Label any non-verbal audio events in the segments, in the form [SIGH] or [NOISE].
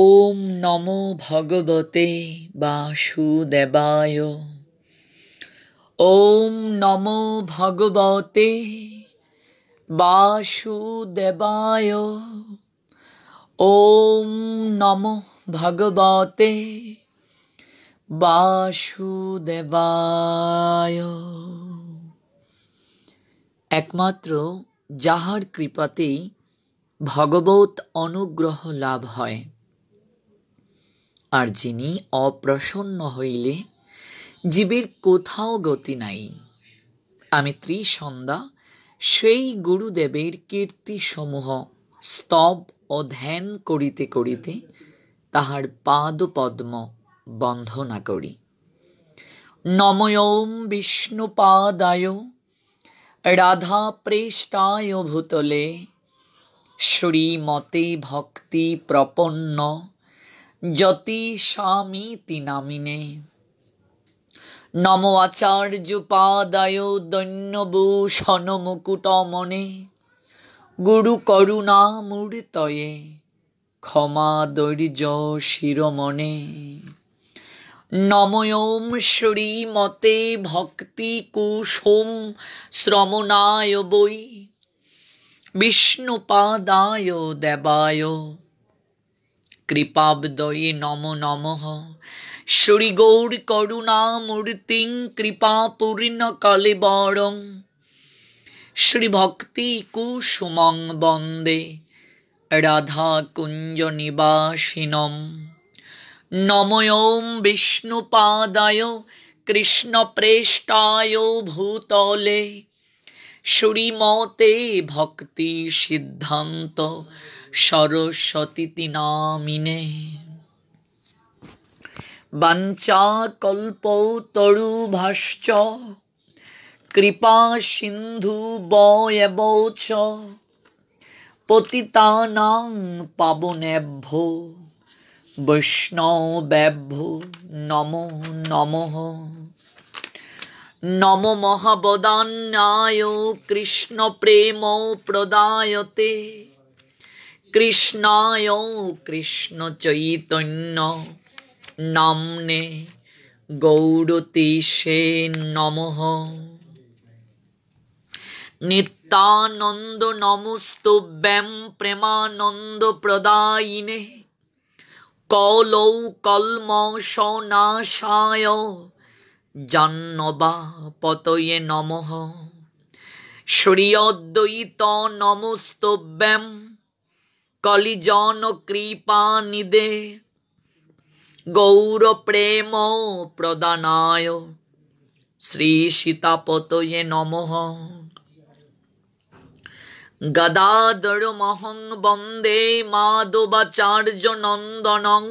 ওম নমো ভগবতে বাসুদেবায় ওম নমো ভগবতে বাসুদেবায় ওম নমো ভগবতে বাসুদেবায় একমাত্র যাহার কৃপাতেই ভগবত অনুগ্রহ লাভ হয় আর যিনি অপ্রসন্ন হইলে জীবের কোথাও গতি নাই আমি ত্রিসন্ধ্যা সেই গুরুদেবের কীর্তিসমূহ স্তব ও ধ্যান করিতে করিতে তাহার পাদপদ্ম বন্ধনা করি নময়ম বিষ্ণুপাদায় রাধা প্রেষ্টায় ভূতলে শ্রীমতে ভক্তি প্রপন্ন যতি স্বামীতি নামিনে নম আচার্য পাদায় দৈন্যভূষণ মনে গুরু করুণামূর্তয়ে ক্ষমা দৈর্য শিরোমণে নময়ম শ্রীমতে ভক্তি কুসুম শ্রমণায় বৈ বিষ্ণু পাদায় দেবায় কৃপাব্দয়ে নম নমঃ শ্রীগৌর করুণামূর্তিং কৃপাপূর্ণ শ্রী ভক্তি কুসুমং বন্দে রাধা কুঞ্জ নিবাসিনম নময়ম বিষ্ণু পাদায় কৃষ্ণ প্রেষ্টায় ভূতলে সুরিমতে ভক্তি সিদ্ধান্ত সরস্বতী নামিনে বাঞ্চা কল্প ভাষ্য কৃপা সিন্ধু বয়বচ পতিতানাং পাবনেভ্য বৈষ্ণব্য নম নমঃ নম মহাবদান্যায় কৃষ্ণ প্রেম প্রদায়তে কৃষ্ণায় কৃষ্ণ চৈতন্য নামনে গৌরতীশে সে নমঃ নিত্যানন্দ নমস্তুব্যম প্রেমানন্দ প্রদায়িনে কলৌ কলম সনাশায় জান্নবা পতয়ে নমঃ শ্রীয়দ্বৈত নমস্তব্যম কলিজন কৃপা নিদে গৌর প্রেম প্রদানায় শ্রী সীতাপতয়ে নমহ গদাধর মহং বন্দে মাধবাচার্য নন্দনং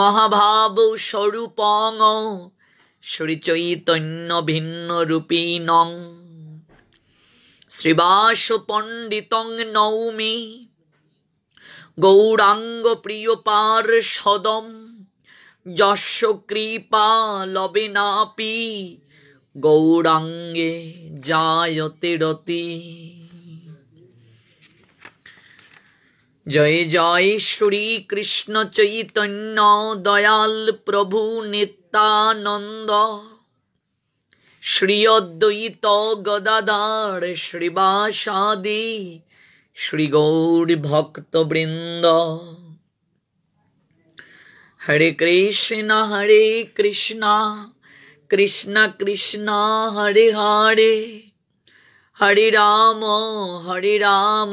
মহাভাব স্বরূপং শ্রীচৈতন্য ভিন্ন রূপীণং শ্রীবাস পণ্ডিত নৌমি গৌরাঙ্গ প্রিয় পার সদম যশ কৃপা লবে নাপি গৌরাঙ্গে জায়তে রতি জয় জয় শ্রী কৃষ্ণ চৈতন্য দয়াল প্রভু নিত্যানন্দ শ্রী অদ্বৈত গদাদার শ্রীবাসাদি শ্রী গৌর ভক্তবৃন্দ হরে কৃষ্ণ হরে কৃষ্ণ কৃষ্ণ কৃষ্ণ হরে হরে হরে রাম হরে রাম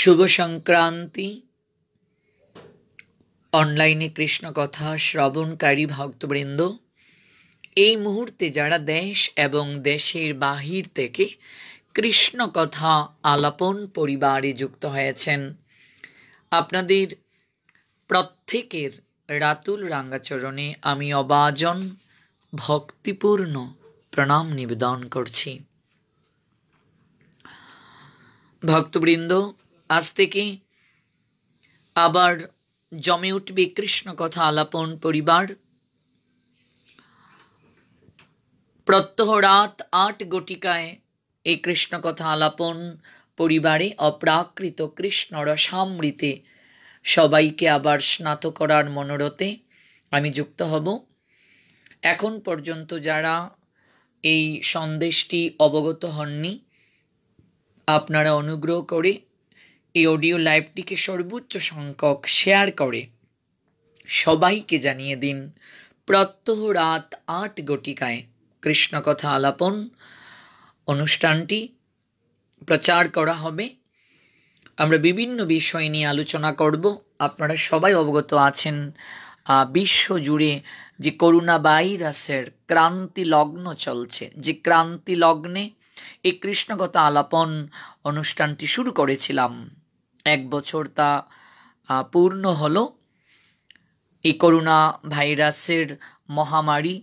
শুভ সংক্রান্তি অনলাইনে কৃষ্ণ কথা শ্রবণকারী ভক্তবৃন্দ এই মুহূর্তে যারা দেশ এবং দেশের বাহির থেকে কৃষ্ণ কথা আলাপন পরিবারে যুক্ত হয়েছেন আপনাদের প্রত্যেকের রাতুল রাঙ্গাচরণে আমি অবাজন ভক্তিপূর্ণ প্রণাম নিবেদন করছি ভক্তবৃন্দ আজ থেকে আবার জমে উঠবে কৃষ্ণ কথা আলাপন পরিবার প্রত্যহ রাত আট গটিকায় এই কৃষ্ণ কথা আলাপন পরিবারে অপ্রাকৃত কৃষ্ণ রসামৃতে সবাইকে আবার স্নাত করার মনোরথে আমি যুক্ত হব এখন পর্যন্ত যারা এই সন্দেশটি অবগত হননি আপনারা অনুগ্রহ করে এই অডিও লাইভটিকে সর্বোচ্চ সংখ্যক শেয়ার করে সবাইকে জানিয়ে দিন প্রত্যহ রাত আট গটিকায় কৃষ্ণকথা আলাপন অনুষ্ঠানটি প্রচার করা হবে আমরা বিভিন্ন বিষয় নিয়ে আলোচনা করব আপনারা সবাই অবগত আছেন বিশ্ব জুড়ে যে করোনা ভাইরাসের ক্রান্তি লগ্ন চলছে যে ক্রান্তি লগ্নে এই কৃষ্ণকথা আলাপন অনুষ্ঠানটি শুরু করেছিলাম এক বছর তা পূর্ণ হলো এই করোনা ভাইরাসের মহামারী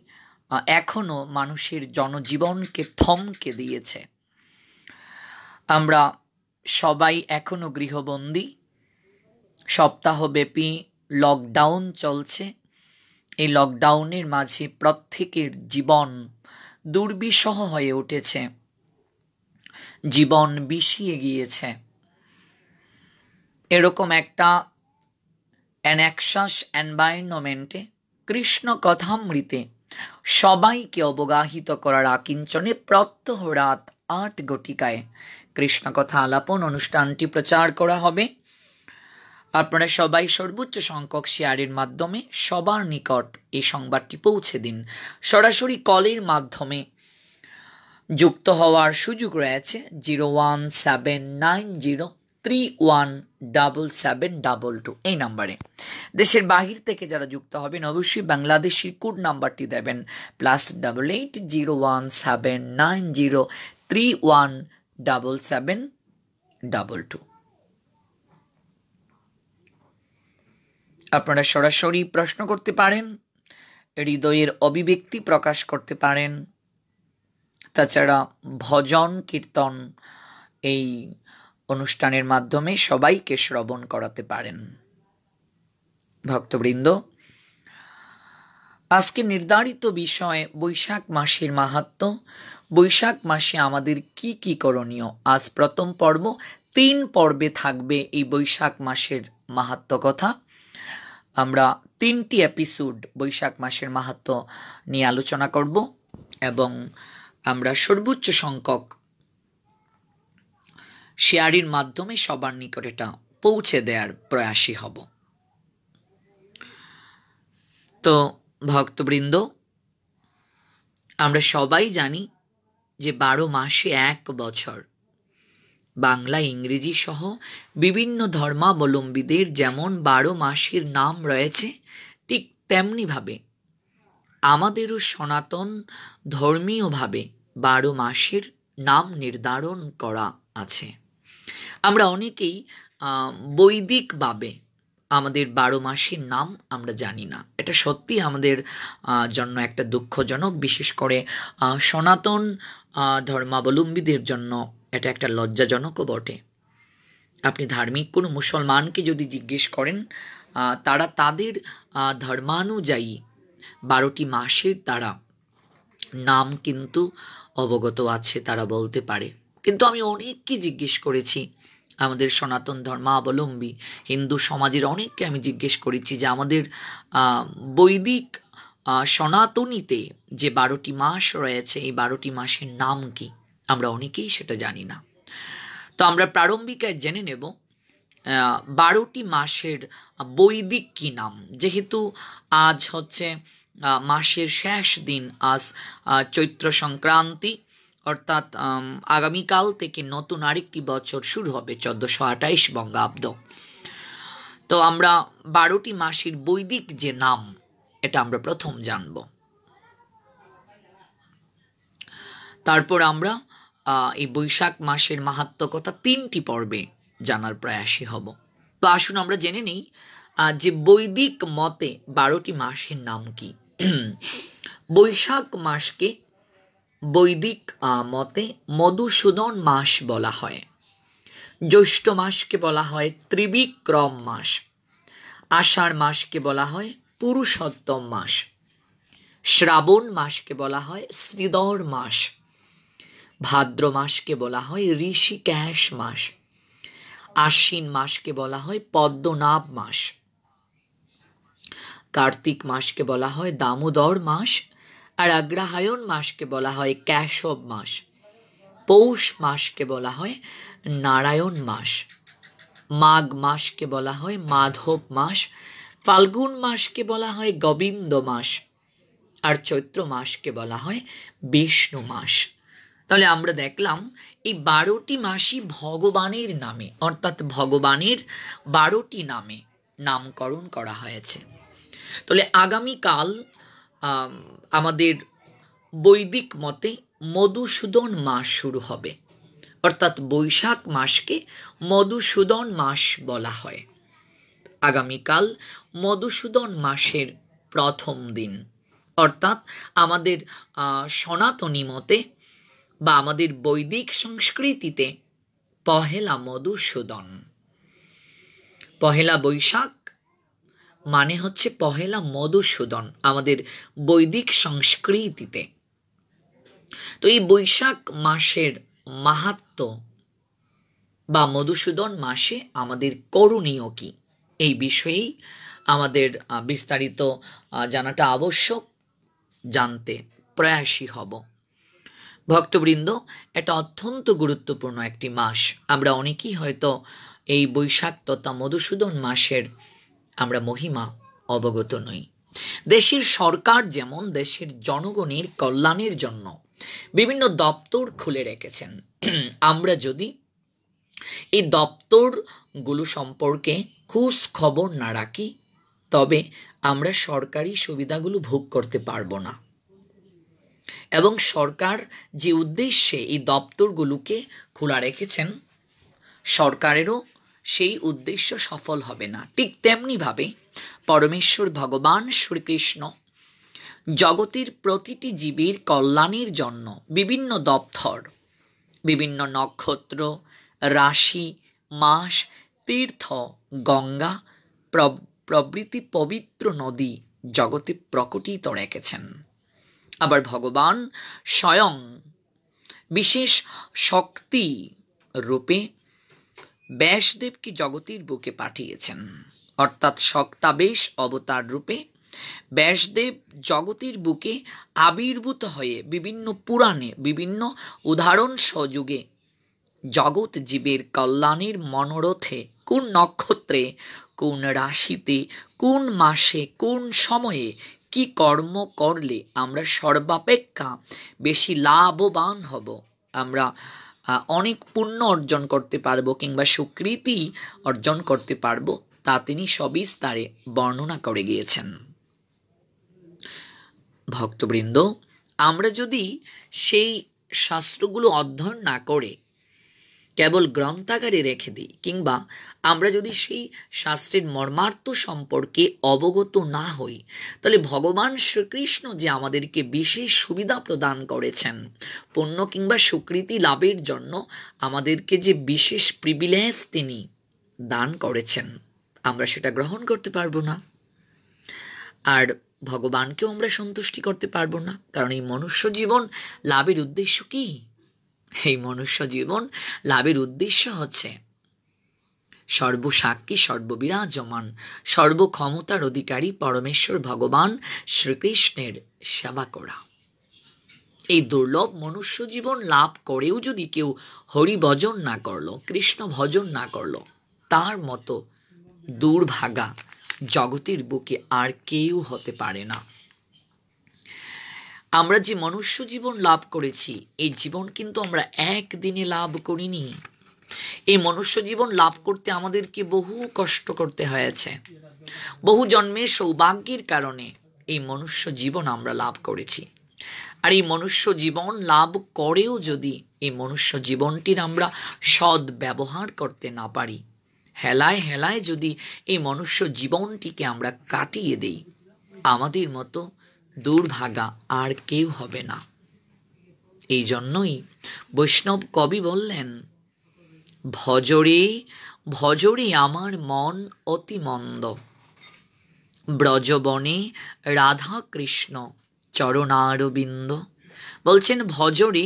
এখনও মানুষের জনজীবনকে থমকে দিয়েছে আমরা সবাই এখনও গৃহবন্দী সপ্তাহব্যাপী লকডাউন চলছে এই লকডাউনের মাঝে প্রত্যেকের জীবন দুর্বিষহ হয়ে উঠেছে জীবন বিষিয়ে গিয়েছে এরকম একটা অ্যানাকশাস এনভায়রনমেন্টে কৃষ্ণ কথামৃতে সবাইকে অবগাহিত করার আকিঞ্চনে প্রত্যহ রাত আট গটিকায় কৃষ্ণ কথা আলাপন অনুষ্ঠানটি প্রচার করা হবে আপনারা সবাই সর্বোচ্চ সংখ্যক শেয়ারের মাধ্যমে সবার নিকট এই সংবাদটি পৌঁছে দিন সরাসরি কলের মাধ্যমে যুক্ত হওয়ার সুযোগ রয়েছে zero one seven nine zero three one double seven double two এই নাম্বারে দেশের বাহির থেকে যারা যুক্ত হবেন অবশ্যই বাংলাদেশি কোড নাম্বারটি দেবেন plus double eight zero one seven nine zero three one double seven double two আপনারা সরাসরি প্রশ্ন করতে পারেন হৃদয়ের অভিব্যক্তি প্রকাশ করতে পারেন তাছাড়া ভজন কীর্তন এই অনুষ্ঠানের মাধ্যমে সবাইকে শ্রবণ করাতে পারেন ভক্তবৃন্দ আজকে নির্ধারিত বিষয়ে বৈশাখ মাসের মাহাত্ম বৈশাখ মাসে আমাদের কি কি করণীয় আজ প্রথম পর্ব তিন পর্বে থাকবে এই বৈশাখ মাসের মাহাত্ম কথা আমরা তিনটি এপিসোড বৈশাখ মাসের মাহাত্ম নিয়ে আলোচনা করব এবং আমরা সর্বোচ্চ সংখ্যক শেয়ারির মাধ্যমে সবার নিকট এটা পৌঁছে দেওয়ার প্রয়াসী হব তো ভক্তবৃন্দ আমরা সবাই জানি যে বারো মাসে এক বছর বাংলা ইংরেজি সহ বিভিন্ন ধর্মাবলম্বীদের যেমন বারো মাসের নাম রয়েছে ঠিক তেমনিভাবে আমাদেরও সনাতন ধর্মীয়ভাবে বারো মাসের নাম নির্ধারণ করা আছে আমরা অনেকেই বৈদিকভাবে আমাদের বারো মাসের নাম আমরা জানি না এটা সত্যি আমাদের জন্য একটা দুঃখজনক বিশেষ করে সনাতন ধর্মাবলম্বীদের জন্য এটা একটা লজ্জাজনকও বটে আপনি ধার্মিক কোনো মুসলমানকে যদি জিজ্ঞেস করেন তারা তাদের ধর্মানুযায়ী বারোটি মাসের তারা নাম কিন্তু অবগত আছে তারা বলতে পারে কিন্তু আমি অনেককে জিজ্ঞেস করেছি আমাদের সনাতন ধর্মাবলম্বী হিন্দু সমাজের অনেককে আমি জিজ্ঞেস করেছি যে আমাদের বৈদিক সনাতনীতে যে বারোটি মাস রয়েছে এই বারোটি মাসের নাম কি আমরা অনেকেই সেটা জানি না তো আমরা প্রারম্ভিকায় জেনে নেব বারোটি মাসের বৈদিক কী নাম যেহেতু আজ হচ্ছে মাসের শেষ দিন আজ চৈত্র সংক্রান্তি অর্থাৎ আগামীকাল থেকে নতুন আরেকটি বছর শুরু হবে চোদ্দশো আঠাইশ বঙ্গাব্দ তো আমরা বারোটি মাসির বৈদিক যে নাম এটা আমরা প্রথম জানব তারপর আমরা এই বৈশাখ মাসের মাহাত্মকতা তিনটি পর্বে জানার প্রয়াসী হব তো আসুন আমরা জেনে নিই যে বৈদিক মতে বারোটি মাসের নাম কি বৈশাখ মাসকে বৈদিক মতে মধুসূদন মাস বলা হয় জ্যৈষ্ঠ মাসকে বলা হয় ত্রিবিক্রম মাস আষাঢ় মাসকে বলা হয় পুরুষোত্তম মাস শ্রাবণ মাসকে বলা হয় শ্রীদর মাস ভাদ্র মাসকে বলা হয় ঋষিকেশ মাস আশ্বিন মাসকে বলা হয় পদ্মনাভ মাস কার্তিক মাসকে বলা হয় দামোদর মাস আর অগ্রহায়ণ মাসকে বলা হয় কেশব মাস পৌষ মাসকে বলা হয় নারায়ণ মাস মাঘ মাসকে বলা হয় মাধব মাস ফাল্গুন মাসকে বলা হয় গোবিন্দ মাস আর চৈত্র মাসকে বলা হয় বিষ্ণু মাস তাহলে আমরা দেখলাম এই বারোটি মাসই ভগবানের নামে অর্থাৎ ভগবানের বারোটি নামে নামকরণ করা হয়েছে তাহলে আগামীকাল আমাদের বৈদিক মতে মধুসূদন মাস শুরু হবে অর্থাৎ বৈশাখ মাসকে মধুসূদন মাস বলা হয় আগামীকাল মধুসূদন মাসের প্রথম দিন অর্থাৎ আমাদের সনাতনী মতে বা আমাদের বৈদিক সংস্কৃতিতে পহেলা মধুসূদন পহেলা বৈশাখ মানে হচ্ছে পহেলা মধুসূদন আমাদের বৈদিক সংস্কৃতিতে তো এই বৈশাখ মাসের মাহাত্ম বা মধুসূদন মাসে আমাদের করণীয় কি এই বিষয়েই আমাদের বিস্তারিত জানাটা আবশ্যক জানতে প্রয়াসী হব ভক্তবৃন্দ এটা অত্যন্ত গুরুত্বপূর্ণ একটি মাস আমরা অনেকেই হয়তো এই বৈশাখ তথা মধুসূদন মাসের আমরা মহিমা অবগত নই দেশের সরকার যেমন দেশের জনগণের কল্যাণের জন্য বিভিন্ন দপ্তর খুলে রেখেছেন আমরা যদি এই দপ্তরগুলো সম্পর্কে খোঁজ খবর না রাখি তবে আমরা সরকারি সুবিধাগুলো ভোগ করতে পারবো না এবং সরকার যে উদ্দেশ্যে এই দপ্তরগুলোকে খোলা রেখেছেন সরকারেরও সেই উদ্দেশ্য সফল হবে না ঠিক তেমনিভাবে পরমেশ্বর ভগবান শ্রীকৃষ্ণ জগতের প্রতিটি জীবের কল্যাণের জন্য বিভিন্ন দপ্তর বিভিন্ন নক্ষত্র রাশি মাস তীর্থ গঙ্গা প্রভৃতি পবিত্র নদী জগতে প্রকটিত রেখেছেন আবার ভগবান স্বয়ং বিশেষ শক্তি রূপে ব্যাসদেব কি জগতের বুকে পাঠিয়েছেন অর্থাৎ শক্তাবেশ অবতার রূপে ব্যাসদেব জগতের বুকে আবির্ভূত হয়ে বিভিন্ন পুরাণে বিভিন্ন উদাহরণ সযুগে জগৎ জীবের কল্যাণের মনোরথে কোন নক্ষত্রে কোন রাশিতে কোন মাসে কোন সময়ে কি কর্ম করলে আমরা সর্বাপেক্ষা বেশি লাভবান হব আমরা অনেক পুণ্য অর্জন করতে পারবো কিংবা সুকৃতি অর্জন করতে পারবো তা তিনি সবিস্তারে বর্ণনা করে গিয়েছেন ভক্তবৃন্দ আমরা যদি সেই শাস্ত্রগুলো অধ্যয়ন না করে কেবল গ্রন্থাগারে রেখে দিই কিংবা আমরা যদি সেই শাস্ত্রের মর্মার্থ সম্পর্কে অবগত না হই তাহলে ভগবান শ্রীকৃষ্ণ যে আমাদেরকে বিশেষ সুবিধা প্রদান করেছেন পণ্য কিংবা স্বীকৃতি লাভের জন্য আমাদেরকে যে বিশেষ প্রিভিলেজ তিনি দান করেছেন আমরা সেটা গ্রহণ করতে পারবো না আর ভগবানকেও আমরা সন্তুষ্টি করতে পারবো না কারণ এই মনুষ্য জীবন লাভের উদ্দেশ্য কী এই মনুষ্য জীবন লাভের উদ্দেশ্য হচ্ছে সর্বসাক্ষী সর্ববিরাজমান সর্বক্ষমতার অধিকারী পরমেশ্বর ভগবান শ্রীকৃষ্ণের সেবা করা এই দুর্লভ মনুষ্য জীবন লাভ করেও যদি কেউ হরি ভজন না করলো কৃষ্ণ ভজন না করলো তার মতো দুর্ভাগা জগতের বুকে আর কেউ হতে পারে না আমরা যে মনুষ্য জীবন লাভ করেছি এই জীবন কিন্তু আমরা একদিনে লাভ করিনি এই মনুষ্য জীবন লাভ করতে আমাদেরকে বহু কষ্ট করতে হয়েছে বহু জন্মের সৌভাগ্যের কারণে এই মনুষ্য জীবন আমরা লাভ করেছি আর এই মনুষ্য জীবন লাভ করেও যদি এই মনুষ্য জীবনটির আমরা সদ ব্যবহার করতে না পারি হেলায় হেলায় যদি এই মনুষ্য জীবনটিকে আমরা কাটিয়ে দেই আমাদের মতো দুর্ভাগা আর কেউ হবে না এই জন্যই বৈষ্ণব কবি বললেন ভজরে ভজরে আমার মন অতি মন্দ ব্রজবনে রাধা কৃষ্ণ চরণারবিন্দ বলছেন ভজরে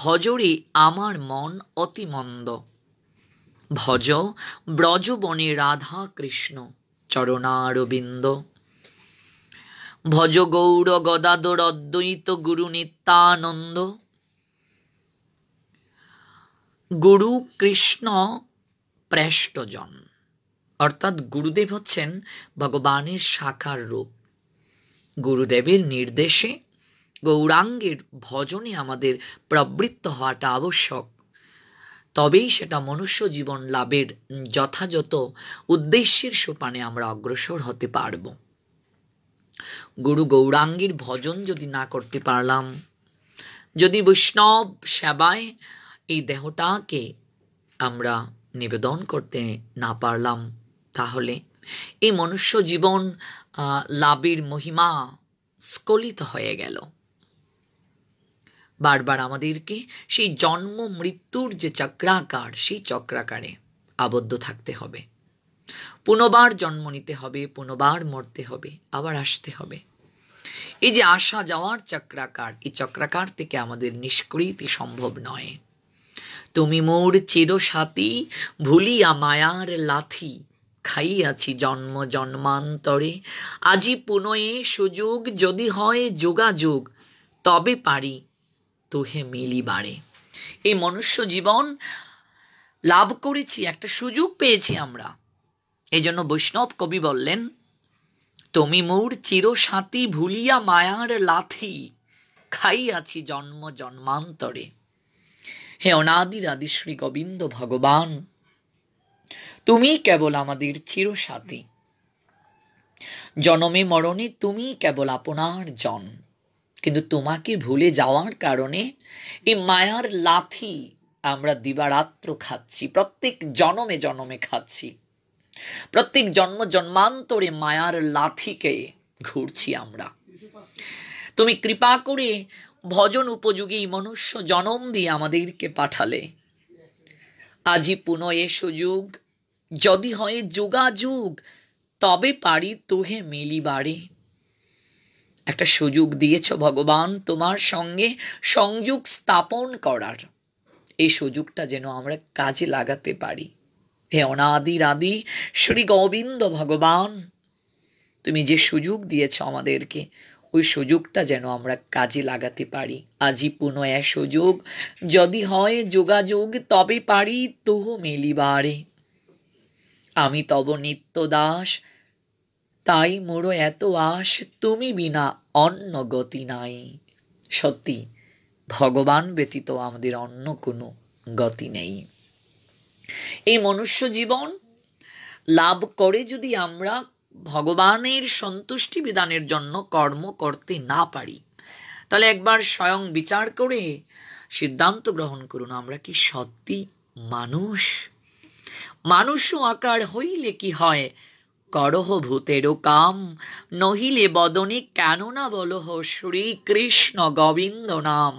ভজরে আমার মন অতি মন্দ ভজ ব্রজবনে রাধা কৃষ্ণ চরণারবিন্দ ভজ গৌর গদাধর অদ্বৈত গুরু নিত্যানন্দ গুরু কৃষ্ণ প্রেষ্টজন অর্থাৎ গুরুদেব হচ্ছেন ভগবানের শাখার রূপ গুরুদেবের নির্দেশে গৌরাঙ্গের ভজনে আমাদের প্রবৃত্ত হওয়াটা আবশ্যক তবেই সেটা মনুষ্য জীবন লাভের যথাযথ উদ্দেশ্যের সোপানে আমরা অগ্রসর হতে পারবো গুরু গৌরাঙ্গীর ভজন যদি না করতে পারলাম যদি বৈষ্ণব সেবায় এই দেহটাকে আমরা নিবেদন করতে না পারলাম তাহলে এই মনুষ্য জীবন লাভের মহিমা স্কলিত হয়ে গেল বারবার আমাদেরকে সেই জন্ম মৃত্যুর যে চক্রাকার সেই চক্রাকারে আবদ্ধ থাকতে হবে পুনবার জন্ম নিতে হবে পুনবার মরতে হবে আবার আসতে হবে এই যে আসা যাওয়ার চক্রাকার এই চক্রাকার থেকে আমাদের নিষ্কৃতি সম্ভব নয় তুমি মোর চির সাথী ভুলিয়া মায়ার লাথি খাইয়াছি জন্ম জন্মান্তরে আজি পুনয়ে সুযোগ যদি হয় যোগাযোগ তবে পারি তোহে বাড়ে এই মনুষ্য জীবন লাভ করেছি একটা সুযোগ পেয়েছি আমরা এই জন্য বৈষ্ণব কবি বললেন তুমি মোর চিরসাথী ভুলিয়া মায়ার লাথি খাইয়াছি জন্ম জন্মান্তরে হে অনাদির আদি শ্রী গোবিন্দ ভগবান তুমি কেবল আমাদের চিরসাথী জনমে মরণে তুমি কেবল আপনার জন কিন্তু তোমাকে ভুলে যাওয়ার কারণে এই মায়ার লাথি আমরা দিবারাত্র খাচ্ছি প্রত্যেক জনমে জনমে খাচ্ছি প্রত্যেক জন্ম জন্মান্তরে মায়ার লাথিকে ঘুরছি আমরা তুমি কৃপা করে ভজন উপযোগী মনুষ্য জনম দিয়ে আমাদেরকে পাঠালে আজি পুনঃ এ সুযোগ যদি হয় যোগাযোগ তবে পারি তোহে মিলিবারে একটা সুযোগ দিয়েছ ভগবান তোমার সঙ্গে সংযোগ স্থাপন করার এই সুযোগটা যেন আমরা কাজে লাগাতে পারি হে রাদি শ্রী গোবিন্দ ভগবান তুমি যে সুযোগ দিয়েছ আমাদেরকে ওই সুযোগটা যেন আমরা কাজে লাগাতে পারি আজি পুনঃ সুযোগ যদি হয় যোগাযোগ তবে পারি তোহ মেলিবারে আমি তব নিত্য দাস তাই মোরো এত আশ তুমি বিনা অন্য গতি নাই সত্যি ভগবান ব্যতীত আমাদের অন্য কোনো গতি নেই এই মনুষ্য জীবন লাভ করে যদি আমরা ভগবানের সন্তুষ্টি বিধানের জন্য কর্ম করতে না পারি তাহলে একবার স্বয়ং বিচার করে সিদ্ধান্ত গ্রহণ করুন আমরা কি সত্যি মানুষ মানুষও আকার হইলে কি হয় করহ ভূতেরও কাম নহিলে বদনে কেন না বলহ শ্রীকৃষ্ণ গোবিন্দ নাম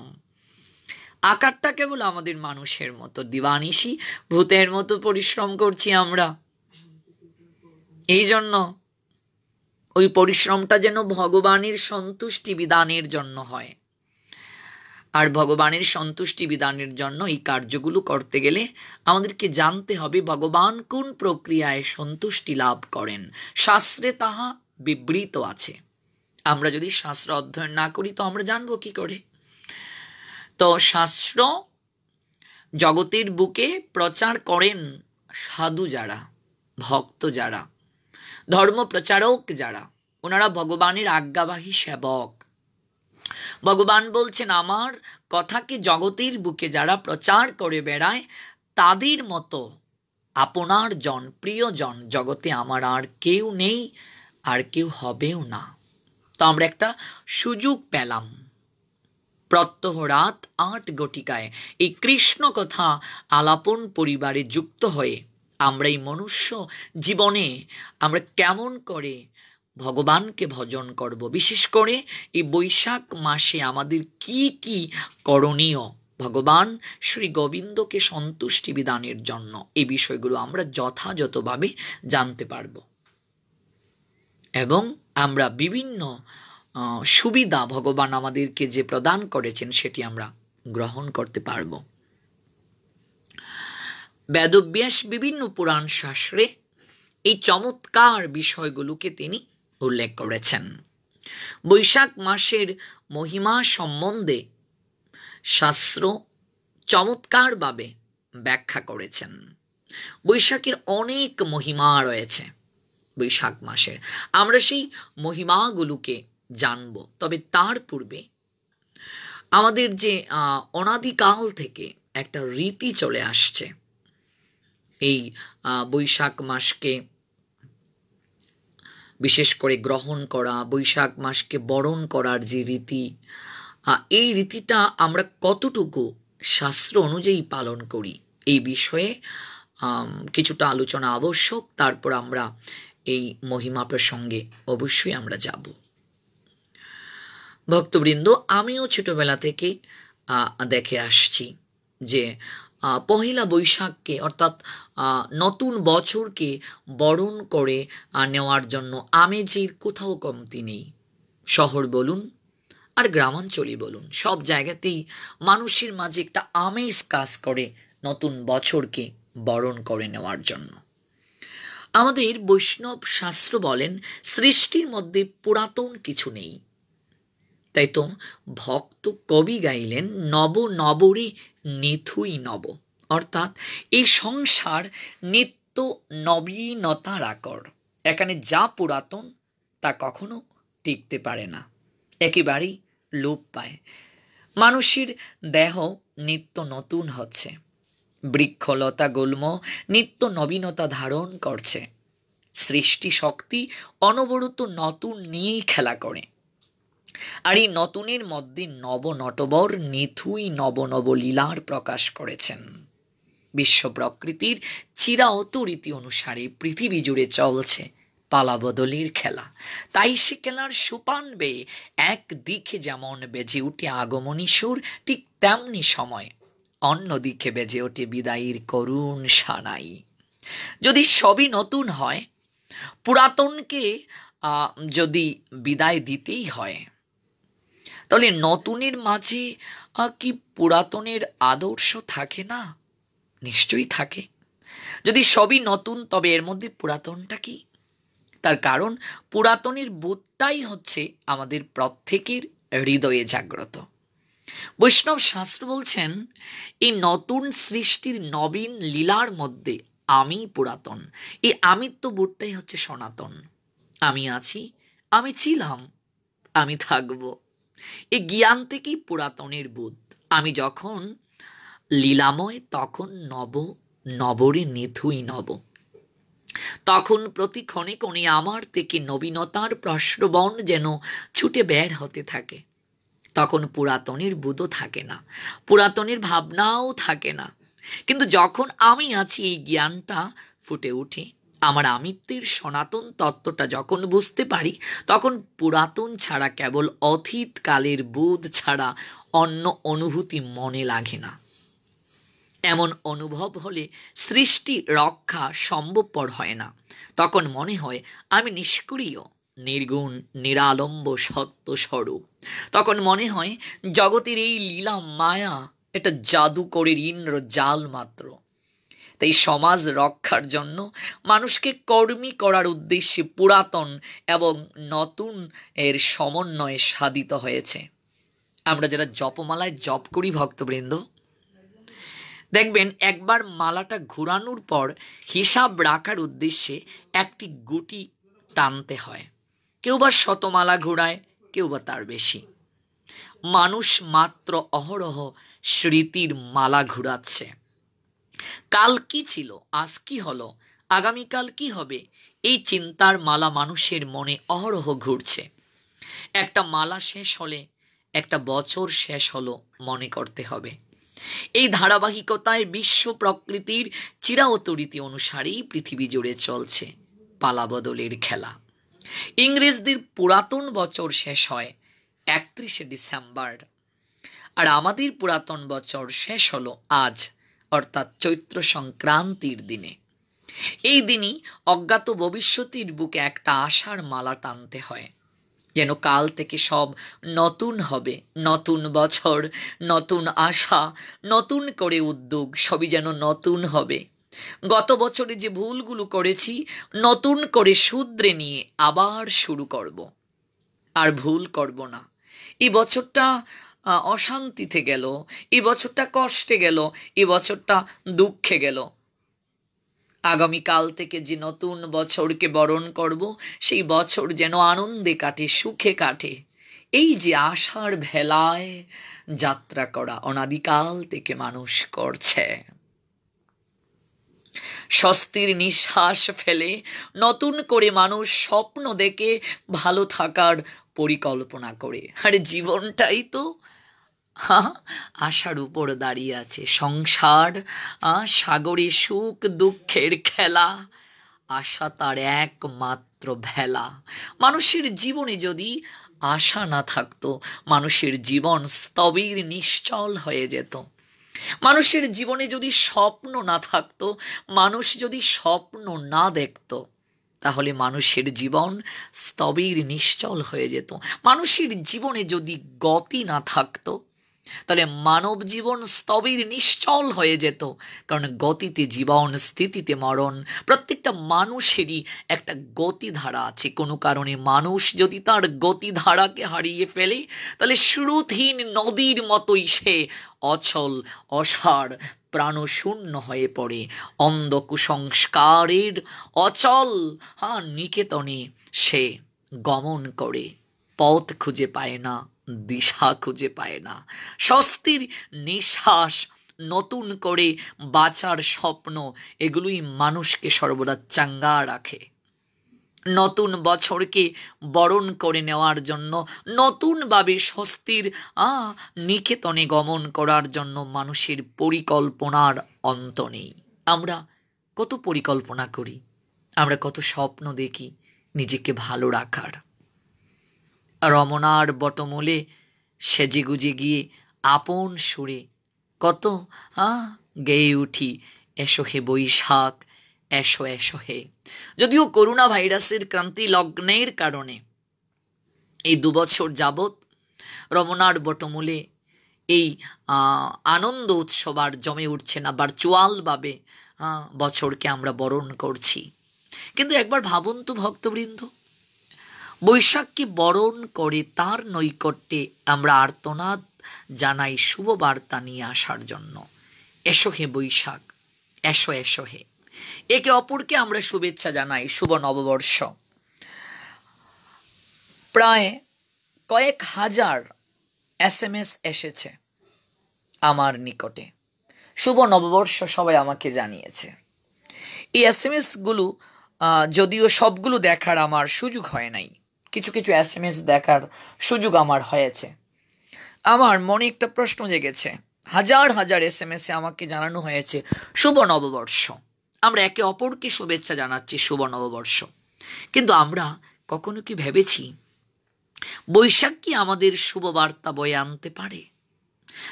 আকারটা কেবল আমাদের মানুষের মতো দিবানিসি ভূতের মতো পরিশ্রম করছি আমরা এই জন্য ওই পরিশ্রমটা যেন ভগবানের সন্তুষ্টি বিধানের জন্য হয় আর ভগবানের সন্তুষ্টি বিধানের জন্য এই কার্যগুলো করতে গেলে আমাদেরকে জানতে হবে ভগবান কোন প্রক্রিয়ায় সন্তুষ্টি লাভ করেন শাস্ত্রে তাহা বিবৃত আছে আমরা যদি শাস্ত্র অধ্যয়ন না করি তো আমরা জানবো কি করে তো শাস্ত্র জগতের বুকে প্রচার করেন সাধু যারা ভক্ত যারা ধর্ম প্রচারক যারা ওনারা ভগবানের আজ্ঞাবাহী সেবক ভগবান বলছেন আমার কথাকে জগতের বুকে যারা প্রচার করে বেড়ায় তাদের মতো আপনার জন প্রিয়জন জগতে আমার আর কেউ নেই আর কেউ হবেও না তো আমরা একটা সুযোগ পেলাম প্রত্যহ রাত আট গটিকায় এই কৃষ্ণ কথা আলাপন পরিবারে যুক্ত হয়ে আমরা এই মনুষ্য জীবনে আমরা কেমন করে ভগবানকে ভজন করব বিশেষ করে এই বৈশাখ মাসে আমাদের কি কি করণীয় ভগবান শ্রী গোবিন্দকে সন্তুষ্টি বিধানের জন্য এই বিষয়গুলো আমরা যথাযথভাবে জানতে পারব এবং আমরা বিভিন্ন সুবিধা ভগবান আমাদেরকে যে প্রদান করেছেন সেটি আমরা গ্রহণ করতে পারব বেদব্যাস বিভিন্ন পুরাণ শাস্ত্রে এই চমৎকার বিষয়গুলোকে তিনি উল্লেখ করেছেন বৈশাখ মাসের মহিমা সম্বন্ধে শাস্ত্র চমৎকারভাবে ব্যাখ্যা করেছেন বৈশাখের অনেক মহিমা রয়েছে বৈশাখ মাসের আমরা সেই মহিমাগুলোকে জানব তবে তার পূর্বে আমাদের যে অনাদিকাল থেকে একটা রীতি চলে আসছে এই বৈশাখ মাসকে বিশেষ করে গ্রহণ করা বৈশাখ মাসকে বরণ করার যে রীতি এই রীতিটা আমরা কতটুকু শাস্ত্র অনুযায়ী পালন করি এই বিষয়ে কিছুটা আলোচনা আবশ্যক তারপর আমরা এই মহিমা প্রসঙ্গে অবশ্যই আমরা যাব ভক্তবৃন্দ আমিও ছোটোবেলা থেকে দেখে আসছি যে পহেলা বৈশাখকে অর্থাৎ নতুন বছরকে বরণ করে নেওয়ার জন্য আমেজের কোথাও কমতি নেই শহর বলুন আর গ্রামাঞ্চলই বলুন সব জায়গাতেই মানুষের মাঝে একটা আমেজ কাজ করে নতুন বছরকে বরণ করে নেওয়ার জন্য আমাদের বৈষ্ণব শাস্ত্র বলেন সৃষ্টির মধ্যে পুরাতন কিছু নেই তাই তো ভক্ত কবি গাইলেন নব নবরে নিথুই নব অর্থাৎ এই সংসার নিত্য নবীনতার আকর এখানে যা পুরাতন তা কখনো টিকতে পারে না একেবারেই লোপ পায় মানুষের দেহ নিত্য নতুন হচ্ছে বৃক্ষলতা গুল্ম নিত্য নবীনতা ধারণ করছে সৃষ্টি শক্তি অনবরত নতুন নিয়েই খেলা করে আর এই নতুনের মধ্যে নবনটবর নিথুই নব লীলার প্রকাশ করেছেন বিশ্ব প্রকৃতির চিরাহত রীতি অনুসারে পৃথিবী জুড়ে চলছে পালাবদলির খেলা তাই সে খেলার সুপান বেয়ে একদিকে যেমন বেজে উঠে আগমনী সুর ঠিক তেমনি সময় অন্যদিকে বেজে ওঠে বিদায়ীর করুণ সানাই যদি সবই নতুন হয় পুরাতনকে যদি বিদায় দিতেই হয় তাহলে নতুনের মাঝে কি পুরাতনের আদর্শ থাকে না নিশ্চয়ই থাকে যদি সবই নতুন তবে এর মধ্যে পুরাতনটা কি তার কারণ পুরাতনের বোধটাই হচ্ছে আমাদের প্রত্যেকের হৃদয়ে জাগ্রত বৈষ্ণব শাস্ত্র বলছেন এই নতুন সৃষ্টির নবীন লীলার মধ্যে আমি পুরাতন এই আমিত্ব বোধটাই হচ্ছে সনাতন আমি আছি আমি ছিলাম আমি থাকবো এই জ্ঞান থেকেই পুরাতনের বোধ আমি যখন লীলাময় তখন নব নবরে নিথুই নব তখন প্রতি ক্ষণে কোণে আমার থেকে নবীনতার প্রশ্রবণ যেন ছুটে বের হতে থাকে তখন পুরাতনের বুধও থাকে না পুরাতনের ভাবনাও থাকে না কিন্তু যখন আমি আছি এই জ্ঞানটা ফুটে ওঠে আমার আমিত্বের সনাতন তত্ত্বটা যখন বুঝতে পারি তখন পুরাতন ছাড়া কেবল অতীতকালের বোধ ছাড়া অন্য অনুভূতি মনে লাগে না এমন অনুভব হলে সৃষ্টি রক্ষা সম্ভবপর হয় না তখন মনে হয় আমি নিষ্ক্রিয় নির্গুণ নিরালম্ব সত্য স্বরূপ তখন মনে হয় জগতের এই লীলা মায়া এটা জাদুকরের ইন্দ্র জাল মাত্র তাই সমাজ রক্ষার জন্য মানুষকে কর্মী করার উদ্দেশ্যে পুরাতন এবং নতুন এর সমন্বয়ে সাধিত হয়েছে আমরা যারা জপমালায় জপ করি ভক্তবৃন্দ দেখবেন একবার মালাটা ঘুরানোর পর হিসাব রাখার উদ্দেশ্যে একটি গুটি টানতে হয় কেউ বা শতমালা ঘোরায় কেউ বা তার বেশি মানুষ মাত্র অহরহ স্মৃতির মালা ঘুরাচ্ছে কাল কি ছিল আজ কি হলো আগামীকাল কি হবে এই চিন্তার মালা মানুষের মনে অহরহ ঘুরছে একটা মালা শেষ হলে একটা বছর শেষ হলো মনে করতে হবে এই ধারাবাহিকতায় বিশ্ব প্রকৃতির চিরায়ত অনুসারেই পৃথিবী জুড়ে চলছে পালাবদলের খেলা ইংরেজদের পুরাতন বছর শেষ হয় একত্রিশে ডিসেম্বর আর আমাদের পুরাতন বছর শেষ হলো আজ অর্থাৎ চৈত্র সংক্রান্তির দিনে এই দিনই অজ্ঞাত ভবিষ্যতির বুকে একটা আশার মালা টানতে হয় যেন কাল থেকে সব নতুন হবে নতুন বছর নতুন আশা নতুন করে উদ্যোগ সবই যেন নতুন হবে গত বছরে যে ভুলগুলো করেছি নতুন করে শুদ্রে নিয়ে আবার শুরু করব আর ভুল করব না এই বছরটা অশান্তিতে গেল এ বছরটা কষ্টে গেল এ বছরটা দুঃখে গেল আগামীকাল থেকে যে নতুন বছরকে বরণ করব সেই বছর যেন আনন্দে কাটে সুখে কাটে এই যে আশার ভেলায় যাত্রা করা অনাদিকাল থেকে মানুষ করছে স্বস্তির নিঃশ্বাস ফেলে নতুন করে মানুষ স্বপ্ন দেখে ভালো থাকার পরিকল্পনা করে আরে জীবনটাই তো হ্যাঁ, আশার উপর দাঁড়িয়ে আছে সংসার সাগরে সুখ দুঃখের খেলা আশা তার একমাত্র ভেলা মানুষের জীবনে যদি আশা না থাকতো মানুষের জীবন স্তবির নিশ্চল হয়ে যেত মানুষের জীবনে যদি স্বপ্ন না থাকতো মানুষ যদি স্বপ্ন না দেখত তাহলে মানুষের জীবন স্তবির নিশ্চল হয়ে যেত মানুষের জীবনে যদি গতি না থাকতো তাহলে মানব জীবন স্তবির নিশ্চল হয়ে যেত কারণ গতিতে জীবন স্থিতিতে মরণ প্রত্যেকটা মানুষেরই একটা গতিধারা আছে কোনো কারণে মানুষ যদি তার গতিধারাকে হারিয়ে ফেলে তাহলে শ্রুতহীন নদীর মতোই সে অচল অসাড় প্রাণশূন্য হয়ে পড়ে অন্ধ কুসংস্কারের অচল হ্যাঁ নিকেতনে সে গমন করে পথ খুঁজে পায় না দিশা খুঁজে পায় না স্বস্তির নিঃশ্বাস নতুন করে বাঁচার স্বপ্ন এগুলোই মানুষকে সর্বদা চাঙ্গা রাখে নতুন বছরকে বরণ করে নেওয়ার জন্য নতুনভাবে স্বস্তির নিকেতনে গমন করার জন্য মানুষের পরিকল্পনার অন্ত নেই আমরা কত পরিকল্পনা করি আমরা কত স্বপ্ন দেখি নিজেকে ভালো রাখার রমনার বটমূলে সেজেগুজে গিয়ে আপন সুরে কত আ গেয়ে উঠি এসো হে বৈশাখ এসো এসো হে যদিও করোনা ভাইরাসের ক্রান্তি লগ্নের কারণে এই দুবছর যাবৎ রমনার বটমূলে এই আনন্দ উৎসব আর জমে উঠছে না ভার্চুয়ালভাবে বছরকে আমরা বরণ করছি কিন্তু একবার ভাবুন তো ভক্তবৃন্দ বৈশাখকে বরণ করে তার নৈকট্যে আমরা আর্তনাদ জানাই শুভ বার্তা নিয়ে আসার জন্য এসো হে বৈশাখ এসো এসো হে একে অপরকে আমরা শুভেচ্ছা জানাই শুভ নববর্ষ প্রায় কয়েক হাজার এস এম এস এসেছে আমার নিকটে শুভ নববর্ষ সবাই আমাকে জানিয়েছে এই এস এম এসগুলো যদিও সবগুলো দেখার আমার সুযোগ হয় নাই কিছু কিছু এস এম এস দেখার সুযোগ আমার হয়েছে আমার মনে একটা প্রশ্ন জেগেছে হাজার হাজার এস এম এসে আমাকে জানানো হয়েছে শুভ নববর্ষ আমরা একে অপরকে শুভেচ্ছা জানাচ্ছি শুভ নববর্ষ কিন্তু আমরা কখনো কি ভেবেছি বৈশাখ কি আমাদের শুভ বার্তা বয়ে আনতে পারে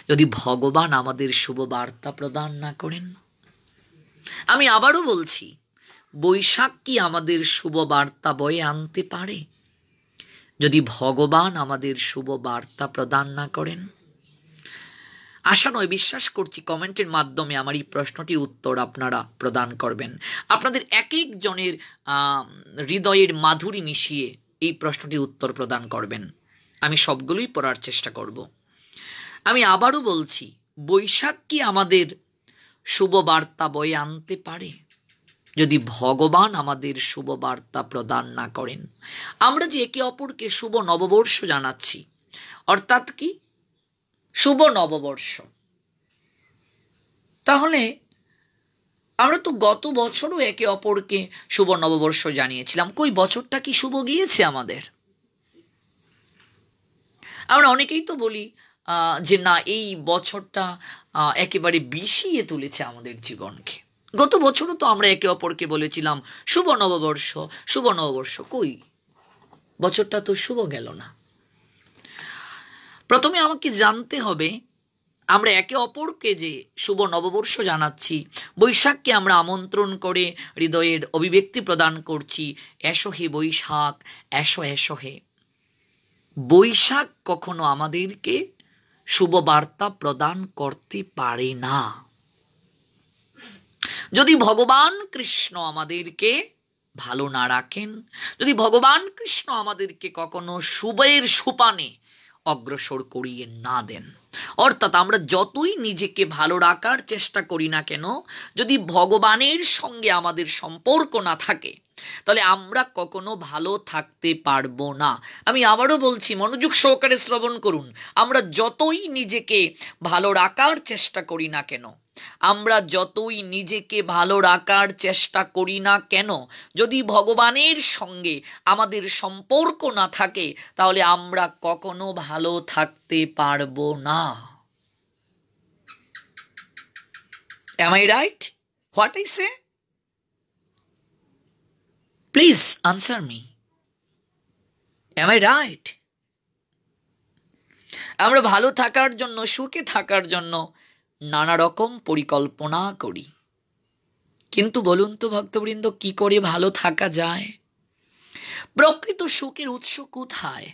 যদি ভগবান আমাদের শুভ বার্তা প্রদান না করেন আমি আবারও বলছি বৈশাখ কি আমাদের শুভ বার্তা বয়ে আনতে পারে যদি ভগবান আমাদের শুভ বার্তা প্রদান না করেন আশা নয় বিশ্বাস করছি কমেন্টের মাধ্যমে আমার এই প্রশ্নটির উত্তর আপনারা প্রদান করবেন আপনাদের এক একজনের হৃদয়ের মাধুরী মিশিয়ে এই প্রশ্নটির উত্তর প্রদান করবেন আমি সবগুলোই পড়ার চেষ্টা করব আমি আবারও বলছি বৈশাখ কি আমাদের শুভ বার্তা বয়ে আনতে পারে যদি ভগবান আমাদের শুভ বার্তা প্রদান না করেন আমরা যে একে অপরকে শুভ নববর্ষ জানাচ্ছি অর্থাৎ কি শুভ নববর্ষ তাহলে আমরা তো গত বছরও একে অপরকে শুভ নববর্ষ জানিয়েছিলাম কই বছরটা কি শুভ গিয়েছে আমাদের আমরা অনেকেই তো বলি যে না এই বছরটা একেবারে বিষিয়ে তুলেছে আমাদের জীবনকে গত বছরও তো আমরা একে অপরকে বলেছিলাম শুভ নববর্ষ শুভ নববর্ষ কই বছরটা তো শুভ গেল না প্রথমে আমাকে জানতে হবে আমরা একে অপরকে যে শুভ নববর্ষ জানাচ্ছি বৈশাখকে আমরা আমন্ত্রণ করে হৃদয়ের অভিব্যক্তি প্রদান করছি এসো হে বৈশাখ এসো এসো হে বৈশাখ কখনো আমাদেরকে শুভ বার্তা প্রদান করতে পারে না যদি ভগবান কৃষ্ণ আমাদেরকে ভালো না রাখেন যদি ভগবান কৃষ্ণ আমাদেরকে কখনো শুভের সুপানে অগ্রসর করিয়ে না দেন অর্থাৎ আমরা যতই নিজেকে ভালো রাখার চেষ্টা করি না কেন যদি ভগবানের সঙ্গে আমাদের সম্পর্ক না থাকে তাহলে আমরা কখনো ভালো থাকতে পারবো না আমি আবারও বলছি মনোযোগ সহকারে শ্রবণ করুন আমরা যতই নিজেকে ভালো রাখার চেষ্টা করি না কেন আমরা যতই নিজেকে ভালো রাখার চেষ্টা করি না কেন যদি ভগবানের সঙ্গে আমাদের সম্পর্ক না থাকে তাহলে আমরা কখনো ভালো থাকতে পারবো না Am I right What I say? Please answer me am I right আমরা ভালো থাকার জন্য সুখে থাকার জন্য নানা রকম পরিকল্পনা করি কিন্তু বলুন তো ভক্তবৃন্দ কি করে ভালো থাকা যায় প্রকৃত সুখের উৎস কোথায়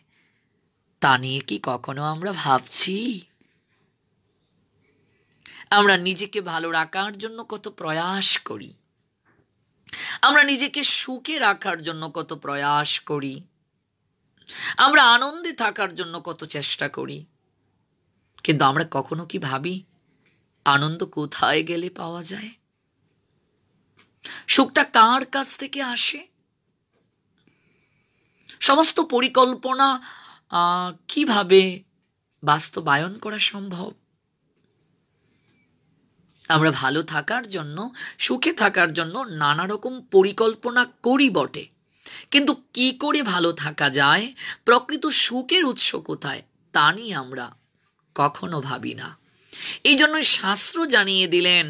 তা নিয়ে কি কখনো আমরা ভাবছি আমরা নিজেকে ভালো রাখার জন্য কত প্রয়াস করি আমরা নিজেকে সুখে রাখার জন্য কত প্রয়াস করি আমরা আনন্দে থাকার জন্য কত চেষ্টা করি কিন্তু আমরা কখনো কি ভাবি আনন্দ কোথায় গেলে পাওয়া যায় সুখটা কার কাছ থেকে আসে সমস্ত পরিকল্পনা কিভাবে বাস্তবায়ন করা সম্ভব আমরা ভালো থাকার জন্য সুখে থাকার জন্য নানা রকম পরিকল্পনা করি বটে কিন্তু কি করে ভালো থাকা যায় প্রকৃত সুখের উৎস কোথায় তা নিয়ে আমরা কখনো ভাবি না এই জন্যই শাস্ত্র জানিয়ে দিলেন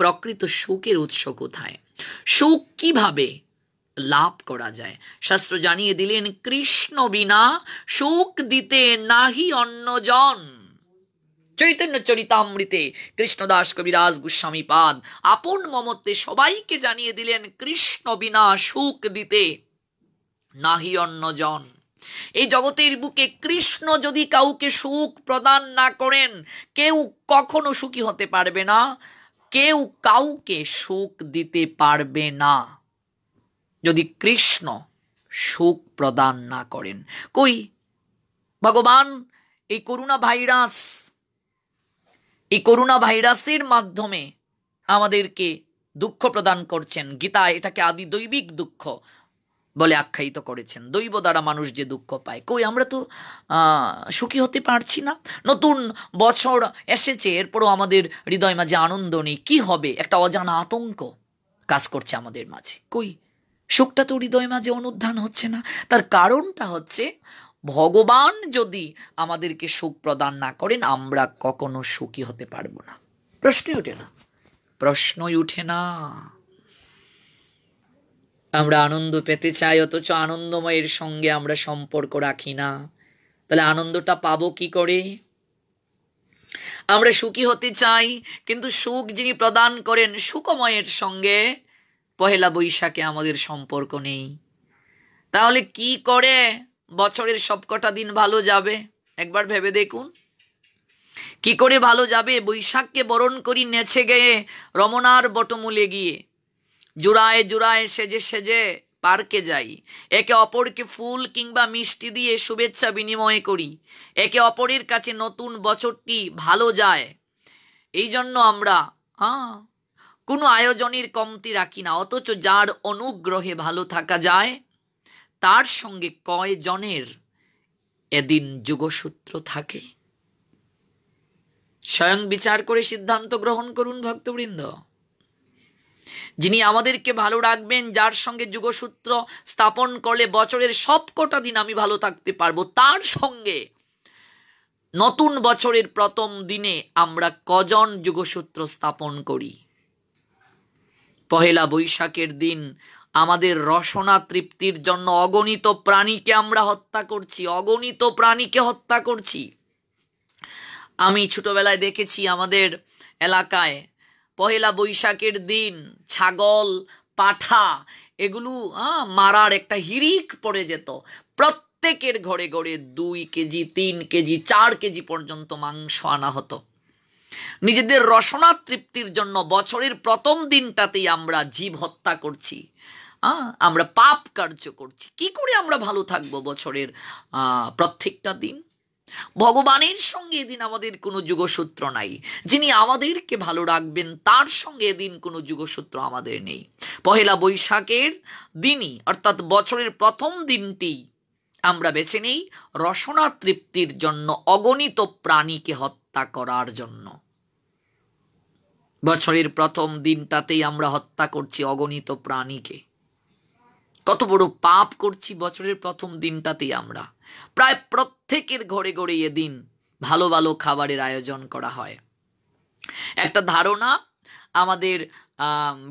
প্রকৃত সুখের উৎস কোথায় সুখ কিভাবে লাভ করা যায় শাস্ত্র জানিয়ে দিলেন কৃষ্ণ বিনা সুখ দিতে নাহি অন্যজন চৈতন্য চরিতামৃতে কৃষ্ণদাস কবিরাজ গোস্বামী পাদ আপন মমত্বে সবাইকে জানিয়ে দিলেন কৃষ্ণ বিনা সুখ দিতে নাহি অন্যজন এই জগতের বুকে কৃষ্ণ যদি কাউকে সুখ প্রদান না করেন কেউ কখনো সুখী হতে পারবে না কেউ কাউকে সুখ দিতে পারবে না যদি কৃষ্ণ সুখ প্রদান না করেন কই ভগবান এই করোনা ভাইরাস এই করোনা ভাইরাসের মাধ্যমে আমাদেরকে দুঃখ প্রদান করছেন গীতা এটাকে আদি দৈবিক দুঃখ বলে আখ্যায়িত করেছেন দৈব দ্বারা মানুষ যে দুঃখ পায় কই আমরা তো সুখী হতে পারছি না নতুন বছর এসেছে এরপরও আমাদের হৃদয় মাঝে আনন্দ নেই কী হবে একটা অজানা আতঙ্ক কাজ করছে আমাদের মাঝে কই সুখটা তো হৃদয় মাঝে অনুধান হচ্ছে না তার কারণটা হচ্ছে ভগবান যদি আমাদেরকে সুখ প্রদান না করেন আমরা কখনো সুখী হতে পারবো না প্রশ্নই ওঠে না প্রশ্নই উঠে না আমরা আনন্দ পেতে চাই অথচ আনন্দময়ের সঙ্গে আমরা সম্পর্ক রাখি না তাহলে আনন্দটা পাবো কি করে আমরা সুখী হতে চাই কিন্তু সুখ যিনি প্রদান করেন সুখময়ের সঙ্গে পহেলা বৈশাখে আমাদের সম্পর্ক নেই তাহলে কি করে বছরের সবকটা দিন ভালো যাবে একবার ভেবে দেখুন কি করে ভালো যাবে বৈশাখকে বরণ করি নেচে গেয়ে রমনার বটমূলে গিয়ে জুড়ায় জুড়ায় সেজে সেজে পার্কে যাই একে অপরকে ফুল কিংবা মিষ্টি দিয়ে শুভেচ্ছা বিনিময় করি একে অপরের কাছে নতুন বছরটি ভালো যায় এই জন্য আমরা হ্যাঁ কোনো আয়োজনের কমতি রাখি না অথচ যার অনুগ্রহে ভালো থাকা যায় তার সঙ্গে কয় জনের এদিন যুগসূত্র থাকে স্বয়ং বিচার করে সিদ্ধান্ত গ্রহণ করুন ভক্তবৃন্দ যিনি আমাদেরকে ভালো রাখবেন যার সঙ্গে যুগসূত্র স্থাপন করলে বছরের সবকটা দিন আমি ভালো থাকতে পারবো তার সঙ্গে নতুন বছরের প্রথম দিনে আমরা কজন যুগসূত্র স্থাপন করি পহেলা বৈশাখের দিন আমাদের রসনা তৃপ্তির জন্য অগণিত প্রাণীকে আমরা হত্যা করছি অগণিত প্রাণীকে হত্যা করছি আমি ছোটবেলায় দেখেছি আমাদের এলাকায় পহেলা বৈশাখের দিন ছাগল পাঠা এগুলো মারার একটা হিরিক পড়ে যেত প্রত্যেকের ঘরে ঘরে দুই কেজি তিন কেজি চার কেজি পর্যন্ত মাংস আনা হতো নিজেদের রসনা তৃপ্তির জন্য বছরের প্রথম দিনটাতেই আমরা জীব হত্যা করছি আমরা পাপ কার্য করছি কি করে আমরা ভালো থাকবো বছরের প্রত্যেকটা দিন ভগবানের সঙ্গে এদিন আমাদের কোনো যুগসূত্র নাই যিনি আমাদেরকে ভালো রাখবেন তার সঙ্গে এদিন কোনো যুগসূত্র আমাদের নেই পহেলা বৈশাখের দিনই অর্থাৎ বছরের প্রথম দিনটি আমরা বেছে নেই রসনা তৃপ্তির জন্য অগণিত প্রাণীকে হত্যা করার জন্য বছরের প্রথম দিনটাতেই আমরা হত্যা করছি অগণিত প্রাণীকে কত বড় পাপ করছি বছরের প্রথম দিনটাতেই আমরা প্রায় প্রত্যেকের ঘরে ঘরে এদিন ভালো ভালো খাবারের আয়োজন করা হয় একটা ধারণা আমাদের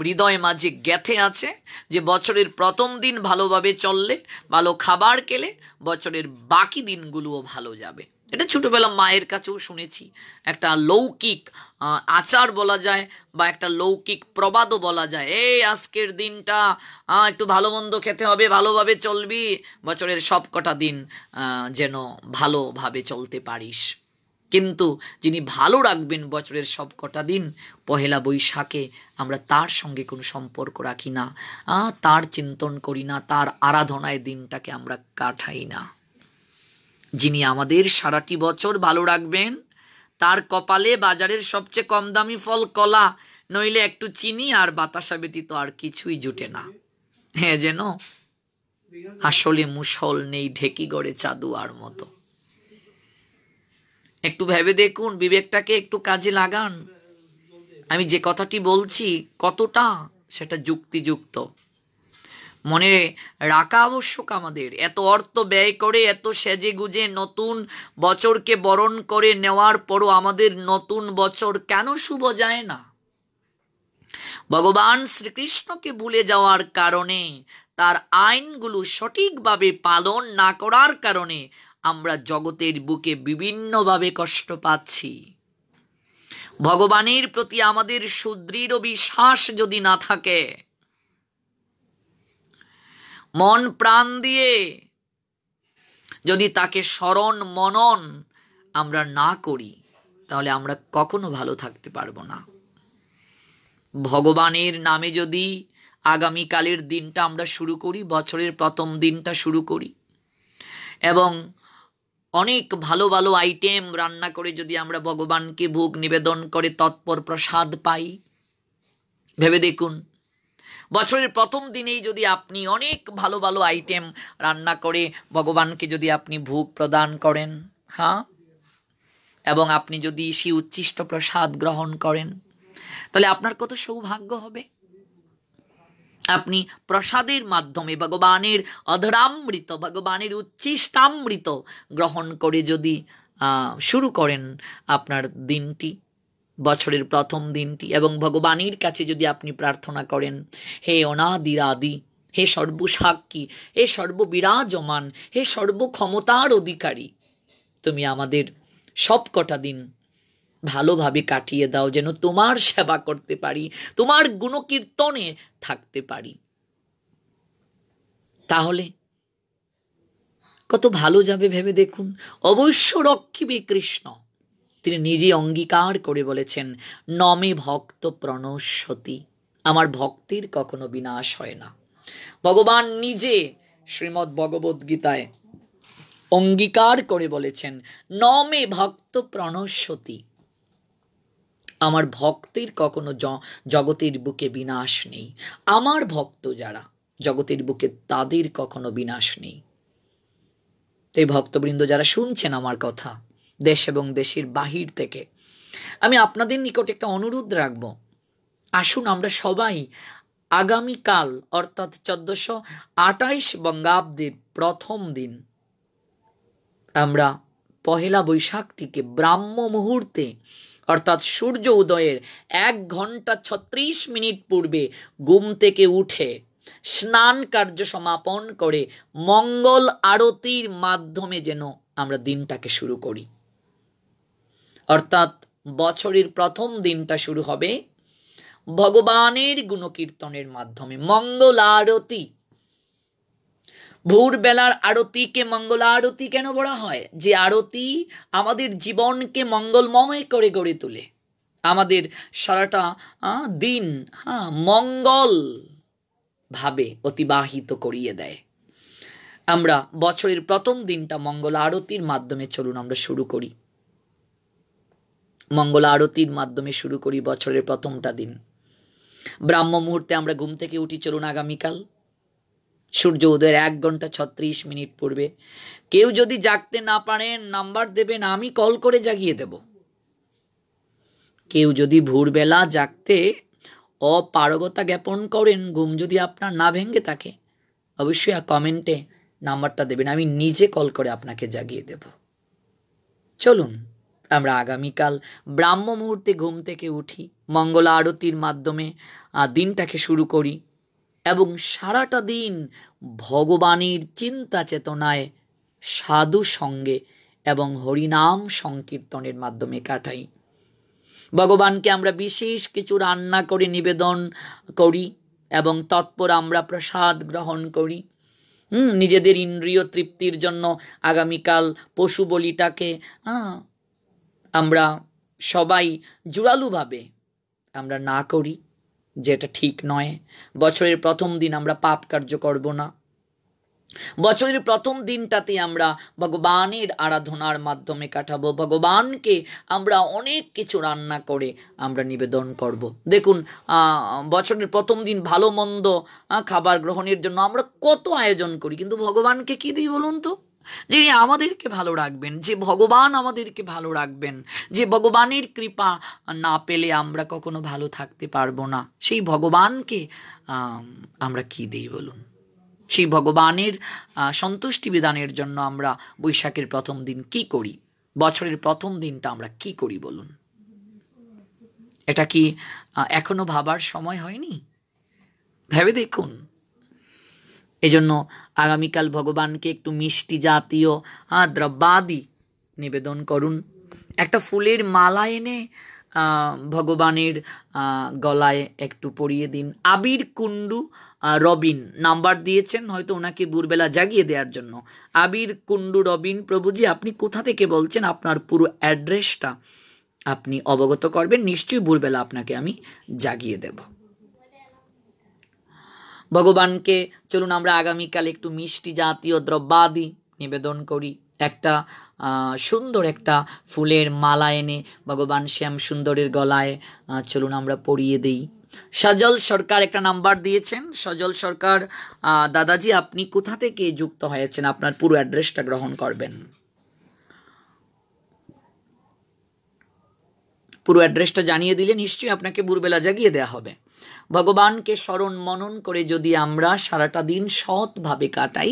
হৃদয় মাঝে গেথে আছে যে বছরের প্রথম দিন ভালোভাবে চললে ভালো খাবার খেলে বছরের বাকি দিনগুলোও ভালো যাবে এটা ছোটোবেলা মায়ের কাছেও শুনেছি একটা লৌকিক আচার বলা যায় বা একটা লৌকিক প্রবাদও বলা যায় এই আজকের দিনটা একটু ভালো মন্দ খেতে হবে ভালোভাবে চলবি বছরের সব কটা দিন যেন ভালোভাবে চলতে পারিস কিন্তু যিনি ভালো রাখবেন বছরের সব কটা দিন পহেলা বৈশাখে আমরা তার সঙ্গে কোনো সম্পর্ক রাখি না তার চিন্তন করি না তার আরাধনায় দিনটাকে আমরা কাটাই না যিনি আমাদের সারাটি বছর ভালো রাখবেন তার কপালে বাজারের সবচেয়ে কম দামি ফল কলা নইলে একটু চিনি আর বাতাসা ব্যতীত আর কিছুই জুটে না হ্যাঁ যেন আসলে মুসল নেই ঢেকি গড়ে চাদু আর মতো একটু ভেবে দেখুন বিবেকটাকে একটু কাজে লাগান আমি যে কথাটি বলছি কতটা সেটা যুক্তিযুক্ত মনে রাখা আবশ্যক আমাদের এত অর্থ ব্যয় করে এত সেজে গুজে নতুন বছরকে বরণ করে নেওয়ার পরও আমাদের নতুন বছর কেন শুভ যায় না ভগবান শ্রীকৃষ্ণকে ভুলে যাওয়ার কারণে তার আইনগুলো সঠিকভাবে পালন না করার কারণে আমরা জগতের বুকে বিভিন্নভাবে কষ্ট পাচ্ছি ভগবানের প্রতি আমাদের সুদৃঢ় বিশ্বাস যদি না থাকে মন প্রাণ দিয়ে যদি তাকে স্মরণ মনন আমরা না করি তাহলে আমরা কখনো ভালো থাকতে পারবো না ভগবানের নামে যদি আগামীকালের দিনটা আমরা শুরু করি বছরের প্রথম দিনটা শুরু করি এবং অনেক ভালো ভালো আইটেম রান্না করে যদি আমরা ভগবানকে ভোগ নিবেদন করে তৎপর প্রসাদ পাই ভেবে দেখুন বছরের প্রথম দিনেই যদি আপনি অনেক ভালো ভালো আইটেম রান্না করে ভগবানকে যদি আপনি ভোগ প্রদান করেন হ্যাঁ এবং আপনি যদি সেই উচ্ছিষ্ট প্রসাদ গ্রহণ করেন তাহলে আপনার কত সৌভাগ্য হবে আপনি প্রসাদের মাধ্যমে ভগবানের অধরামৃত ভগবানের উচ্ছিষ্টামৃত গ্রহণ করে যদি শুরু করেন আপনার দিনটি বছরের প্রথম দিনটি এবং ভগবানের কাছে যদি আপনি প্রার্থনা করেন হে অনাদিরাদি হে সর্বসাক্ষী হে সর্ববিরাজমান হে সর্বক্ষমতার অধিকারী তুমি আমাদের সবকটা দিন ভালোভাবে কাটিয়ে দাও যেন তোমার সেবা করতে পারি তোমার গুণকীর্তনে থাকতে পারি তাহলে কত ভালো যাবে ভেবে দেখুন অবশ্য রক্ষিবে কৃষ্ণ তিনি নিজে অঙ্গীকার করে বলেছেন নমে ভক্ত প্রণস্বতী আমার ভক্তির কখনো বিনাশ হয় না ভগবান নিজে শ্রীমদ্ ভগবদ্গীতায় অঙ্গীকার করে বলেছেন নমে ভক্ত প্রণস্বতী আমার ভক্তির কখনো জগতের বুকে বিনাশ নেই আমার ভক্ত যারা জগতের বুকে তাদের কখনো বিনাশ নেই তো ভক্তবৃন্দ যারা শুনছেন আমার কথা দেশ এবং দেশের বাহির থেকে আমি আপনাদের নিকট একটা অনুরোধ রাখব আসুন আমরা সবাই আগামীকাল অর্থাৎ চোদ্দশো আটাইশ বঙ্গাব্দের প্রথম দিন আমরা পহেলা বৈশাখটিকে ব্রাহ্ম মুহূর্তে অর্থাৎ সূর্য উদয়ের এক ঘন্টা ছত্রিশ মিনিট পূর্বে ঘুম থেকে উঠে স্নান কার্য সমাপন করে মঙ্গল আরতির মাধ্যমে যেন আমরা দিনটাকে শুরু করি অর্থাৎ বছরের প্রথম দিনটা শুরু হবে ভগবানের গুণকীর্তনের মাধ্যমে মঙ্গল আরতি ভোরবেলার আরতিকে মঙ্গল আরতি কেন বলা হয় যে আরতি আমাদের জীবনকে মঙ্গলময় করে গড়ে তোলে আমাদের সারাটা দিন হ্যাঁ মঙ্গল ভাবে অতিবাহিত করিয়ে দেয় আমরা বছরের প্রথম দিনটা মঙ্গল আরতির মাধ্যমে চলুন আমরা শুরু করি মঙ্গল আরতির মাধ্যমে শুরু করি বছরের প্রথমটা দিন ব্রাহ্ম মুহূর্তে আমরা ঘুম থেকে উঠি চলুন আগামীকাল সূর্য উদয়ের এক ঘন্টা ছত্রিশ মিনিট পূর্বে কেউ যদি জাগতে না পারেন নাম্বার দেবেন আমি কল করে জাগিয়ে দেব কেউ যদি ভোরবেলা জাগতে অপারগতা জ্ঞাপন করেন ঘুম যদি আপনার না ভেঙে থাকে অবশ্যই কমেন্টে নাম্বারটা দেবেন আমি নিজে কল করে আপনাকে জাগিয়ে দেব চলুন আমরা আগামীকাল ব্রাহ্ম মুহূর্তে ঘুম থেকে উঠি মঙ্গল আরতির মাধ্যমে দিনটাকে শুরু করি এবং সারাটা দিন ভগবানের চিন্তা চেতনায় সাধু সঙ্গে এবং হরিনাম সংকীর্তনের মাধ্যমে কাটাই ভগবানকে আমরা বিশেষ কিছু রান্না করে নিবেদন করি এবং তৎপর আমরা প্রসাদ গ্রহণ করি নিজেদের ইন্দ্রিয় তৃপ্তির জন্য আগামীকাল পশু বলিটাকে আমরা সবাই জোরালোভাবে আমরা না করি যেটা ঠিক নয় বছরের প্রথম দিন আমরা পাপ কার্য করব না বছরের প্রথম দিনটাতে আমরা ভগবানের আরাধনার মাধ্যমে কাটাবো ভগবানকে আমরা অনেক কিছু রান্না করে আমরা নিবেদন করব। দেখুন বছরের প্রথম দিন ভালো মন্দ খাবার গ্রহণের জন্য আমরা কত আয়োজন করি কিন্তু ভগবানকে কী দিই বলুন তো যিনি আমাদেরকে ভালো রাখবেন যে ভগবান আমাদেরকে ভালো রাখবেন যে ভগবানের কৃপা না পেলে আমরা কখনো ভালো থাকতে পারবো না সেই ভগবানকে আমরা কি দিই বলুন সেই ভগবানের সন্তুষ্টি বিধানের জন্য আমরা বৈশাখের প্রথম দিন কি করি বছরের প্রথম দিনটা আমরা কি করি বলুন এটা কি এখনো ভাবার সময় হয়নি ভেবে দেখুন এজন্য আগামীকাল ভগবানকে একটু মিষ্টি জাতীয় দ্রব্যাদি নিবেদন করুন একটা ফুলের মালা এনে ভগবানের গলায় একটু পরিয়ে দিন আবির কুণ্ডু রবিন নাম্বার দিয়েছেন হয়তো ওনাকে ভোরবেলা জাগিয়ে দেওয়ার জন্য আবির কুণ্ডু রবিন প্রভুজি আপনি কোথা থেকে বলছেন আপনার পুরো অ্যাড্রেসটা আপনি অবগত করবেন নিশ্চয়ই ভোরবেলা আপনাকে আমি জাগিয়ে দেবো ভগবানকে চলুন আমরা আগামীকাল একটু মিষ্টি জাতীয় দ্রব্যাদি নিবেদন করি একটা সুন্দর একটা ফুলের মালা এনে ভগবান শ্যাম সুন্দরের গলায় চলুন আমরা পরিয়ে দিই সজল সরকার একটা নাম্বার দিয়েছেন সজল সরকার দাদাজি আপনি কোথা থেকে যুক্ত হয়েছেন আপনার পুরো অ্যাড্রেসটা গ্রহণ করবেন পুরো অ্যাড্রেসটা জানিয়ে দিলে নিশ্চয়ই আপনাকে ভোরবেলা জাগিয়ে দেওয়া হবে ভগবানকে স্মরণ মনন করে যদি আমরা সারাটা দিন সৎভাবে কাটাই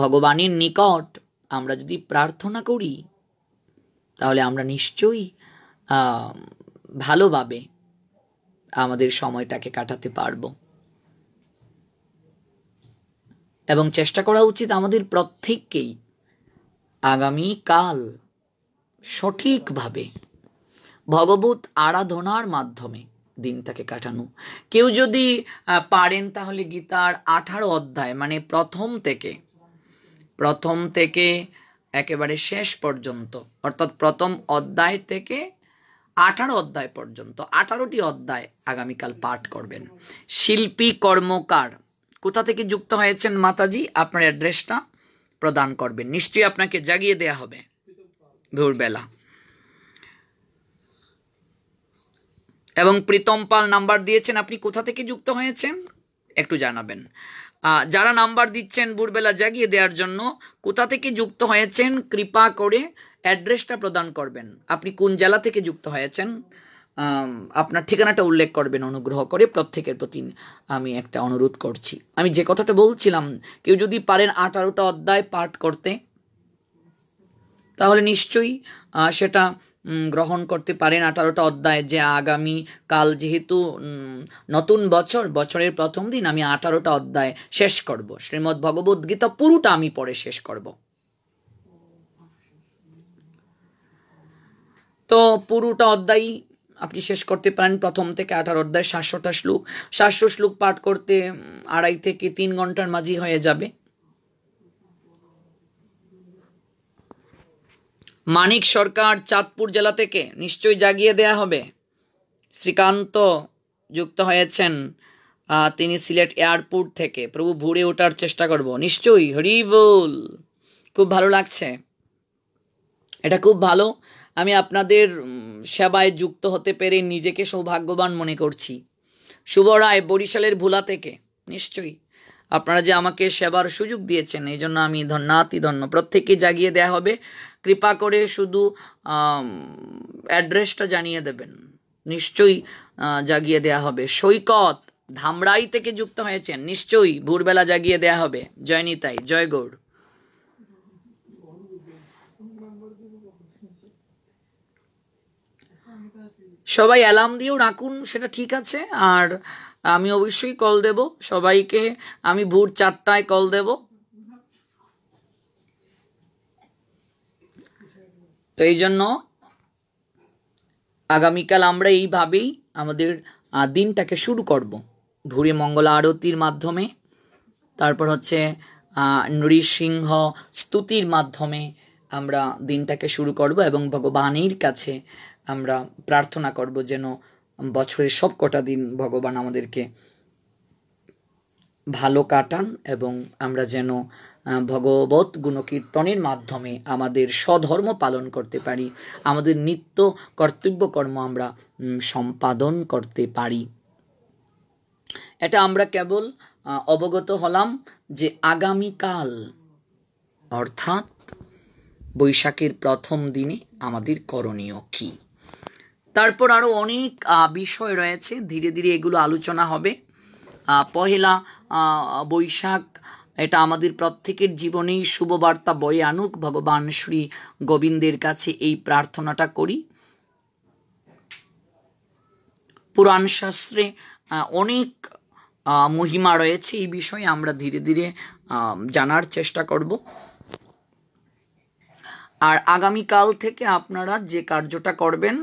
ভগবানের নিকট আমরা যদি প্রার্থনা করি তাহলে আমরা নিশ্চয়ই ভালোভাবে আমাদের সময়টাকে কাটাতে পারব এবং চেষ্টা করা উচিত আমাদের প্রত্যেককেই আগামীকাল সঠিকভাবে ভগবত আরাধনার মাধ্যমে দিন তাকে কাটানো কেউ যদি পারেন তাহলে গীতার আঠারো অধ্যায় মানে প্রথম থেকে প্রথম থেকে একেবারে শেষ পর্যন্ত অর্থাৎ প্রথম অধ্যায় থেকে আঠারো অধ্যায় পর্যন্ত আঠারোটি অধ্যায় আগামীকাল পাঠ করবেন শিল্পী কর্মকার কোথা থেকে যুক্ত হয়েছেন মাতাজি আপনার অ্যাড্রেসটা প্রদান করবেন নিশ্চয়ই আপনাকে জাগিয়ে দেয়া হবে ভোরবেলা এবং প্রীতম পাল নাম্বার দিয়েছেন আপনি কোথা থেকে যুক্ত হয়েছেন একটু জানাবেন যারা নাম্বার দিচ্ছেন ভোরবেলা জাগিয়ে দেওয়ার জন্য কোথা থেকে যুক্ত হয়েছেন কৃপা করে অ্যাড্রেসটা প্রদান করবেন আপনি কোন জেলা থেকে যুক্ত হয়েছেন আপনার ঠিকানাটা উল্লেখ করবেন অনুগ্রহ করে প্রত্যেকের প্রতি আমি একটা অনুরোধ করছি আমি যে কথাটা বলছিলাম কেউ যদি পারেন আঠারোটা অধ্যায় পাঠ করতে তাহলে নিশ্চয়ই সেটা গ্রহণ করতে পারেন আঠারোটা অধ্যায় যে আগামী কাল যেহেতু নতুন বছর বছরের প্রথম দিন আমি আঠারোটা অধ্যায় শেষ করব শ্রীমদ্ ভগবদ্গীতা পুরোটা আমি পরে শেষ করব তো পুরোটা অধ্যায়ই আপনি শেষ করতে পারেন প্রথম থেকে আঠারো অধ্যায় সাতশোটা শ্লোক সাতশো শ্লোক পাঠ করতে আড়াই থেকে তিন ঘন্টার মাঝি হয়ে যাবে মানিক সরকার চাঁদপুর জেলা থেকে নিশ্চয়ই জাগিয়ে দেয়া হবে শ্রীকান্ত যুক্ত হয়েছেন তিনি সিলেট এয়ারপোর্ট থেকে প্রভু ভুড়ে ওঠার চেষ্টা করব নিশ্চয়ই হরিবল খুব ভালো লাগছে এটা খুব ভালো আমি আপনাদের সেবায় যুক্ত হতে পেরে নিজেকে সৌভাগ্যবান মনে করছি রায় বরিশালের ভোলা থেকে নিশ্চয়ই আপনারা যে আমাকে সেবার সুযোগ দিয়েছেন এই জন্য আমি ধন্যাতি ধন্য প্রত্যেককে জাগিয়ে দেয়া হবে কৃপা করে শুধু অ্যাড্রেসটা জানিয়ে দেবেন নিশ্চয়ই জাগিয়ে দেয়া হবে সৈকত ধামরাই থেকে যুক্ত হয়েছেন নিশ্চয়ই ভোরবেলা জাগিয়ে দেয়া হবে জয়নিতাই নিতাই সবাই অ্যালার্ম দিয়েও রাখুন সেটা ঠিক আছে আর আমি অবশ্যই কল দেব সবাইকে আমি ভোর চারটায় কল দেবো তো এই জন্য আগামীকাল আমরা এইভাবেই আমাদের দিনটাকে শুরু করব ভুরি মঙ্গল আরতির মাধ্যমে তারপর হচ্ছে নৃসিংহ স্তুতির মাধ্যমে আমরা দিনটাকে শুরু করব এবং ভগবানের কাছে আমরা প্রার্থনা করব যেন বছরের সব কটা দিন ভগবান আমাদেরকে ভালো কাটান এবং আমরা যেন ভগবত গুণকীর্তনের মাধ্যমে আমাদের স্বধর্ম পালন করতে পারি আমাদের নিত্য কর্তব্য কর্ম আমরা সম্পাদন করতে পারি এটা আমরা কেবল অবগত হলাম যে আগামীকাল অর্থাৎ বৈশাখের প্রথম দিনে আমাদের করণীয় কী তারপর আরও অনেক বিষয় রয়েছে ধীরে ধীরে এগুলো আলোচনা হবে পহেলা বৈশাখ এটা আমাদের প্রত্যেকের জীবনেই শুভবার্তা বয়ে আনুক ভগবান শ্রী গোবিন্দের কাছে এই প্রার্থনাটা করি পুরাণ শাস্ত্রে অনেক মহিমা রয়েছে এই বিষয়ে আমরা ধীরে ধীরে জানার চেষ্টা করব আর আগামীকাল থেকে আপনারা যে কার্যটা করবেন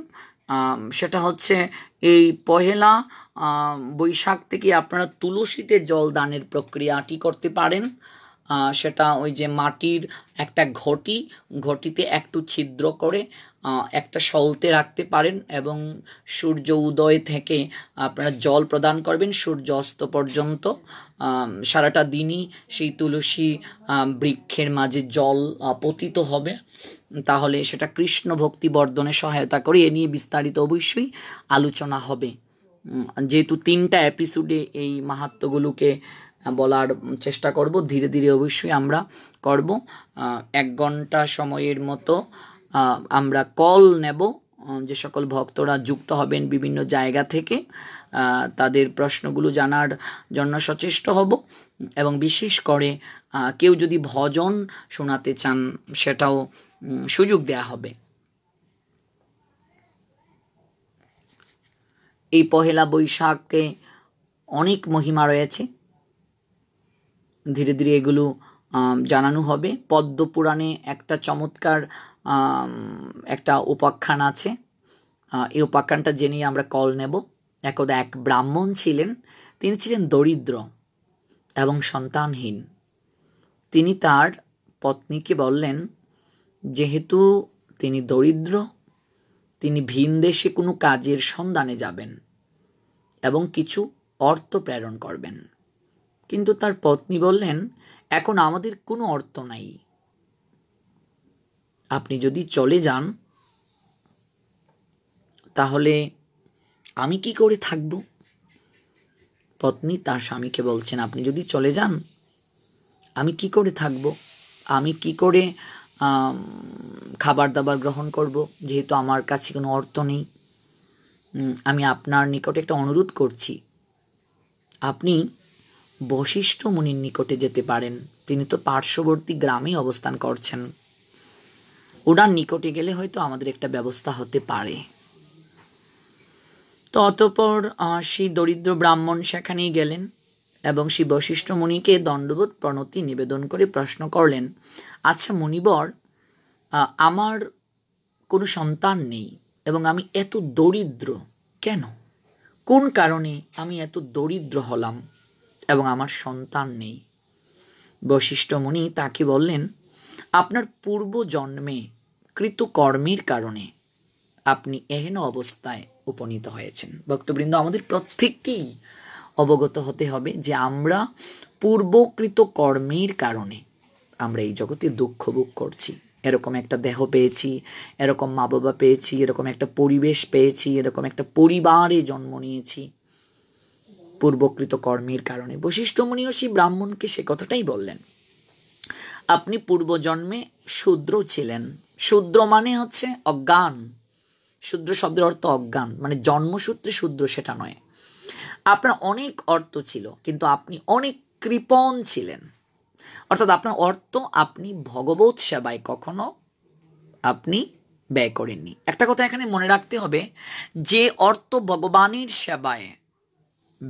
সেটা হচ্ছে এই পহেলা বৈশাখ থেকে আপনারা তুলসীতে জল দানের প্রক্রিয়াটি করতে পারেন সেটা ওই যে মাটির একটা ঘটি ঘটিতে একটু ছিদ্র করে একটা সলতে রাখতে পারেন এবং সূর্য উদয় থেকে আপনারা জল প্রদান করবেন সূর্য অস্ত পর্যন্ত সারাটা দিনই সেই তুলসী বৃক্ষের মাঝে জল পতিত হবে তাহলে সেটা কৃষ্ণ ভক্তি বর্ধনে সহায়তা করে এ নিয়ে বিস্তারিত অবশ্যই আলোচনা হবে যেহেতু তিনটা এপিসোডে এই মাহাত্মগুলোকে বলার চেষ্টা করব ধীরে ধীরে অবশ্যই আমরা করব এক ঘন্টা সময়ের মতো আমরা কল নেব যে সকল ভক্তরা যুক্ত হবেন বিভিন্ন জায়গা থেকে তাদের প্রশ্নগুলো জানার জন্য সচেষ্ট হব এবং বিশেষ করে কেউ যদি ভজন শোনাতে চান সেটাও সুযোগ দেয়া হবে এই পহেলা বৈশাখকে অনেক মহিমা রয়েছে ধীরে ধীরে এগুলো জানানো হবে পদ্ম পুরাণে একটা চমৎকার একটা উপাখ্যান আছে এই উপাখ্যানটা জেনেই আমরা কল নেব একদা এক ব্রাহ্মণ ছিলেন তিনি ছিলেন দরিদ্র এবং সন্তানহীন তিনি তার পত্নীকে বললেন যেহেতু তিনি দরিদ্র তিনি ভিন দেশে কোনো কাজের সন্ধানে যাবেন এবং কিছু অর্থ প্রেরণ করবেন কিন্তু তার পত্নী বললেন এখন আমাদের কোনো অর্থ নাই আপনি যদি চলে যান তাহলে আমি কি করে থাকব পত্নী তার স্বামীকে বলছেন আপনি যদি চলে যান আমি কি করে থাকব আমি কি করে খাবার দাবার গ্রহণ করব যেহেতু আমার কাছে কোনো অর্থ নেই আমি আপনার নিকটে একটা অনুরোধ করছি আপনি বশিষ্ঠ মুনির নিকটে যেতে পারেন তিনি তো পার্শ্ববর্তী গ্রামেই অবস্থান করছেন ওনার নিকটে গেলে হয়তো আমাদের একটা ব্যবস্থা হতে পারে তো অতপর সেই দরিদ্র ব্রাহ্মণ সেখানেই গেলেন এবং সেই বশিষ্ঠ মুনিকে দণ্ডবোধ প্রণতি নিবেদন করে প্রশ্ন করলেন আচ্ছা মুনিবর আমার কোনো সন্তান নেই এবং আমি এত দরিদ্র কেন কোন কারণে আমি এত দরিদ্র হলাম এবং আমার সন্তান নেই বশিষ্ঠমণি তাকে বললেন আপনার পূর্ব জন্মে কৃতকর্মের কারণে আপনি এহেন অবস্থায় উপনীত হয়েছেন ভক্তবৃন্দ আমাদের প্রত্যেককেই অবগত হতে হবে যে আমরা পূর্বকৃত কর্মের কারণে আমরা এই জগতে দুঃখ ভোগ করছি এরকম একটা দেহ পেয়েছি এরকম মা বাবা পেয়েছি এরকম একটা পরিবেশ পেয়েছি এরকম একটা পরিবারে জন্ম নিয়েছি পূর্বকৃত কর্মের কারণে বশিষ্ঠ সেই ব্রাহ্মণকে সে কথাটাই বললেন আপনি পূর্বজন্মে শূদ্র ছিলেন শূদ্র মানে হচ্ছে অজ্ঞান শূদ্র শব্দের অর্থ অজ্ঞান মানে জন্মসূত্রে শূদ্র সেটা নয় আপনার অনেক অর্থ ছিল কিন্তু আপনি অনেক কৃপণ ছিলেন অর্থাৎ আপনার অর্থ আপনি ভগবত সেবায় কখনো আপনি ব্যয় করেননি একটা কথা এখানে মনে রাখতে হবে যে অর্থ ভগবানের সেবায়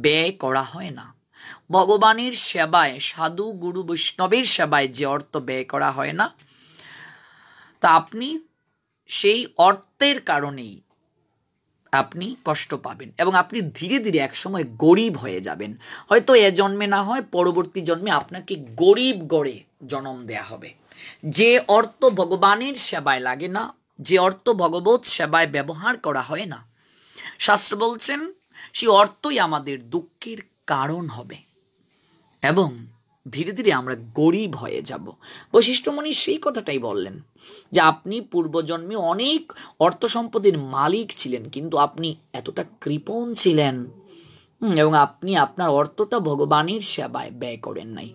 ব্যয় করা হয় না ভগবানের সেবায় সাধু গুরু বৈষ্ণবের সেবায় যে অর্থ ব্যয় করা হয় না তা আপনি সেই অর্থের কারণেই আপনি কষ্ট পাবেন এবং আপনি ধীরে ধীরে একসময় গরিব হয়ে যাবেন হয়তো এ জন্মে না হয় পরবর্তী জন্মে আপনাকে গরিব গড়ে জন্ম দেয়া হবে যে অর্থ ভগবানের সেবায় লাগে না যে অর্থ ভগবত সেবায় ব্যবহার করা হয় না শাস্ত্র বলছেন সে অর্থই আমাদের দুঃখের কারণ হবে এবং ধীরে ধীরে আমরা গরিব হয়ে যাব বৈশিষ্ট্যমণি সেই কথাটাই বললেন যে আপনি পূর্বজন্মে অনেক অর্থ সম্পদের মালিক ছিলেন কিন্তু আপনি এতটা কৃপণ ছিলেন এবং আপনি আপনার অর্থটা ভগবানের সেবায় ব্যয় করেন নাই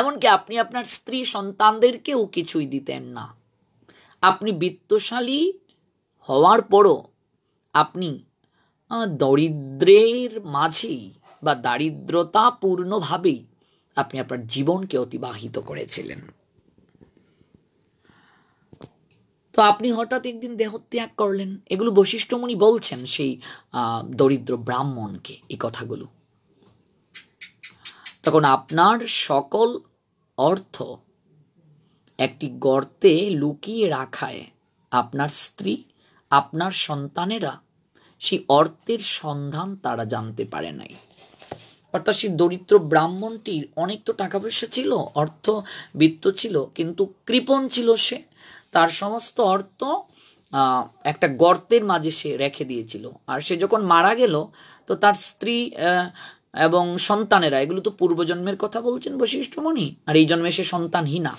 এমনকি আপনি আপনার স্ত্রী সন্তানদেরকেও কিছুই দিতেন না আপনি বিত্তশালী হওয়ার পরও আপনি দরিদ্রের মাঝেই বা দারিদ্রতাপূর্ণভাবেই আপনি আপনার জীবনকে অতিবাহিত করেছিলেন তো আপনি হঠাৎ একদিন দেহত্যাগ করলেন এগুলো বৈশিষ্ট্যমণি বলছেন সেই দরিদ্র ব্রাহ্মণকে এই কথাগুলো তখন আপনার সকল অর্থ একটি গর্তে লুকিয়ে রাখায় আপনার স্ত্রী আপনার সন্তানেরা সেই অর্থের সন্ধান তারা জানতে পারে নাই অর্থাৎ সেই দরিদ্র ব্রাহ্মণটির অনেক তো টাকা পয়সা ছিল অর্থ বৃত্ত ছিল কিন্তু কৃপণ ছিল সে তার সমস্ত অর্থ একটা গর্তের মাঝে সে রেখে দিয়েছিল আর সে যখন মারা গেল তো তার স্ত্রী এবং সন্তানেরা এগুলো তো পূর্বজন্মের কথা বলছেন বৈশিষ্ট্যমণি আর এই জন্মে সে সন্তানহীনা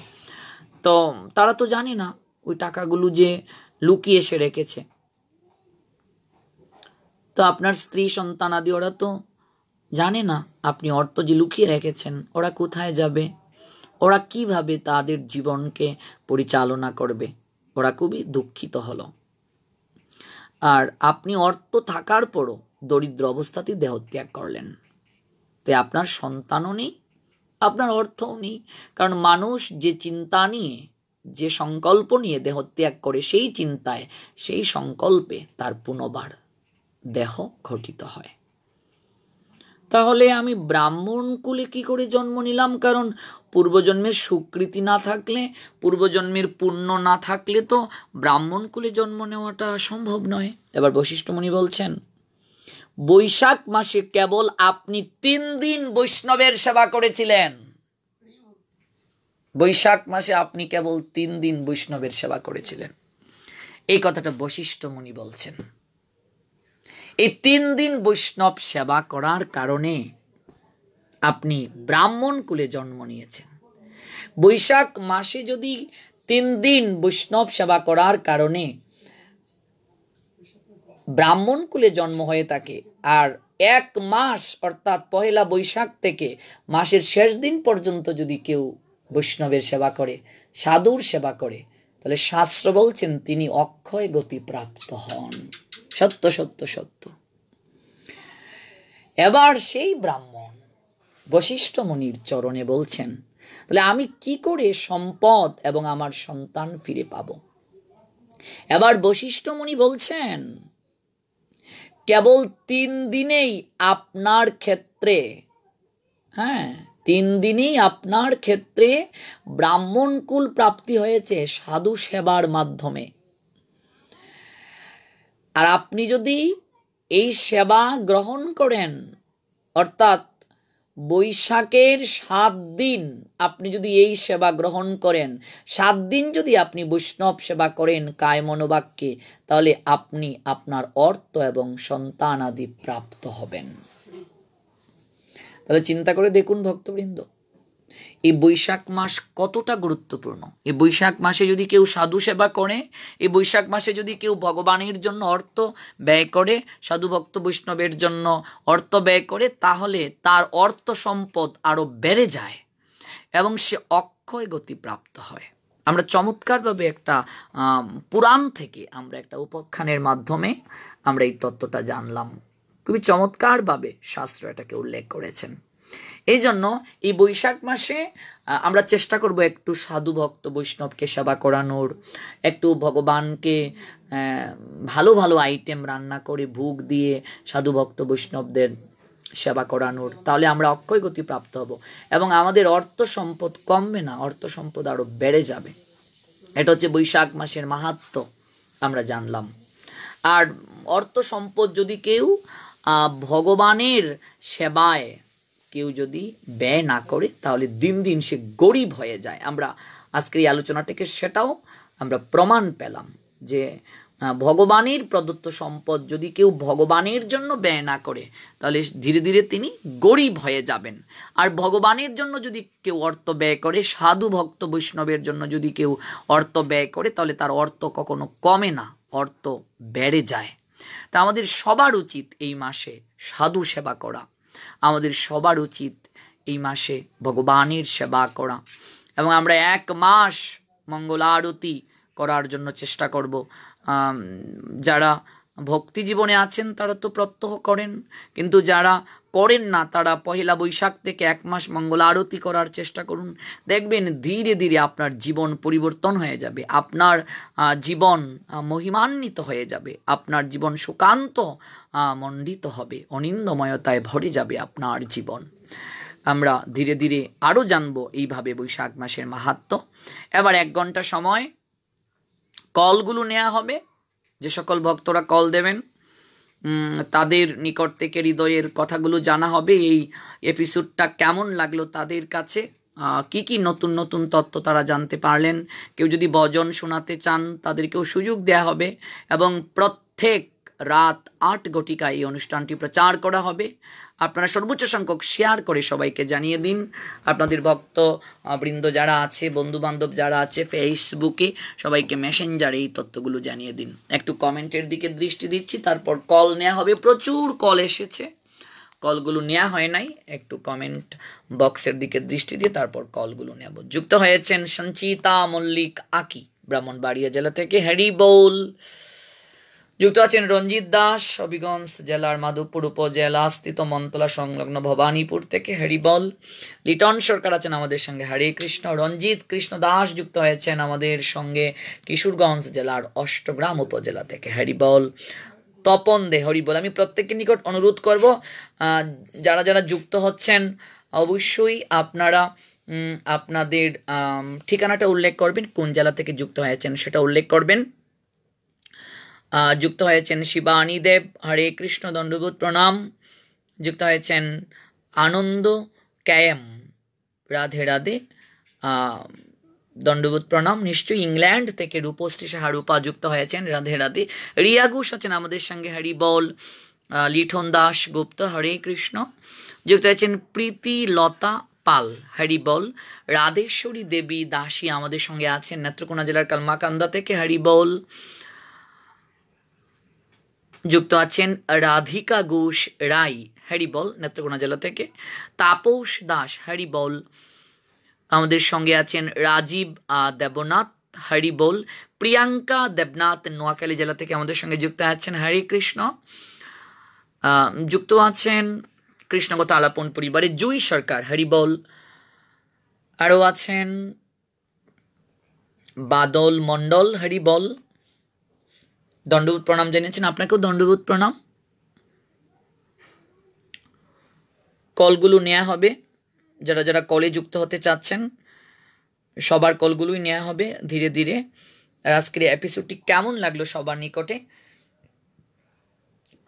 তো তারা তো জানে না ওই টাকাগুলো যে লুকিয়ে সে রেখেছে তো আপনার স্ত্রী সন্তান আদি ওরা তো জানে না আপনি অর্থ যে লুকিয়ে রেখেছেন ওরা কোথায় যাবে ওরা কিভাবে তাদের জীবনকে পরিচালনা করবে ওরা খুবই দুঃখিত হলো আর আপনি অর্থ থাকার পরও দরিদ্র অবস্থাতেই দেহত্যাগ করলেন তাই আপনার সন্তানও নেই আপনার অর্থও নেই কারণ মানুষ যে চিন্তা নিয়ে যে সংকল্প নিয়ে দেহত্যাগ করে সেই চিন্তায় সেই সংকল্পে তার পুনবার দেহ ঘটিত হয় তাহলে আমি ব্রাহ্মণ কুলে কি করে জন্ম নিলাম কারণ পূর্বজন্মের স্বীকৃতি না থাকলে পূর্বজন্মের পুণ্য না থাকলে তো ব্রাহ্মণ কুলে জন্ম নেওয়াটা সম্ভব নয় এবার বৈশিষ্ট্যমণি বলছেন বৈশাখ মাসে কেবল আপনি তিন দিন বৈষ্ণবের সেবা করেছিলেন বৈশাখ মাসে আপনি কেবল তিন দিন বৈষ্ণবের সেবা করেছিলেন এই কথাটা বশিষ্ঠ মুনি বলছেন এই তিন দিন বৈষ্ণব সেবা করার কারণে আপনি ব্রাহ্মণ কুলে জন্ম নিয়েছেন বৈশাখ মাসে যদি তিন দিন বৈষ্ণব সেবা করার কারণে ব্রাহ্মণ কুলে জন্ম হয়ে থাকে আর এক মাস অর্থাৎ পহেলা বৈশাখ থেকে মাসের শেষ দিন পর্যন্ত যদি কেউ বৈষ্ণবের সেবা করে সাধুর সেবা করে তাহলে শাস্ত্র বলছেন তিনি অক্ষয় গতি প্রাপ্ত হন সত্য সত্য সত্য এবার সেই ব্রাহ্মণ বশিষ্ঠ মুনির চরণে বলছেন তাহলে আমি কি করে সম্পদ এবং আমার সন্তান ফিরে পাব এবার বশিষ্ঠ মনি বলছেন কেবল তিন দিনেই আপনার ক্ষেত্রে হ্যাঁ তিন দিনেই আপনার ক্ষেত্রে ব্রাহ্মণকুল প্রাপ্তি হয়েছে সাধু সেবার মাধ্যমে আর আপনি যদি এই সেবা গ্রহণ করেন অর্থাৎ বৈশাখের সাত দিন আপনি যদি এই সেবা গ্রহণ করেন সাত দিন যদি আপনি বৈষ্ণব সেবা করেন কায় মনোবাক্যে তাহলে আপনি আপনার অর্থ এবং সন্তান আদি প্রাপ্ত হবেন তাহলে চিন্তা করে দেখুন ভক্তবৃন্দ এই বৈশাখ মাস কতটা গুরুত্বপূর্ণ এই বৈশাখ মাসে যদি কেউ সাধু সেবা করে এই বৈশাখ মাসে যদি কেউ ভগবানের জন্য অর্থ ব্যয় করে সাধু ভক্ত বৈষ্ণবের জন্য অর্থ ব্যয় করে তাহলে তার অর্থ সম্পদ আরও বেড়ে যায় এবং সে অক্ষয় গতি প্রাপ্ত হয় আমরা চমৎকারভাবে একটা পুরাণ থেকে আমরা একটা উপাখ্যানের মাধ্যমে আমরা এই তত্ত্বটা জানলাম খুবই চমৎকারভাবে শাস্ত্র এটাকে উল্লেখ করেছেন এই জন্য এই বৈশাখ মাসে আমরা চেষ্টা করব একটু সাধু ভক্ত বৈষ্ণবকে সেবা করানোর একটু ভগবানকে ভালো ভালো আইটেম রান্না করে ভোগ দিয়ে সাধু ভক্ত বৈষ্ণবদের সেবা করানোর তাহলে আমরা অক্ষয় গতি প্রাপ্ত হব এবং আমাদের অর্থ সম্পদ কমবে না অর্থ সম্পদ আরও বেড়ে যাবে এটা হচ্ছে বৈশাখ মাসের মাহাত্ম আমরা জানলাম আর অর্থ সম্পদ যদি কেউ ভগবানের সেবায় কেউ যদি ব্যয় না করে তাহলে দিন দিন সে গরিব হয়ে যায় আমরা আজকের এই আলোচনা থেকে সেটাও আমরা প্রমাণ পেলাম যে ভগবানের প্রদত্ত সম্পদ যদি কেউ ভগবানের জন্য ব্যয় না করে তাহলে ধীরে ধীরে তিনি গরিব হয়ে যাবেন আর ভগবানের জন্য যদি কেউ অর্থ ব্যয় করে সাধু ভক্ত বৈষ্ণবের জন্য যদি কেউ অর্থ ব্যয় করে তাহলে তার অর্থ কখনো কমে না অর্থ বেড়ে যায় তা আমাদের সবার উচিত এই মাসে সাধু সেবা করা আমাদের সবার উচিত এই মাসে ভগবানের সেবা করা এবং আমরা এক মাস মঙ্গল আরতি করার জন্য চেষ্টা করব যারা ভক্তি জীবনে আছেন তারা তো প্রত্যহ করেন কিন্তু যারা করেন না তারা পহেলা বৈশাখ থেকে এক মাস মঙ্গল আরতি করার চেষ্টা করুন দেখবেন ধীরে ধীরে আপনার জীবন পরিবর্তন হয়ে যাবে আপনার জীবন মহিমান্বিত হয়ে যাবে আপনার জীবন সুকান্ত মণ্ডিত হবে অনিন্দময়তায় ভরে যাবে আপনার জীবন আমরা ধীরে ধীরে আরও জানবো এইভাবে বৈশাখ মাসের মাহাত্ম এবার এক ঘন্টা সময় কলগুলো নেওয়া হবে যে সকল ভক্তরা কল দেবেন তাদের নিকট থেকে হৃদয়ের কথাগুলো জানা হবে এই এপিসোডটা কেমন লাগলো তাদের কাছে কি কি নতুন নতুন তত্ত্ব তারা জানতে পারলেন কেউ যদি বজন শোনাতে চান তাদেরকেও সুযোগ দেয়া হবে এবং প্রত্যেক রাত আট ঘটিকায় এই অনুষ্ঠানটি প্রচার করা হবে আপনারা সর্বোচ্চ সংখ্যক শেয়ার করে সবাইকে জানিয়ে দিন আপনাদের ভক্ত বৃন্দ যারা আছে বন্ধু বান্ধব যারা আছে ফেসবুকে সবাইকে মেসেঞ্জারে এই তথ্যগুলো জানিয়ে দিন একটু কমেন্টের দিকে দৃষ্টি দিচ্ছি তারপর কল নেওয়া হবে প্রচুর কল এসেছে কলগুলো নেওয়া হয় নাই একটু কমেন্ট বক্সের দিকে দৃষ্টি দিয়ে তারপর কলগুলো নেব যুক্ত হয়েছেন সঞ্চিতা মল্লিক আকি ব্রাহ্মণবাড়িয়া জেলা থেকে হ্যারি বৌল যুক্ত আছেন রঞ্জিত দাস হবিগঞ্জ জেলার মাধবপুর উপজেলা স্থিত মন্তলা সংলগ্ন ভবানীপুর থেকে হ্যারিবল লিটন সরকার আছেন আমাদের সঙ্গে হরে কৃষ্ণ রঞ্জিত কৃষ্ণ দাস যুক্ত হয়েছেন আমাদের সঙ্গে কিশোরগঞ্জ জেলার অষ্টগ্রাম উপজেলা থেকে হ্যারিবল তপন দে হরিবল আমি প্রত্যেকের নিকট অনুরোধ করব যারা যারা যুক্ত হচ্ছেন অবশ্যই আপনারা আপনাদের ঠিকানাটা উল্লেখ করবেন কোন জেলা থেকে যুক্ত হয়েছেন সেটা উল্লেখ করবেন যুক্ত হয়েছেন শিবানী দেব হরে কৃষ্ণ দণ্ডবোধ প্রণাম যুক্ত হয়েছেন আনন্দ ক্যাম রাধে রাধে দণ্ডবোধ প্রণাম নিশ্চয়ই ইংল্যান্ড থেকে রূপশ্রী সাহা রূপা যুক্ত হয়েছেন রাধে রাধে রিয়া ঘোষ আছেন আমাদের সঙ্গে হরি বল লিঠন দাস গুপ্ত হরে কৃষ্ণ যুক্ত হয়েছেন প্রীতি লতা পাল বল রাধেশ্বরী দেবী দাসী আমাদের সঙ্গে আছেন নেত্রকোনা জেলার কালমাকান্দা থেকে হরিবল যুক্ত আছেন রাধিকা ঘোষ রাই হ্যারিবল নেত্রকোনা জেলা থেকে তাপস দাস হ্যারিবল আমাদের সঙ্গে আছেন রাজীব দেবনাথ হরিবল প্রিয়াঙ্কা দেবনাথ নোয়াখালী জেলা থেকে আমাদের সঙ্গে যুক্ত আছেন হরে কৃষ্ণ যুক্ত আছেন কৃষ্ণগত আলাপন পরিবারের জুই সরকার হরিবল আরও আছেন বাদল মণ্ডল হরিবল দণ্ডবোধ প্রণাম জানিয়েছেন আপনাকেও দণ্ডবোধ প্রণাম কলগুলো নেওয়া হবে যারা যারা কলে যুক্ত হতে চাচ্ছেন সবার কলগুলোই নেওয়া হবে ধীরে ধীরে আর আজকের এপিসোডটি কেমন লাগলো সবার নিকটে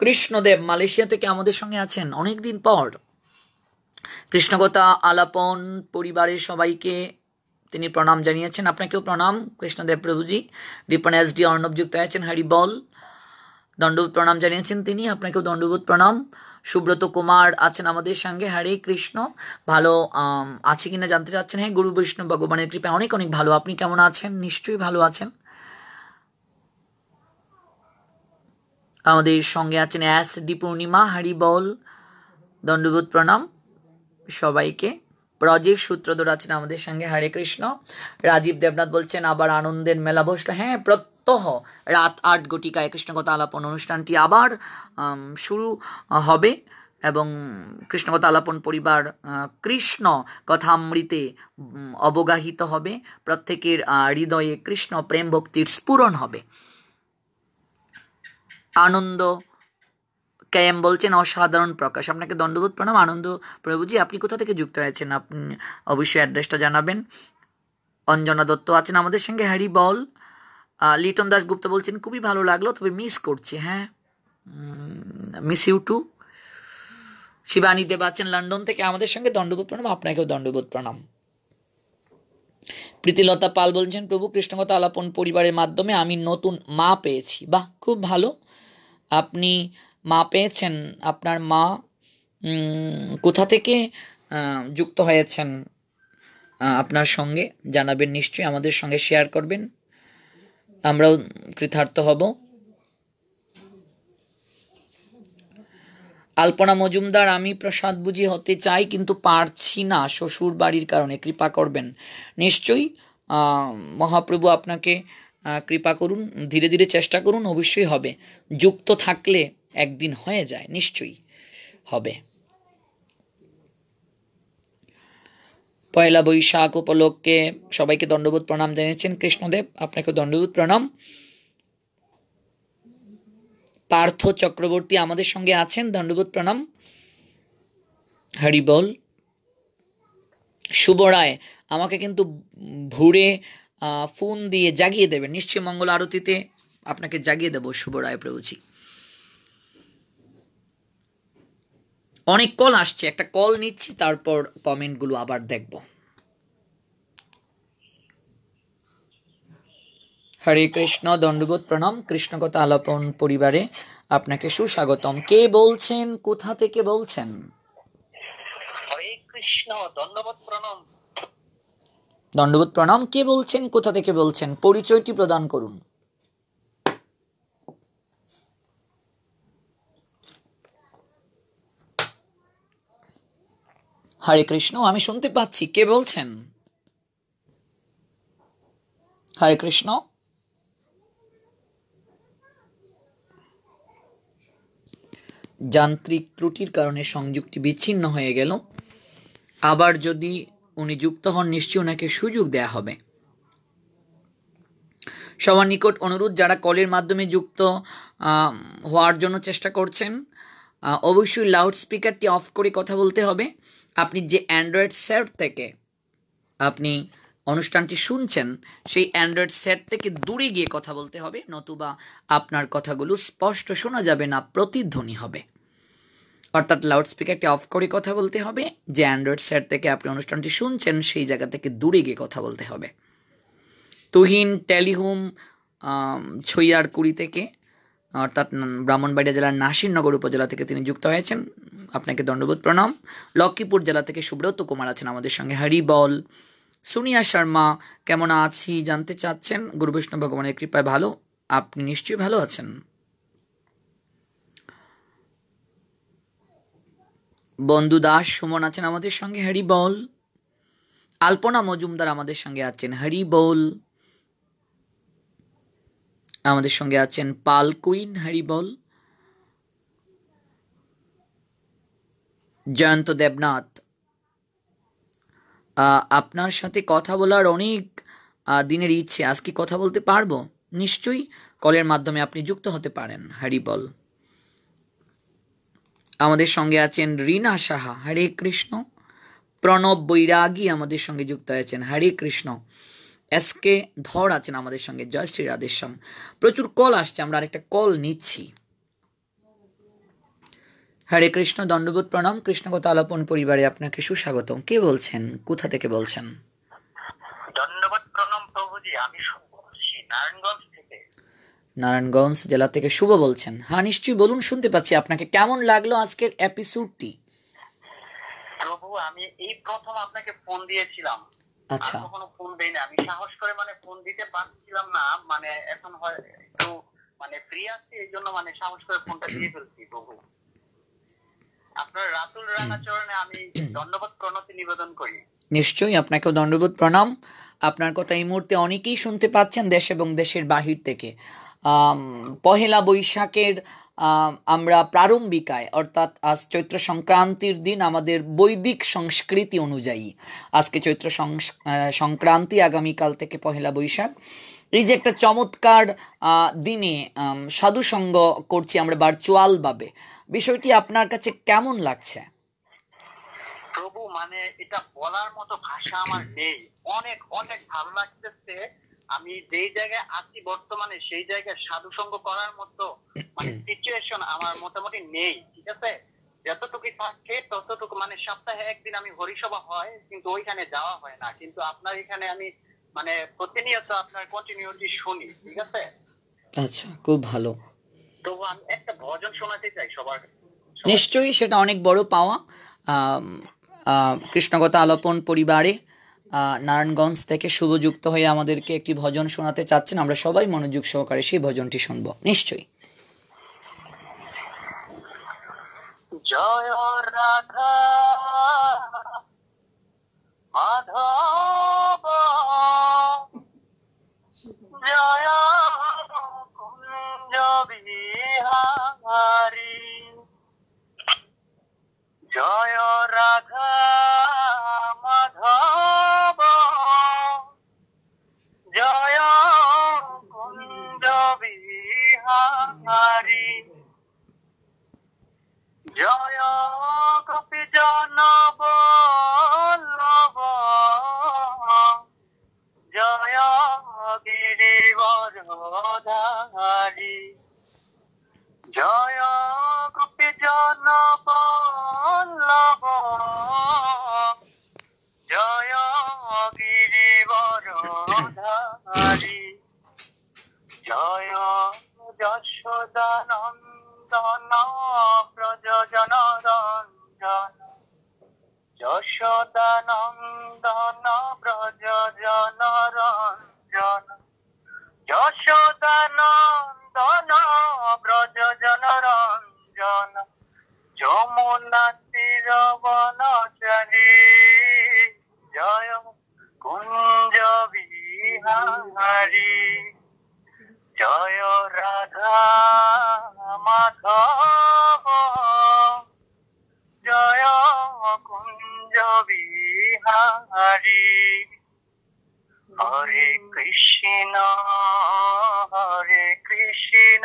কৃষ্ণদেব মালয়েশিয়া থেকে আমাদের সঙ্গে আছেন অনেক দিন পর কৃষ্ণকথা আলাপন পরিবারের সবাইকে তিনি প্রণাম জানিয়েছেন আপনাকেও প্রণাম কৃষ্ণদেব প্রভুজি ডিপন এস ডি অর্ণব যুক্ত আছেন হরিবল বল দণ্ডবোধ প্রণাম জানিয়েছেন তিনি আপনাকেও দণ্ডবোধ প্রণাম সুব্রত কুমার আছেন আমাদের সঙ্গে হরে কৃষ্ণ ভালো আছে কিনা জানতে চাচ্ছেন হ্যাঁ গুরু বৈষ্ণব ভগবানের কৃপায় অনেক অনেক ভালো আপনি কেমন আছেন নিশ্চয়ই ভালো আছেন আমাদের সঙ্গে আছেন এস ডি পূর্ণিমা হরিবল বল দণ্ডবোধ প্রণাম সবাইকে প্রজীব সূত্রধর আছেন আমাদের সঙ্গে হরে কৃষ্ণ রাজীব দেবনাথ বলছেন আবার আনন্দের মেলা বসল হ্যাঁ প্রত্যহ রাত আট ঘটিকায় কৃষ্ণগত আলাপন অনুষ্ঠানটি আবার শুরু হবে এবং কৃষ্ণগত আলাপন পরিবার কৃষ্ণ কথামৃতে অবগাহিত হবে প্রত্যেকের হৃদয়ে কৃষ্ণ প্রেম ভক্তির স্ফুরণ হবে আনন্দ কেএম বলছেন অসাধারণ প্রকাশ আপনাকে দণ্ডবোধ প্রণাম আনন্দ প্রভুজি আপনি কোথা থেকে যুক্ত হয়েছেন আপনি অবশ্যই অ্যাড্রেসটা জানাবেন অঞ্জনা দত্ত আছেন আমাদের সঙ্গে হ্যারি বল লিটন দাসগুপ্ত বলছেন খুবই ভালো লাগলো তবে মিস করছি হ্যাঁ miss you too Shivani Dev আছেন লন্ডন থেকে আমাদের সঙ্গে দণ্ডবোধ প্রণাম আপনাকেও দণ্ডবোধ প্রণাম প্রীতিলতা পাল বলছেন প্রভু কৃষ্ণগত আলাপন পরিবারের মাধ্যমে আমি নতুন মা পেয়েছি বাহ খুব ভালো আপনি মা পেয়েছেন আপনার মা কোথা থেকে যুক্ত হয়েছেন আপনার সঙ্গে জানাবেন নিশ্চয়ই আমাদের সঙ্গে শেয়ার করবেন আমরাও কৃতার্থ হব আলপনা মজুমদার আমি প্রসাদ বুঝি হতে চাই কিন্তু পারছি না শ্বশুর বাড়ির কারণে কৃপা করবেন নিশ্চয়ই মহাপ্রভু আপনাকে কৃপা করুন ধীরে ধীরে চেষ্টা করুন অবশ্যই হবে যুক্ত থাকলে একদিন হয়ে যায় নিশ্চয়ই হবে পয়লা বৈশাখ উপলক্ষে সবাইকে দণ্ডবোধ প্রণাম জানিয়েছেন কৃষ্ণদেব আপনাকে দণ্ডবোধ প্রণাম পার্থ চক্রবর্তী আমাদের সঙ্গে আছেন দণ্ডবোধ প্রণাম হরিবল রায় আমাকে কিন্তু ভুড়ে ফোন দিয়ে জাগিয়ে দেবে নিশ্চয় মঙ্গল আরতিতে আপনাকে জাগিয়ে দেবো রায় প্রভুজি অনেক কল আসছে একটা কল নিচ্ছি তারপর কমেন্টগুলো আবার দেখব হরে কৃষ্ণ দণ্ডবোধ প্রণাম কৃষ্ণগত আলাপন পরিবারে আপনাকে সুস্বাগতম কে বলছেন কোথা থেকে বলছেন কৃষ্ণ প্রণাম দণ্ডবোধ প্রণাম কে বলছেন কোথা থেকে বলছেন পরিচয়টি প্রদান করুন হরে কৃষ্ণ আমি শুনতে পাচ্ছি কে বলছেন হরে কৃষ্ণ যান্ত্রিক ত্রুটির কারণে সংযুক্তি বিচ্ছিন্ন হয়ে গেল আবার যদি উনি যুক্ত হন নিশ্চয়ই ওনাকে সুযোগ দেয়া হবে সবার নিকট অনুরোধ যারা কলের মাধ্যমে যুক্ত হওয়ার জন্য চেষ্টা করছেন অবশ্যই লাউড স্পিকারটি অফ করে কথা বলতে হবে আপনি যে অ্যান্ড্রয়েড সেট থেকে আপনি অনুষ্ঠানটি শুনছেন সেই অ্যান্ড্রয়েড সেট থেকে দূরে গিয়ে কথা বলতে হবে নতুবা আপনার কথাগুলো স্পষ্ট শোনা যাবে না প্রতিধ্বনি হবে অর্থাৎ লাউডস্পিকারটি অফ করে কথা বলতে হবে যে অ্যান্ড্রয়েড সেট থেকে আপনি অনুষ্ঠানটি শুনছেন সেই জায়গা থেকে দূরে গিয়ে কথা বলতে হবে তুহিন টেলিহুম ছইয়ার কুড়ি থেকে অর্থাৎ ব্রাহ্মণবাড়িয়া জেলার নাসিরনগর উপজেলা থেকে তিনি যুক্ত হয়েছেন আপনাকে দণ্ডবোধ প্রণাম লক্ষ্মীপুর জেলা থেকে সুব্রত কুমার আছেন আমাদের সঙ্গে হরি বল শর্মা কেমন আছি জানতে চাচ্ছেন গুরু বৈষ্ণব ভগবানের কৃপায় ভালো আপনি নিশ্চয়ই ভালো আছেন বন্ধু দাস সুমন আছেন আমাদের সঙ্গে হরি বল আলপনা মজুমদার আমাদের সঙ্গে আছেন হরি বল আমাদের সঙ্গে আছেন পাল কুইন হরিবল জয়ন্ত দেবনাথ আপনার সাথে কথা বলার অনেক দিনের ইচ্ছে আজকে কথা বলতে পারবো নিশ্চয়ই কলের মাধ্যমে আপনি যুক্ত হতে পারেন হরিবল আমাদের সঙ্গে আছেন রীনা সাহা হরে কৃষ্ণ প্রণব বৈরাগী আমাদের সঙ্গে যুক্ত আছেন হরে কৃষ্ণ এসকে ধর আছেন আমাদের সঙ্গে জয় শ্রী রাধেশ্যাম প্রচুর কল আসছে আমরা আরেকটা কল নিচ্ছি হরে কৃষ্ণ দণ্ডবোধ প্রণাম কৃষ্ণগত আলাপন পরিবারে আপনাকে সুস্বাগতম কে বলছেন কোথা থেকে বলছেন নারায়ণগঞ্জ নারায়ণগঞ্জ জেলা থেকে শুভ বলছেন হ্যাঁ নিশ্চয়ই বলুন শুনতে পাচ্ছি আপনাকে কেমন লাগলো আজকের এপিসোডটি প্রভু আমি এই প্রথম আপনাকে ফোন দিয়েছিলাম আচ্ছা কখনো ফোন দেই না আমি সাহস করে মানে ফোন দিতে পারছিলাম না মানে এখন হয় মানে ফ্রি আছি এই জন্য মানে সাহস করে ফোনটা দিয়ে ফেলছি আপনার রাতুল রানাচরণে আমি ধন্যবাদ প্রণতি নিবেদন করি নিশ্চয়ই আপনাকেও দণ্ডবোধ প্রণাম আপনার কথা এই মুহূর্তে অনেকেই শুনতে পাচ্ছেন দেশ এবং দেশের বাহির থেকে পহেলা বৈশাখের আমরা প্রারম্ভিকায় অর্থাৎ আজ চৈত্র সংক্রান্তির দিন আমাদের বৈদিক সংস্কৃতি অনুযায়ী আজকে চৈত্র সংক্রান্তি আগামীকাল থেকে পহেলা বৈশাখ এই যে একটা চমৎকার দিনে সাধুসঙ্গ করছি আমরা ভার্চুয়ালভাবে বিষয়টি আপনার কাছে কেমন লাগছে প্রভু মানে এটা বলার মতো ভাষা আমার নেই অনেক অনেক ভালো লাগতেছে আমি যেই জায়গায় আছি বর্তমানে সেই জায়গায় সাধু সঙ্গ করার মতো মানে সিচুয়েশন [CLEARS THROAT] আমার মোটামুটি নেই ঠিক আছে যতটুকু থাকে ততটুকু মানে সপ্তাহে একদিন আমি হরিসভা হয় কিন্তু ওইখানে যাওয়া হয় না কিন্তু আপনার এখানে আমি মানে প্রতিনিয়ত আপনার কন্টিনিউটি শুনি ঠিক আছে আচ্ছা খুব ভালো তো আমি একটা ভজন শোনাতে চাই সবার নিশ্চয়ই সেটা অনেক বড় পাওয়া কৃষ্ণগত আলোপন পরিবারে নারায়ণগঞ্জ থেকে শুভযুক্ত হয়ে আমাদেরকে একটি ভজন শোনাতে চাচ্ছেন আমরা সবাই মনোযোগ সহকারে সেই ভজনটি শুনব নিশ্চয়ই জয় রাধা মাধব জয় বিহারী জয় রাধা মাধব জয় কুঞ্জ বিহারি জয় কপি জনব জয় গিরিবর ধারি জয় কপি জনব জয় গিরিবর ধারি জয় যশোদানন্দন প্রযোজন রঞ্জন যশোদানন্দন ব্রজজন রঞ্জন যশোদানন্দন ব্রজজন রঞ্জন যমুনা তীরবন চলে জয় কুঞ্জ বিহারি জয় রাধা মাধব জয় কুঞ্জ বিহারি হরে কৃষ্ণ হরে কৃষ্ণ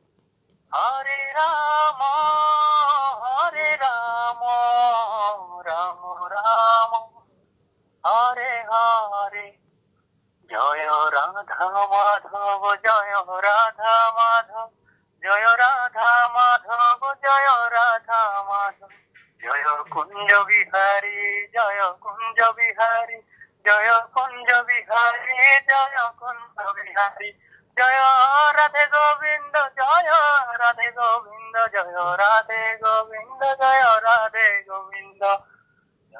হরে রাম হরে রাম রাম রাম হরে হরে জয় রাধা মাধব জয় রাধা মাধব জয় রাধা মাধব জয় রাধা মাধব জয় কুঞ্জ বিহারী জয় কুঞ্জ বিহারী জয় কুঞ্জ বিহারী জয় কুঞ্জ বিহারী জয় রাধে গোবিন্দ জয় রাধে গোবিন্দ জয় রাধে গোবিন্দ জয় রাধে গোবিন্দ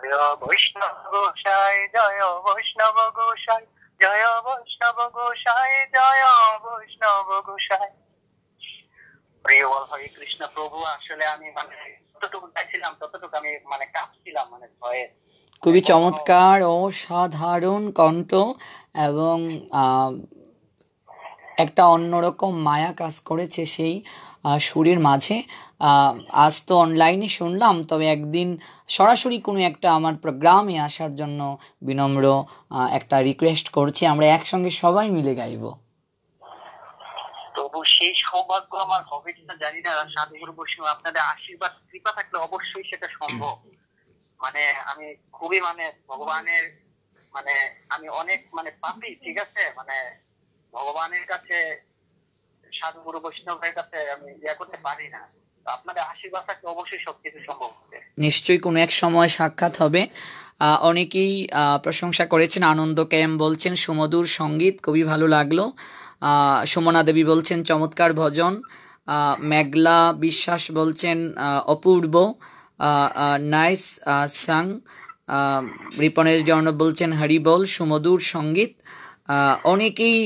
জয় বৈষ্ণব গোসাই জয় বৈষ্ণব গোসাই জয় বৈষ্ণব গোসাই জয় বৈষ্ণব গোসাই প্রিয় হরে কৃষ্ণ প্রভু আসলে আমি মানে যতটুকু চাইছিলাম ততটুকু আমি মানে কাঁপছিলাম মানে ভয়ে খুবই চমৎকার অসাধারণ কণ্ঠ এবং একটা অন্যরকম মায়া কাজ করেছে সেই সুরের মাঝে আজ তো অনলাইনে শুনলাম তবে একদিন সরাসরি কোনো একটা আমার প্রোগ্রামে আসার জন্য বিনম্র একটা রিকোয়েস্ট করছি আমরা একসঙ্গে সবাই মিলে গাইব তবু সেই সৌভাগ্য আমার হবে কিনা জানি না সাধুগুরু আপনাদের আশীর্বাদ কৃপা থাকলে অবশ্যই সেটা সম্ভব মানে আমি খুবই মানে ভগবানের মানে আমি অনেক মানে পাপি ঠিক আছে মানে ভগবানের কাছে সাধু গুরু বৈষ্ণবের কাছে আমি ইয়া করতে পারি না নিশ্চয় নিশ্চয়ই কোনো এক সময় সাক্ষাৎ হবে অনেকেই প্রশংসা করেছেন আনন্দ ক্যাম বলছেন সুমধুর সঙ্গীত খুবই ভালো লাগলো সুমনা দেবী বলছেন চমৎকার ভজন মেঘলা বিশ্বাস বলছেন অপূর্ব নাইস সাং রিপনেশ জর্ণ বলছেন হরিবল সুমধুর সঙ্গীত অনেকেই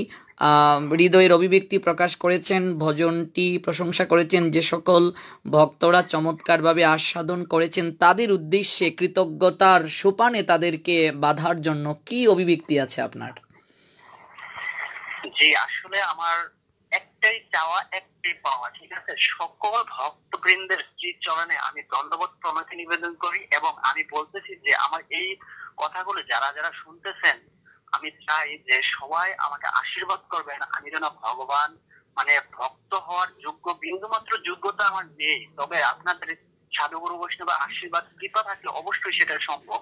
হৃদয়ের অভিব্যক্তি প্রকাশ করেছেন ভজনটি প্রশংসা করেছেন যে সকল ভক্তরা চমৎকারভাবে আস্বাদন করেছেন তাদের উদ্দেশ্যে কৃতজ্ঞতার সোপানে তাদেরকে বাধার জন্য কি অভিব্যক্তি আছে আপনার জি আসলে আমার একটাই চাওয়া একটাই পাওয়া ঠিক আছে সকল বৃন্দের চরণে আমি দণ্ডবত প্রণতি নিবেদন করি এবং আমি বলতেছি যে আমার এই কথাগুলো যারা যারা শুনতেছেন আমি চাই যে সবাই আমাকে আশীর্বাদ করবেন আমি যেন ভগবান মানে ভক্ত হওয়ার যোগ্য বিন্দু মাত্র যোগ্যতা আমার নেই তবে আপনাদের সাধুগুরু বৈষ্ণবের আশীর্বাদ কৃপা থাকলে অবশ্যই সেটা সম্ভব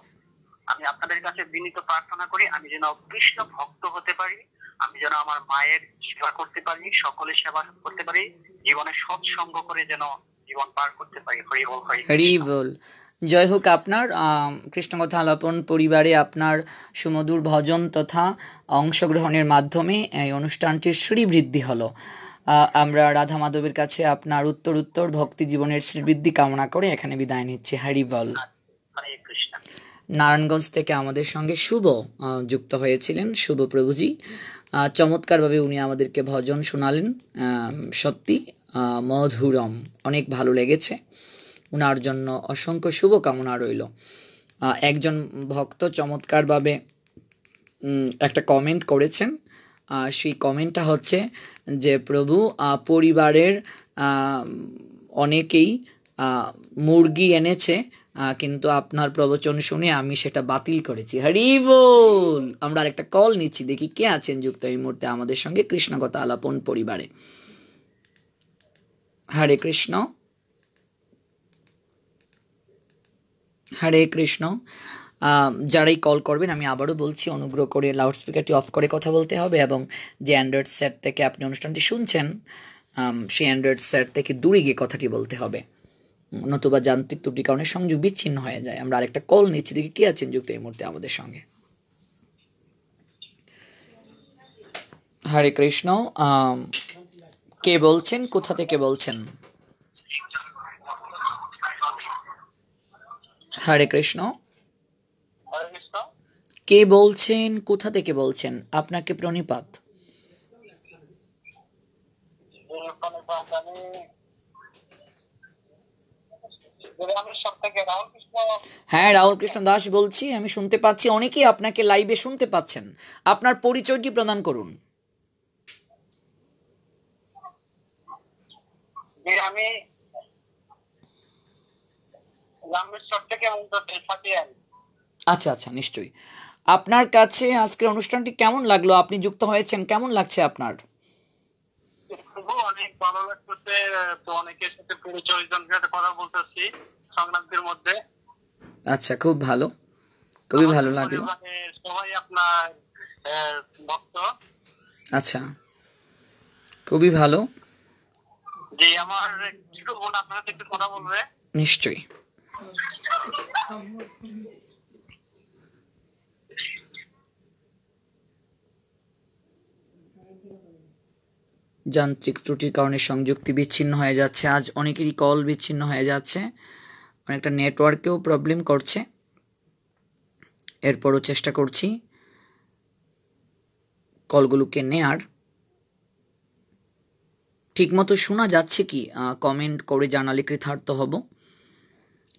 আমি আপনাদের কাছে বিনীত প্রার্থনা করি আমি যেন কৃষ্ণ ভক্ত হতে পারি আমি যেন আমার মায়ের সেবা করতে পারি সকলের সেবা করতে পারি জীবনে সৎসঙ্গ করে যেন জীবন পার করতে পারি হরি বল হরি বল জয় হোক আপনার কৃষ্ণকথা আলাপন পরিবারে আপনার সুমধুর ভজন তথা অংশগ্রহণের মাধ্যমে এই অনুষ্ঠানটির শ্রীবৃদ্ধি হলো আমরা রাধা মাধবের কাছে আপনার উত্তর উত্তর ভক্তি জীবনের শ্রীবৃদ্ধি কামনা করে এখানে বিদায় নিচ্ছি বল নারায়ণগঞ্জ থেকে আমাদের সঙ্গে শুভ যুক্ত হয়েছিলেন শুভ প্রভুজি চমৎকারভাবে উনি আমাদেরকে ভজন শোনালেন সত্যি মধুরম অনেক ভালো লেগেছে ওনার জন্য অসংখ্য শুভকামনা রইল একজন ভক্ত চমৎকারভাবে একটা কমেন্ট করেছেন সেই কমেন্টটা হচ্ছে যে প্রভু পরিবারের অনেকেই মুরগি এনেছে কিন্তু আপনার প্রবচন শুনে আমি সেটা বাতিল করেছি হরি বল আমরা আরেকটা কল নিচ্ছি দেখি কে আছেন যুক্ত এই মুহূর্তে আমাদের সঙ্গে কৃষ্ণগত আলাপন পরিবারে হরে কৃষ্ণ হরে কৃষ্ণ যারাই কল করবেন আমি আবারও বলছি অনুগ্রহ করে লাউডস্পিকারটি অফ করে কথা বলতে হবে এবং যে অ্যান্ড্রয়েড সেট থেকে আপনি অনুষ্ঠানটি শুনছেন সেই অ্যান্ড্রয়েড সেট থেকে দূরে গিয়ে কথাটি বলতে হবে নতুবা যান্ত্রিক ত্রুটির কারণে সংযোগ বিচ্ছিন্ন হয়ে যায় আমরা আরেকটা কল নিচ্ছি দেখি কে আছেন যুক্ত এই মুহূর্তে আমাদের সঙ্গে হরে কৃষ্ণ কে বলছেন কোথা থেকে বলছেন হরে কৃষ্ণ কে বলছেন কোথা থেকে বলছেন আপনাকে প্রণিপাত হ্যাঁ রাহুল কৃষ্ণ দাস বলছি আমি শুনতে পাচ্ছি অনেকেই আপনাকে লাইভে শুনতে পাচ্ছেন আপনার পরিচয়টি প্রদান করুন আমি আচ্ছা আচ্ছা নিশ্চয়ই আপনার কাছে আজকের অনুষ্ঠানটি কেমন লাগলো আপনি যুক্ত হয়েছেন কেমন লাগছে আপনার সাথে কথা সংগ্রামদের মধ্যে আচ্ছা খুব ভালো খুবই ভালো লাগলো সবাই আপনার আচ্ছা খুবই ভালো আমার আপনার সাথে একটু কথা বলবে নিশ্চয়ই যান্ত্রিক ত্রুটির কারণে সংযুক্তি বিচ্ছিন্ন হয়ে যাচ্ছে আজ অনেকেরই কল বিচ্ছিন্ন হয়ে যাচ্ছে অনেকটা নেটওয়ার্কেও প্রবলেম করছে এরপরও চেষ্টা করছি কলগুলোকে নেয়ার ঠিকমতো শোনা যাচ্ছে কি কমেন্ট করে জানালে কৃতার্থ হব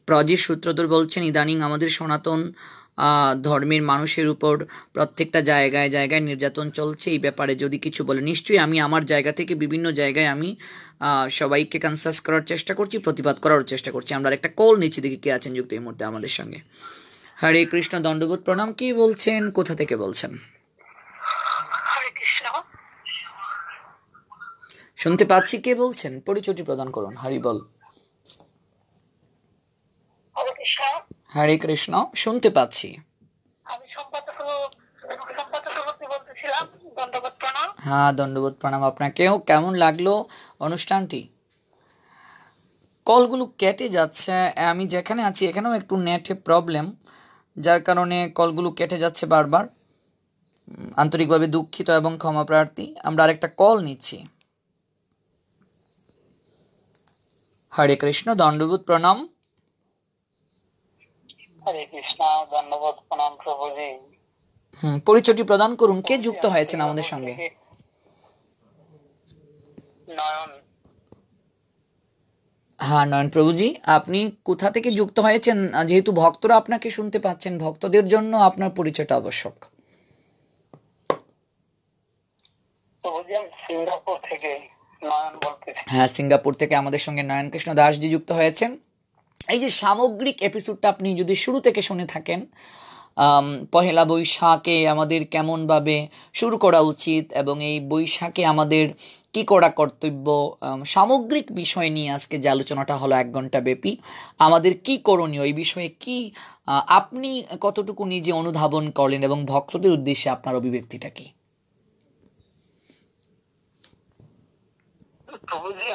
প্রজিত সূত্রধর বলছেন ইদানিং আমাদের সনাতন ধর্মের মানুষের উপর প্রত্যেকটা জায়গায় জায়গায় নির্যাতন চলছে এই ব্যাপারে যদি কিছু বলে নিশ্চয়ই আমি আমার জায়গা থেকে বিভিন্ন জায়গায় আমি সবাইকে কনসাস করার চেষ্টা করছি প্রতিবাদ করার চেষ্টা করছি আমরা একটা কল নিচে দেখি কে আছেন যুক্ত এই মুহূর্তে আমাদের সঙ্গে হরে কৃষ্ণ দণ্ডবোধ প্রণাম কি বলছেন কোথা থেকে বলছেন শুনতে পাচ্ছি কে বলছেন পরিচয়টি প্রদান করুন হরি বল হরে কৃষ্ণ শুনতে পাচ্ছি প্রণাম হ্যাঁ দণ্ডবোধ প্রণাম আপনাকেও কেমন লাগলো অনুষ্ঠানটি কলগুলো কেটে যাচ্ছে আমি যেখানে আছি এখানেও একটু নেটে প্রবলেম যার কারণে কলগুলো কেটে যাচ্ছে বারবার আন্তরিকভাবে দুঃখিত এবং ক্ষমা প্রার্থী আমরা আরেকটা কল নিচ্ছি হরে কৃষ্ণ দণ্ডবোধ প্রণাম পরিচয়টি প্রদান করুন কে যুক্ত হয়েছেন আমাদের সঙ্গে হ্যাঁ নয়ন প্রভুজি আপনি কোথা থেকে যুক্ত হয়েছেন যেহেতু ভক্তরা আপনাকে শুনতে পাচ্ছেন ভক্তদের জন্য আপনার পরিচয়টা আবশ্যক হ্যাঁ সিঙ্গাপুর থেকে আমাদের সঙ্গে নয়ন কৃষ্ণ দাসজি যুক্ত হয়েছেন এই যে সামগ্রিক এপিসোডটা আপনি যদি শুরু থেকে শুনে থাকেন পহেলা বৈশাখে আমাদের কেমনভাবে শুরু করা উচিত এবং এই বৈশাখে আমাদের কি করা কর্তব্য সামগ্রিক বিষয় নিয়ে আজকে যে আলোচনাটা হলো এক ঘন্টা ব্যাপী আমাদের কি করণীয় এই বিষয়ে কি আপনি কতটুকু নিজে অনুধাবন করেন এবং ভক্তদের উদ্দেশ্যে আপনার অভিব্যক্তিটা কি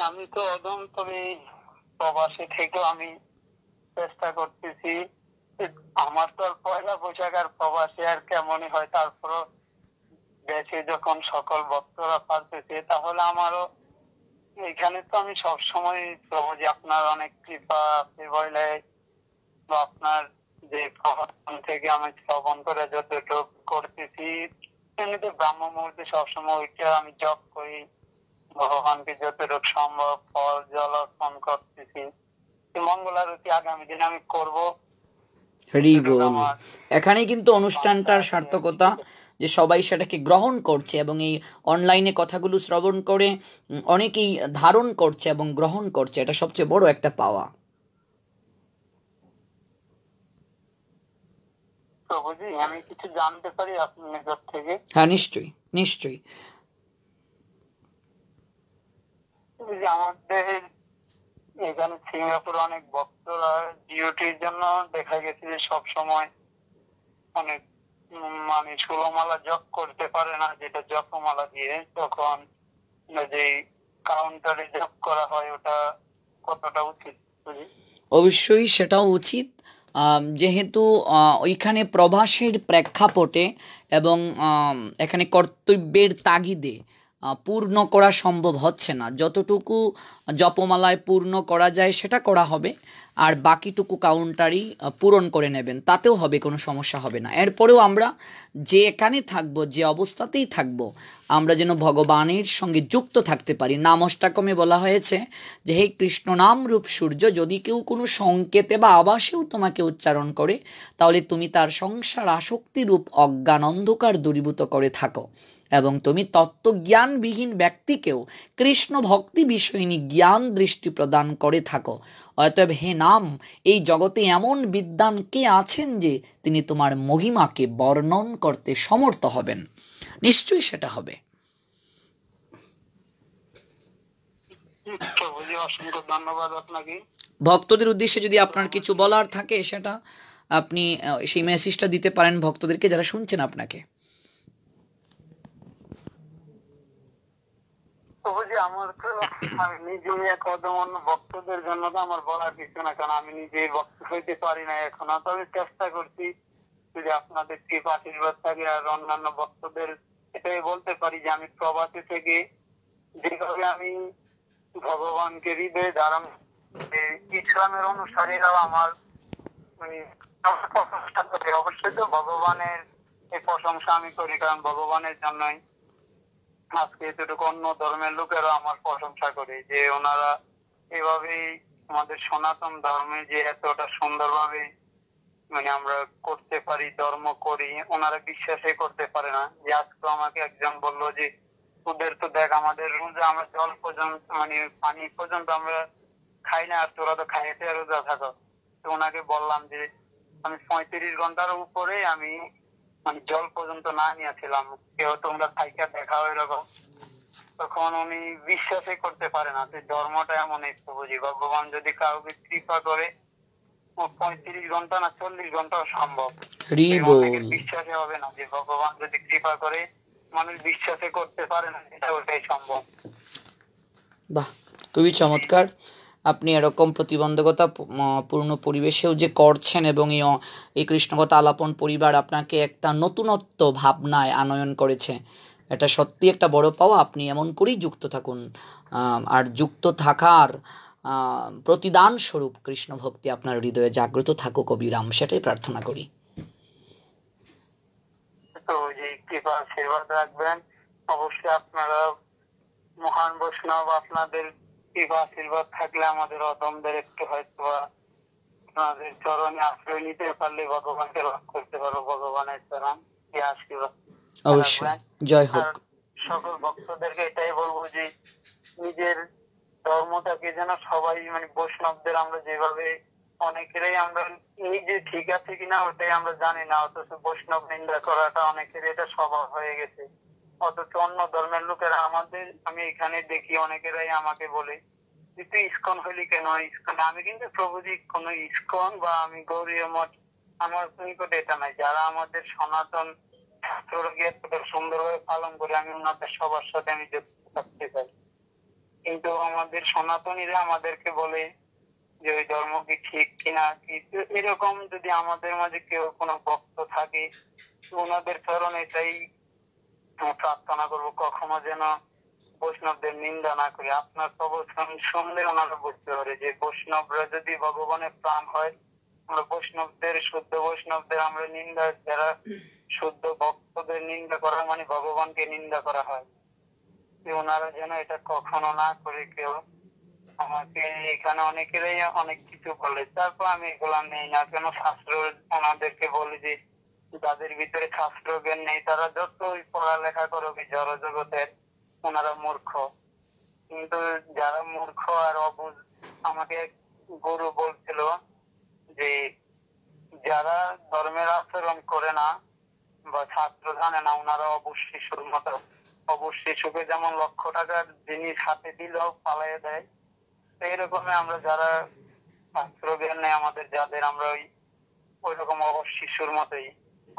আমি তো অদন্তরে প্রবাসে আমি চেষ্টা করতেছি আমার তো আর পয়লা বৈশাখ আর প্রবাসী আর কেমনই হয় তারপরও বেশি যখন সকল ভক্তরা পারতেছে তাহলে আমারও এখানে তো আমি সবসময় প্রভু যে আপনার অনেক কৃপা আপনি বললে আপনার যে প্রবচন থেকে আমি শ্রবণ করে যতটুকু করতেছি এমনিতে ব্রাহ্ম মুহূর্তে সবসময় ওইটা আমি জপ করি ভগবানকে যতটুকু সম্ভব ফল জল অর্পণ করতেছি এখানে কিন্তু অনুষ্ঠানটার সার্থকতা যে সবাই সেটাকে গ্রহণ করছে এবং এই অনলাইনে কথাগুলো শ্রবণ করে অনেকেই ধারণ করছে এবং গ্রহণ করছে এটা সবচেয়ে বড় একটা পাওয়া কিছু জানতে পারি আপনার থেকে হ্যাঁ নিশ্চয়ই নিশ্চয়ই আমাদের এখানে সিঙ্গাপুরে অনেক ভক্তরা ডিউটির জন্য দেখা গেছে যে সব সময় অনেক মানে ষোলমালা মানে জপ করতে পারে না যেটা জপমালা দিয়ে তখন যে কাউন্টারে জপ করা হয় ওটা কতটা উচিত অবশ্যই সেটাও উচিত যেহেতু ওইখানে প্রবাসের প্রেক্ষাপটে এবং এখানে কর্তব্যের তাগিদে পূর্ণ করা সম্ভব হচ্ছে না যতটুকু জপমালায় পূর্ণ করা যায় সেটা করা হবে আর বাকিটুকু কাউন্টারই পূরণ করে নেবেন তাতেও হবে কোনো সমস্যা হবে না এরপরেও আমরা যে এখানে থাকব যে অবস্থাতেই থাকব আমরা যেন ভগবানের সঙ্গে যুক্ত থাকতে পারি নাম অষ্টাকমে বলা হয়েছে যে হে কৃষ্ণ নাম রূপ সূর্য যদি কেউ কোনো সংকেতে বা আবাসেও তোমাকে উচ্চারণ করে তাহলে তুমি তার সংসার আসক্তিরূপ অজ্ঞান অন্ধকার দূরীভূত করে থাকো এবং তুমি তত্ত্বজ্ঞানবিহীন ব্যক্তিকেও কৃষ্ণ ভক্তি বিষয়িনী জ্ঞান দৃষ্টি প্রদান করে থাকো অতএব হে নাম এই জগতে এমন বিদ্যান কে আছেন যে তিনি তোমার মহিমাকে বর্ণন করতে সমর্থ হবেন নিশ্চয়ই সেটা হবে ভক্তদের উদ্দেশ্যে যদি আপনার কিছু বলার থাকে সেটা আপনি সেই মেসেজটা দিতে পারেন ভক্তদেরকে যারা শুনছেন আপনাকে আমার নিজে বক্তব্যের জন্য তো আমার বলার কিছু না কারণ আমি নিজে বক্তব্য হইতে পারি না তবে চেষ্টা করছি যদি আপনাদের আশীর্বাদ থাকে আর অন্যান্য বক্তব্যের এটাই বলতে পারি যে আমি প্রবাসী থেকে যেভাবে আমি ভগবানকে হৃদয়ে ধারণ ইসলামের অনুসারীরাও আমার মানে অবশ্যই তো ভগবানের এই প্রশংসা আমি করি কারণ ভগবানের জন্যই আজকে এতটুকু অন্য ধর্মের লোকেরা আমার প্রশংসা করে যে ওনারা এভাবেই আমাদের সনাতন ধর্মে যে এতটা সুন্দরভাবে মানে আমরা করতে পারি ধর্ম করি ওনারা বিশ্বাসই করতে পারে না যে আজকে আমাকে একজন বললো যে তোদের তো দেখ আমাদের রোজা আমরা জল পর্যন্ত মানে পানি পর্যন্ত আমরা খাই না আর তোরা তো খাইতে রোজা থাকো তো ওনাকে বললাম যে আমি পঁয়ত্রিশ ঘন্টার উপরে আমি মানে জল পর্যন্ত না নিয়েছিলাম কেউ তোমরা থাইকা দেখাও এরকম তখন উনি বিশ্বাসই করতে পারে না যে ধর্মটা এমন একটু বুঝি ভগবান যদি কাউকে কৃপা করে পঁয়ত্রিশ ঘন্টা না চল্লিশ ঘন্টাও সম্ভব বিশ্বাসে হবে না যে ভগবান যদি কৃপা করে মানুষ বিশ্বাসে করতে পারে না এটা ওটাই সম্ভব বাহ খুবই চমৎকার আপনি এরকম প্রতিবন্ধকতা পূর্ণ পরিবেশেও যে করছেন এবং এই কৃষ্ণকথা আলাপন পরিবার আপনাকে একটা নতুনত্ব ভাবনায় আনয়ন করেছে এটা সত্যি একটা বড় পাওয়া আপনি এমন করেই যুক্ত থাকুন আর যুক্ত থাকার প্রতিদান স্বরূপ কৃষ্ণ ভক্তি আপনার হৃদয়ে জাগ্রত থাকুক কবিরাম সেটাই প্রার্থনা করি অবশ্যই আপনারা মহান বৈষ্ণব আপনাদের কিবা সিলভার থাকলে আমাদের অদমদের একটু হয়তো আপনাদের চরণে আশ্রয় নিতে পারলে ভগবানকে লাভ করতে পারো ভগবানের চরণ আশীর্বাদ অবশ্যই জয় হোক সকল ভক্তদেরকে এটাই বলবো যে নিজের ধর্মটাকে যেন সবাই মানে বৈষ্ণবদের আমরা যেভাবে অনেকেরাই আমরা নিজে ঠিক আছে কিনা ওটাই আমরা জানি না অথচ বৈষ্ণব নিন্দা করাটা অনেকের এটা স্বভাব হয়ে গেছে অথচ অন্য ধর্মের লোকেরা আমাদের আমি এখানে দেখি অনেকেরাই আমাকে বলে তুই ইস্কন হইলি কেন ইস্কন আমি কিন্তু প্রভুজি কোন ইস্কন বা আমি গৌরীয় মঠ আমার নিকট এটা নাই যারা আমাদের সনাতন সুন্দরভাবে পালন করে আমি ওনাদের সবার সাথে আমি যুক্ত থাকতে চাই কিন্তু আমাদের সনাতনীরা আমাদেরকে বলে যে ওই ধর্ম কি ঠিক কিনা কি এরকম যদি আমাদের মাঝে কেউ কোনো ভক্ত থাকে ওনাদের চরণে এটাই প্রার্থনা করব কখনো যেন বৈষ্ণবদের নিন্দা না করি আপনার প্রবচন শুনলে ওনারা বুঝতে পারে যে বৈষ্ণবরা যদি ভগবানের প্রাণ হয় আমরা বৈষ্ণবদের শুদ্ধ বৈষ্ণবদের আমরা নিন্দা যারা শুদ্ধ ভক্তদের নিন্দা করা মানে ভগবানকে নিন্দা করা হয় ওনারা যেন এটা কখনো না করে কেউ আমাকে এখানে অনেকেরই অনেক কিছু বলে তারপর আমি এগুলা নেই না কেন শাস্ত্র ওনাদেরকে বলি যে যাদের ভিতরে শাস্ত্র জ্ঞান নেই তারা যতই পড়ালেখা করুক জড় জগতের ওনারা মূর্খ কিন্তু যারা মূর্খ আর অবুজ আমাকে গুরু বলছিল যে যারা ধর্মের আচরণ করে না বা ছাত্র জানে না ওনারা অবশ্যই শিশুর মতো অবশ্যই শিশুকে যেমন লক্ষ টাকার জিনিস হাতে দিলেও পালাইয়ে দেয় সেই রকমে আমরা যারা ছাত্র জ্ঞান নেই আমাদের যাদের আমরা ওই ওইরকম অবশ্য শিশুর মতোই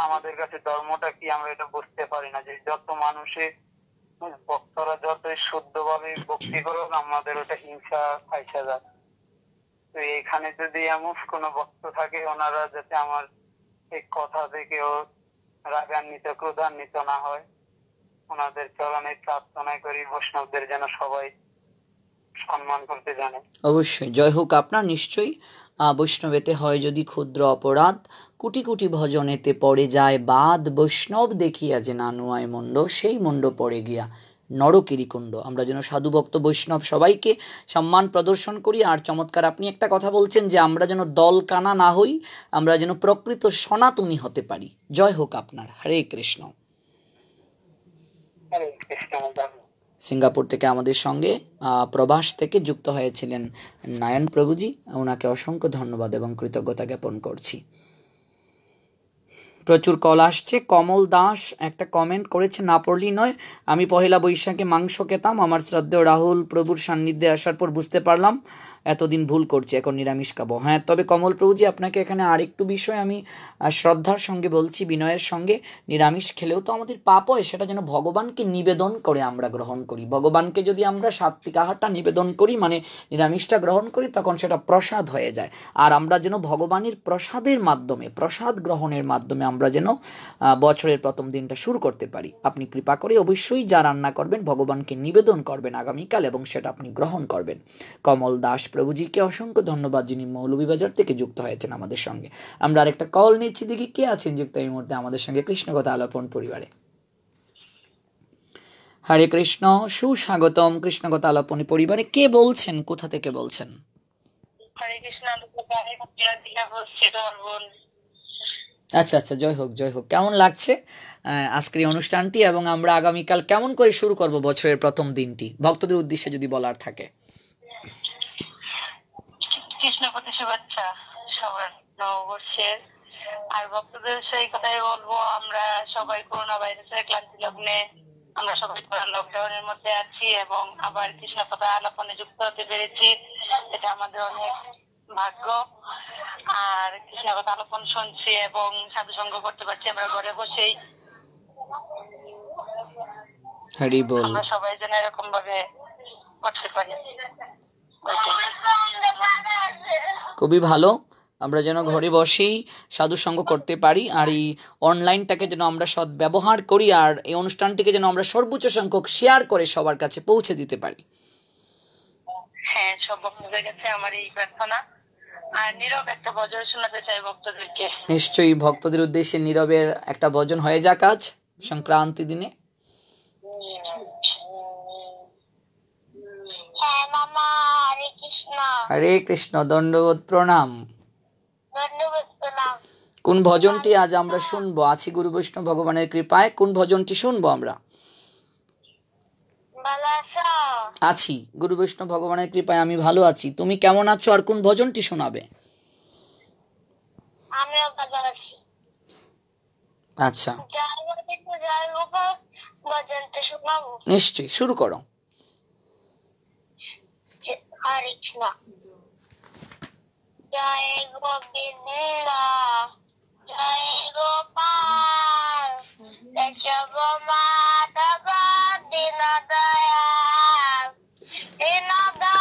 আমাদের কাছে ধর্মটা কি আমরা এটা বুঝতে পারি না যে যত মানুষে ভক্তরা যতই ভাবে ভক্তি করুক আমাদের ওটা হিংসা খাইসা যায় তো এখানে যদি এমন কোনো ভক্ত থাকে ওনারা যাতে আমার এই কথা থেকে ও রাগান্বিত ক্রোধান্বিত না হয় ওনাদের চরণে প্রার্থনা করি বৈষ্ণবদের যেন সবাই সম্মান করতে জানে অবশ্যই জয় হোক আপনার নিশ্চয়ই বৈষ্ণবেতে হয় যদি ক্ষুদ্র অপরাধ কুটি কুটি ভজনেতে পড়ে যায় বাদ বৈষ্ণব দেখিয়া যে নানুয়ায় মন্ড সেই মণ্ড পড়ে গিয়া কুণ্ড আমরা যেন সাধুভক্ত বৈষ্ণব সবাইকে সম্মান প্রদর্শন করি আর চমৎকার আপনি একটা কথা বলছেন যে আমরা যেন দল কানা না হই আমরা যেন প্রকৃত সনাতনী হতে পারি জয় হোক আপনার হরে কৃষ্ণ সিঙ্গাপুর থেকে আমাদের সঙ্গে প্রবাস থেকে যুক্ত হয়েছিলেন নায়ন প্রভুজি ওনাকে অসংখ্য ধন্যবাদ এবং কৃতজ্ঞতা জ্ঞাপন করছি প্রচুর কল আসছে কমল দাস একটা কমেন্ট করেছে না পড়লেই নয় আমি পহেলা বৈশাখে মাংস খেতাম আমার শ্রদ্ধেয় রাহুল প্রভুর সান্নিধ্যে আসার পর বুঝতে পারলাম এতদিন ভুল করছি এখন নিরামিষ খাবো হ্যাঁ তবে কমলপ্রভুজি আপনাকে এখানে আরেকটু বিষয় আমি শ্রদ্ধার সঙ্গে বলছি বিনয়ের সঙ্গে নিরামিষ খেলেও তো আমাদের পাপ হয় সেটা যেন ভগবানকে নিবেদন করে আমরা গ্রহণ করি ভগবানকে যদি আমরা সাত্বিক আহারটা নিবেদন করি মানে নিরামিষটা গ্রহণ করি তখন সেটা প্রসাদ হয়ে যায় আর আমরা যেন ভগবানের প্রসাদের মাধ্যমে প্রসাদ গ্রহণের মাধ্যমে আমরা যেন বছরের প্রথম দিনটা শুরু করতে পারি আপনি কৃপা করে অবশ্যই যা রান্না করবেন ভগবানকে নিবেদন করবেন আগামীকাল এবং সেটা আপনি গ্রহণ করবেন কমল দাস প্রভুজিকে অসংখ্য ধন্যবাদ যিনি মৌলভীবাজার থেকে যুক্ত হয়েছেন আমাদের সঙ্গে আমরা আরেকটা কল নিচ্ছি দেখি কে আছেন যুক্ত এই মুহূর্তে আমাদের সঙ্গে কৃষ্ণ কথা আলাপন পরিবারে হরে কৃষ্ণ সুস্বাগতম কৃষ্ণ কথা আলাপনী পরিবারে কে বলছেন কোথা থেকে বলছেন আচ্ছা আচ্ছা জয় হোক জয় হোক কেমন লাগছে আজকের অনুষ্ঠানটি এবং আমরা আগামীকাল কেমন করে শুরু করব বছরের প্রথম দিনটি ভক্তদের উদ্দেশ্যে যদি বলার থাকে কৃষ্ণপতি শুভেচ্ছা সবার নববর্ষের আর ভক্তদের সেই কথাই বলবো আমরা সবাই করোনা ভাইরাসের ক্লান্তি লগ্নে আমরা সবাই লকডাউনের মধ্যে আছি এবং আবার কৃষ্ণ কথা আলাপনে যুক্ত হতে পেরেছি এটা আমাদের অনেক ভাগ্য আর কৃষ্ণ কথা আলাপন শুনছি এবং সাধুসঙ্গ করতে পারছি আমরা ঘরে বসেই আমরা সবাই যেন এরকম ভাবে করতে পারি খুবই ভালো আমরা যেন ঘরে বসেই সাধু সঙ্গ করতে পারি আর এই অনলাইনটাকে যেন আমরা সদ্ব্যবহার ব্যবহার করি আর এই অনুষ্ঠানটিকে যেন আমরা সর্বোচ্চ সংখ্যক শেয়ার করে সবার কাছে পৌঁছে দিতে পারি হ্যাঁ নিশ্চয়ই ভক্তদের উদ্দেশ্যে নীরবের একটা ভজন হয়ে যাক আজ সংক্রান্তি দিনে হ্যাঁ, হরে কৃষ্ণ দণ্ডবোধ প্রণাম কোন ভজনটি আজ আমরা শুনবো আছি গুরু বৈষ্ণব ভগবানের কৃপায় কোন ভজনটি শুনবো আমরা আছি গুরু বৈষ্ণব ভগবানের কৃপায় আমি ভালো আছি তুমি কেমন আছো আর কোন ভজনটি শোনাবে আচ্ছা নিশ্চয়ই শুরু করো Karışma. Jaigo Binira, a Pal, Deixavo Mata Dinadaya, Dinadaya.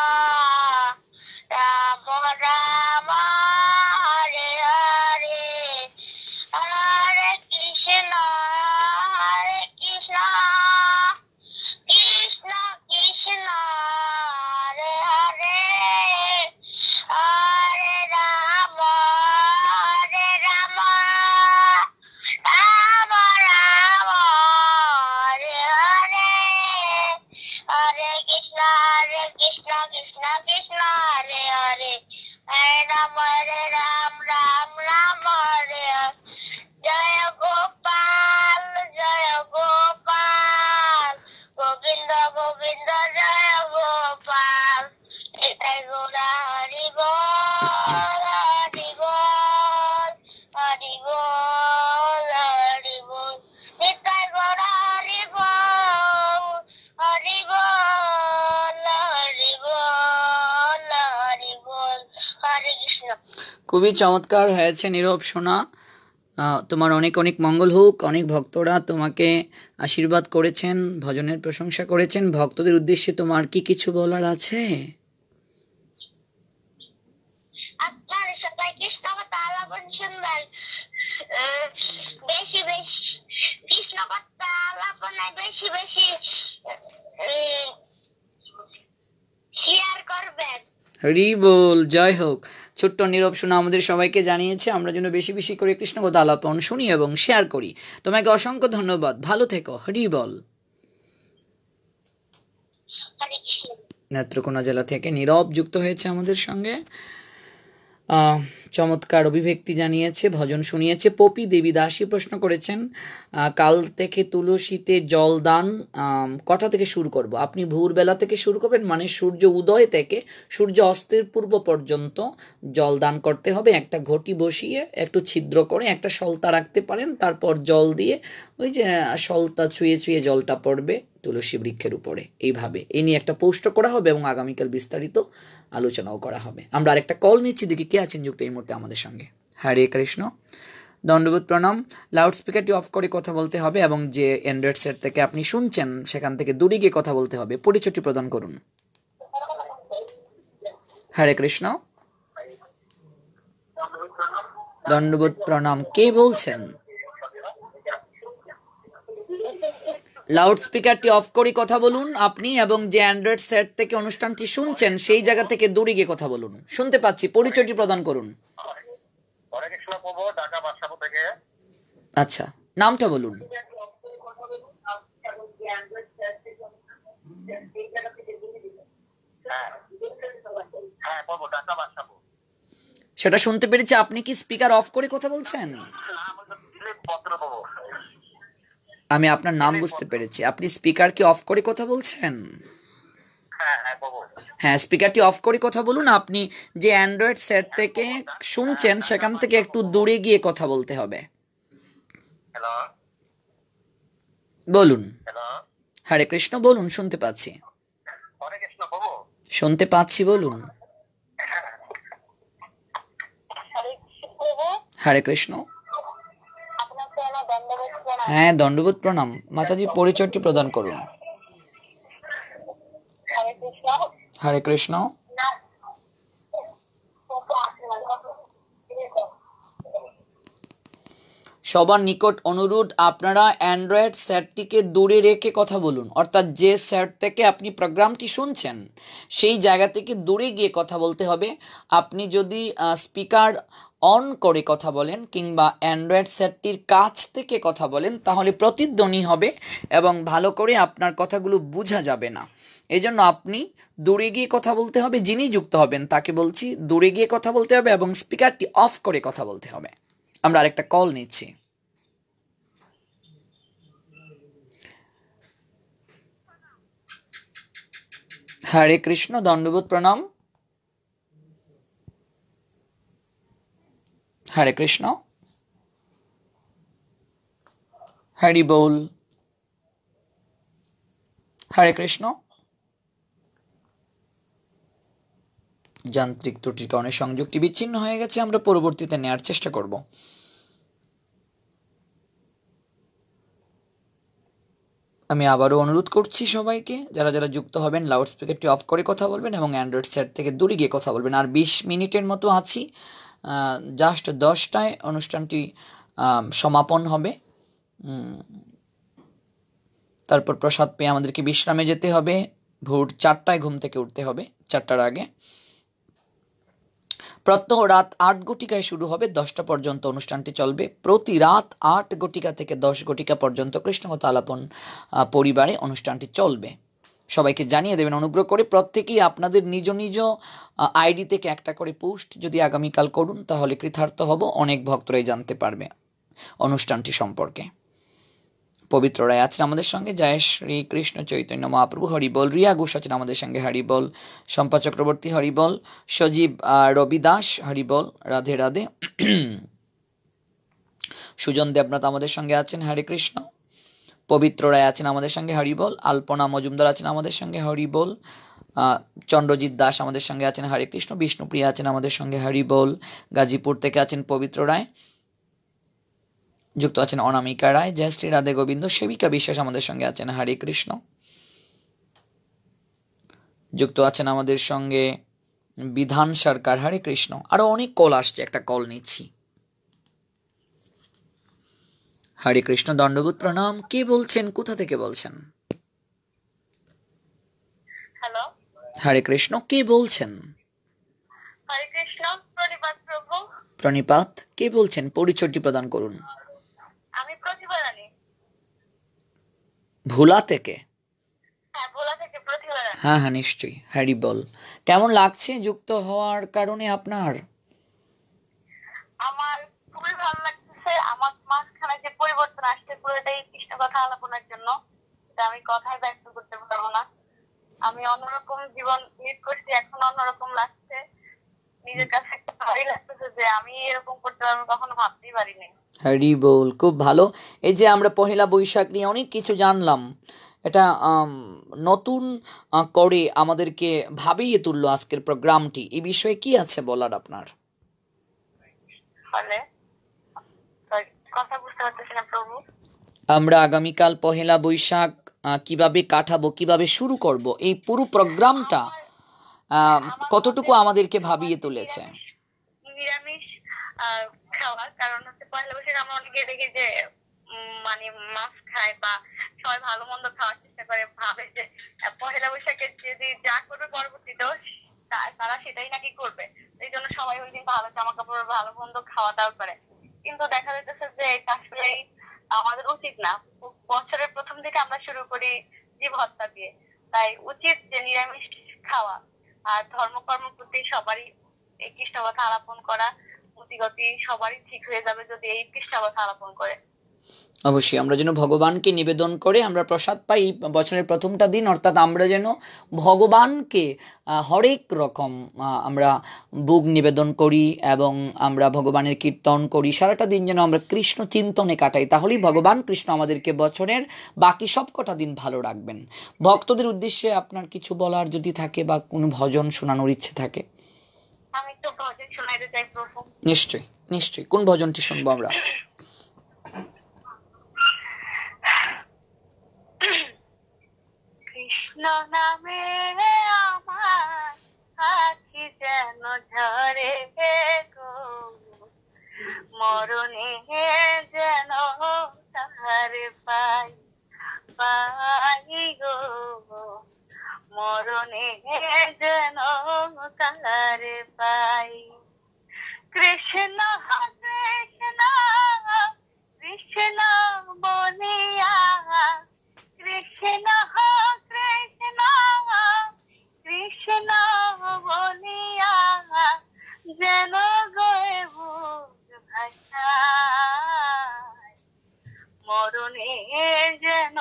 Padre খুবই চমৎকার হয়েছে নীরব সোনা তোমার অনেক অনেক মঙ্গল হোক অনেক ভক্তরা তোমাকে আশীর্বাদ করেছেন ভজনের প্রশংসা করেছেন ভক্তদের উদ্দেশ্যে তোমার কি কিছু বলার আছে হরি বল জয় হোক ছোট্ট নীরব শোনা আমাদের সবাইকে জানিয়েছে আমরা যেন বেশি বেশি করে কৃষ্ণ কথা আলাপন শুনি এবং শেয়ার করি তোমাকে অসংখ্য ধন্যবাদ ভালো থেকো হরি বল নেত্রকোনা জেলা থেকে নীরব যুক্ত হয়েছে আমাদের সঙ্গে চমৎকার অভিব্যক্তি জানিয়েছে ভজন শুনিয়েছে পপি দেবী দাসী প্রশ্ন করেছেন কাল থেকে তুলসীতে জল দান কটা থেকে শুরু করব আপনি ভোরবেলা থেকে শুরু করবেন মানে সূর্য উদয় থেকে সূর্য অস্তের পূর্ব পর্যন্ত জল দান করতে হবে একটা ঘটি বসিয়ে একটু ছিদ্র করে একটা সলতা রাখতে পারেন তারপর জল দিয়ে ওই যে সলতা ছুঁয়ে ছুঁয়ে জলটা পড়বে তুলসী বৃক্ষের উপরে এইভাবে এ নিয়ে একটা পোস্ট করা হবে এবং আগামীকাল বিস্তারিত আলোচনাও করা হবে আমরা আরেকটা কল নিচ্ছি দেখি কে আছেন যুক্ত এই মুহূর্তে আমাদের সঙ্গে হরে কৃষ্ণ দণ্ডবোধ প্রণাম লাউড স্পিকারটি অফ করে কথা বলতে হবে এবং যে অ্যান্ড্রয়েড সেট থেকে আপনি শুনছেন সেখান থেকে দূরে গিয়ে কথা বলতে হবে পরিচয়টি প্রদান করুন হরে কৃষ্ণ দণ্ডবোধ প্রণাম কে বলছেন লাউড স্পিকারটি অফ করে কথা বলুন আপনি এবং যে অ্যান্ড্রয়েড সেট থেকে অনুষ্ঠানটি শুনছেন সেই জায়গা থেকে দূরে গিয়ে কথা বলুন শুনতে পাচ্ছি পরিচয়টি প্রদান করুন আচ্ছা নামটা বলুন হ্যাঁ, সেটা শুনতে পেরেছি আপনি কি স্পিকার অফ করে কথা বলছেন হ্যাঁ, আমি আপনার নাম বুঝতে পেরেছি আপনি স্পিকার কি অফ করে কথা বলছেন হ্যাঁ, হ্যাঁ, হ্যাঁ স্পিকারটি অফ করে কথা বলুন আপনি যে অ্যান্ড্রয়েড সেট হ্যাঁ, থেকে শুনছেন সেখান থেকে একটু দূরে গিয়ে কথা বলতে হবে বলুন হরে কৃষ্ণ বলুন শুনতে পাচ্ছি শুনতে পাচ্ছি বলুন হরে কৃষ্ণ হ্যাঁ দণ্ডবোধ প্রণাম মাতাজি পরিচয়টি প্রদান করুন হরে কৃষ্ণ সবার নিকট অনুরোধ আপনারা অ্যান্ড্রয়েড স্যাটটিকে দূরে রেখে কথা বলুন অর্থাৎ যে স্যাট থেকে আপনি প্রোগ্রামটি শুনছেন সেই জায়গা থেকে দূরে গিয়ে কথা বলতে হবে আপনি যদি স্পিকার অন করে কথা বলেন কিংবা অ্যান্ড্রয়েড সেটটির কাছ থেকে কথা বলেন তাহলে প্রতিধ্বনি হবে এবং ভালো করে আপনার কথাগুলো বোঝা যাবে না এই জন্য আপনি দূরে গিয়ে কথা বলতে হবে যিনি যুক্ত হবেন তাকে বলছি দূরে গিয়ে কথা বলতে হবে এবং স্পিকারটি অফ করে কথা বলতে হবে আমরা আরেকটা কল নিচ্ছি হরে কৃষ্ণ দণ্ডবোধ প্রণাম হরে কৃষ্ণ হরি বৌল হরে কৃষ্ণ যান্ত্রিক ত্রুটির কারণে সংযোগটি বিচ্ছিন্ন হয়ে গেছে আমরা পরবর্তীতে নেওয়ার চেষ্টা করব আমি আবারও অনুরোধ করছি সবাইকে যারা যারা যুক্ত হবেন লাউড স্পিকারটি অফ করে কথা বলবেন এবং অ্যান্ড্রয়েড সেট থেকে দূরে গিয়ে কথা বলবেন আর বিশ মিনিটের মতো আছি জাস্ট দশটায় অনুষ্ঠানটি সমাপন হবে তারপর প্রসাদ পেয়ে আমাদেরকে বিশ্রামে যেতে হবে ভোর চারটায় ঘুম থেকে উঠতে হবে চারটার আগে প্রত্যহ রাত আট ঘটিকায় শুরু হবে দশটা পর্যন্ত অনুষ্ঠানটি চলবে প্রতি রাত আট ঘটিকা থেকে দশ ঘটিকা পর্যন্ত কৃষ্ণকথা আলাপন পরিবারে অনুষ্ঠানটি চলবে সবাইকে জানিয়ে দেবেন অনুগ্রহ করে প্রত্যেকেই আপনাদের নিজ নিজ আইডি থেকে একটা করে পোস্ট যদি আগামীকাল করুন তাহলে কৃতার্থ হব অনেক ভক্তরাই জানতে পারবে অনুষ্ঠানটি সম্পর্কে পবিত্র রায় আছেন আমাদের সঙ্গে জয় শ্রী কৃষ্ণ চৈতন্য মহাপ্রভু হরিবল রিয়া ঘোষ আছেন আমাদের সঙ্গে হরিবল শম্পা চক্রবর্তী হরিবল সজীব রবি দাস হরিবল রাধে রাধে সুজন দেবনাথ আমাদের সঙ্গে আছেন হরে কৃষ্ণ পবিত্র রায় আছেন আমাদের সঙ্গে হরিবল আলপনা মজুমদার আছেন আমাদের সঙ্গে হরিবল চন্দ্রজিৎ দাস আমাদের সঙ্গে আছেন হরে কৃষ্ণ বিষ্ণুপ্রিয়া আছেন আমাদের সঙ্গে হরিবল গাজীপুর থেকে আছেন পবিত্র রায় যুক্ত আছেন অনামিকা রায় জয় শ্রী রাধে গোবিন্দ সেবিকা বিশ্বাস আমাদের সঙ্গে আছেন হরে কৃষ্ণ যুক্ত আছেন আমাদের সঙ্গে বিধান সরকার হরে কৃষ্ণ আরও অনেক কল আসছে একটা কল নিচ্ছি হরে কৃষ্ণ দণ্ডবোধ প্রণাম কে বলছেন কোথা থেকে বলছেন হ্যালো হরে কৃষ্ণ কে বলছেন হরে প্রণিপাত কে বলছেন পরিচয়টি প্রদান করুন আমি ভোলা থেকে হ্যাঁ, হ্যাঁ হ্যাঁ নিশ্চয়ই হ্যারি বল কেমন লাগছে যুক্ত হওয়ার কারণে আপনার আমার খুবই ভালো জীবনে মানে যে পরিবর্তন আসছে পুরোটাই কৃষ্ণ কথা আলাপনার জন্য এটা আমি কথায় ব্যক্ত করতে পারবো না আমি অন্যরকম জীবন লিড করছি এখন অন্যরকম লাগছে নিজের কাছে ভালোই লাগতেছে যে আমি এরকম করতে পারবো কখনো ভাবতেই পারিনি হ্যারি বল খুব ভালো এই যে আমরা পহেলা বৈশাখ নিয়ে অনেক কিছু জানলাম এটা নতুন করে আমাদেরকে ভাবিয়ে তুললো আজকের প্রোগ্রামটি এই বিষয়ে কি আছে বলার আপনার হলে আমরা আগামীকাল পহেলা বৈশাখ কিভাবে কাটাবো কিভাবে শুরু করব এই পুরো প্রোগ্রামটা কতটুকু আমাদেরকে ভাবিয়ে তুলেছে যে মানে মাছ খায় বা সবাই ভালো মন্দ খাওয়ার চেষ্টা করে ভাবে যে বৈশাখে যদি যা করবে তারা সেটাই নাকি করবে এই জন্য সবাই ওই দিন ভালো জামা কাপড় ভালো মন্দ খাওয়া দাওয়া করে কিন্তু দেখা যাচ্ছে যে এটা আসলে আমাদের উচিত না বছরের প্রথম দিকে আমরা শুরু করি জীব হত্যা দিয়ে তাই উচিত যে নিরামিষ খাওয়া আর ধর্মকর্ম প্রতি সবারই এই কৃষ্ণ কথা আলাপন করা মতিগতি সবারই ঠিক হয়ে যাবে যদি এই কৃষ্ণ কথা আলাপন করে অবশ্যই আমরা যেন ভগবানকে নিবেদন করে আমরা প্রসাদ পাই বছরের প্রথমটা দিন অর্থাৎ আমরা যেন ভগবানকে হরেক রকম আমরা বুক নিবেদন করি এবং আমরা ভগবানের কীর্তন করি সারাটা দিন যেন আমরা কৃষ্ণ চিন্তনে কাটাই তাহলেই ভগবান কৃষ্ণ আমাদেরকে বছরের বাকি সব কটা দিন ভালো রাখবেন ভক্তদের উদ্দেশ্যে আপনার কিছু বলার যদি থাকে বা কোনো ভজন শোনানোর ইচ্ছে থাকে নিশ্চয়ই নিশ্চয়ই কোন ভজনটি শুনবো আমরা স্বপ্ন নামে আমার আখি যেন ঝরে গো মরণে যেন তাহার পাই পাই গো মরণে যেন তাহার পাই কৃষ্ণ কৃষ্ণ কৃষ্ণ বলিয়া কৃষ্ণ কৃষ্ণ বলিয়া যেন মরণে যেন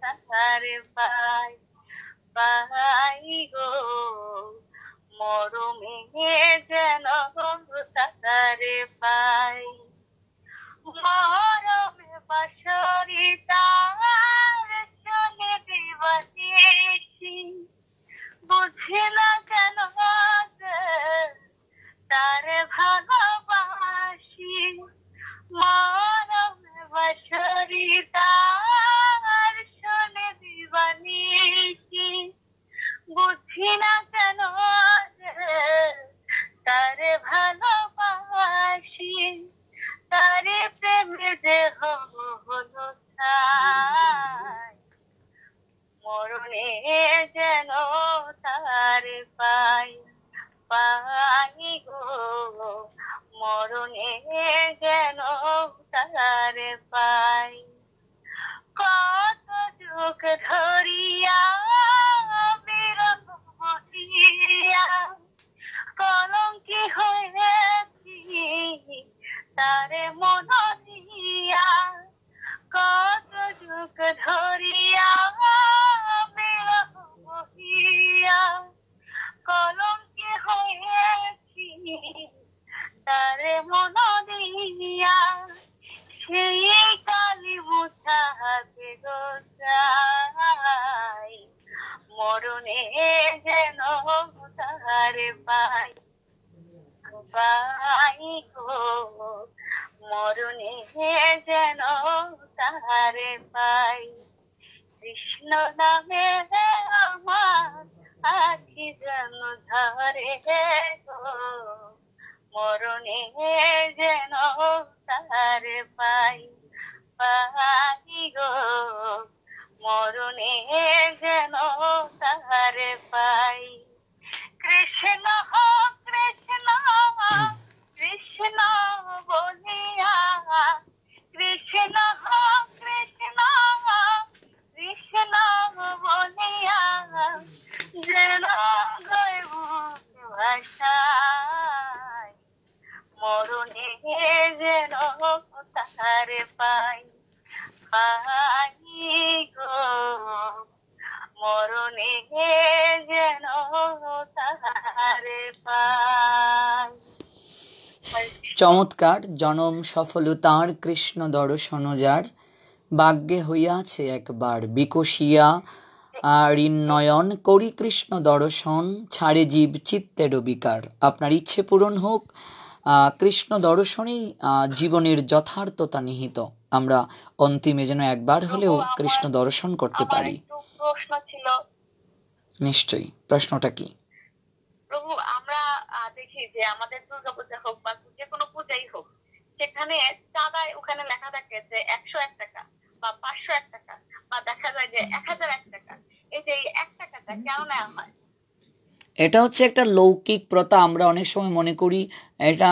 তাহার পাই পাই গো মরমে যেন তাহার পাই মরমে বাসরিতা চলে দিবাসী বুঝি না কেন তারে ভালোবাসি মরমে বছরি তার শুনে দিবানিছি বুঝি না কেন তারে ভালোবাসি তারে প্রেমে দেহ হলো তাই মরণে যেন তার পাই পাই গো মরণে যেন তার পাই কত যুগ ধরিয়া বিরম বসিয়া কলঙ্কি হয়েছি তারে মন দিয়া কত যুগ ধরিয়া কলঙ্কে হইয়াছি তারে মন দিয়া সেই কালি বুঝাতে গোসাই মরণে যেন তাহারে পাই পাই গো মরণে যেন তাহারে পাই কৃষ্ণ নামে আমার আখি যেন ধরে গো মরণে যেন তার পাই পাই গো মরণে যেন তার পাই কৃষ্ণ কৃষ্ণ কৃষ্ণ বলিয়া কৃষ্ণ কৃষ্ণ কৃষ্ণ বলিয়া যেন ভাষায় মরণে যেন তাহার পাই পাই গো মরণে যেন তাহার পাই চমৎকার জনম সফল তাঁর কৃষ্ণ দর্শন যার বাগ্যে হইয়াছে একবার বিকশিয়া ঋণনয়ন করি কৃষ্ণ দর্শন ছাড়ে জীব চিত্তের বিকার আপনার ইচ্ছে পূরণ হোক কৃষ্ণ দর্শনেই জীবনের যথার্থতা নিহিত আমরা অন্তিমে যেন একবার হলেও কৃষ্ণ দর্শন করতে পারি নিশ্চয়ই প্রশ্নটা কি প্রভু আমরা দেখি যে আমাদের হোক বা যে কোনো পূজাই হোক সেখানে চাঁদায় ওখানে লেখা থাকে যে একশো এক টাকা বা পাঁচশো এক টাকা বা দেখা যায় যে এক হাজার এক টাকা হ্যাঁ, হ্যাঁ, এটা হচ্ছে একটা লৌকিক প্রথা আমরা অনেক সময় মনে করি এটা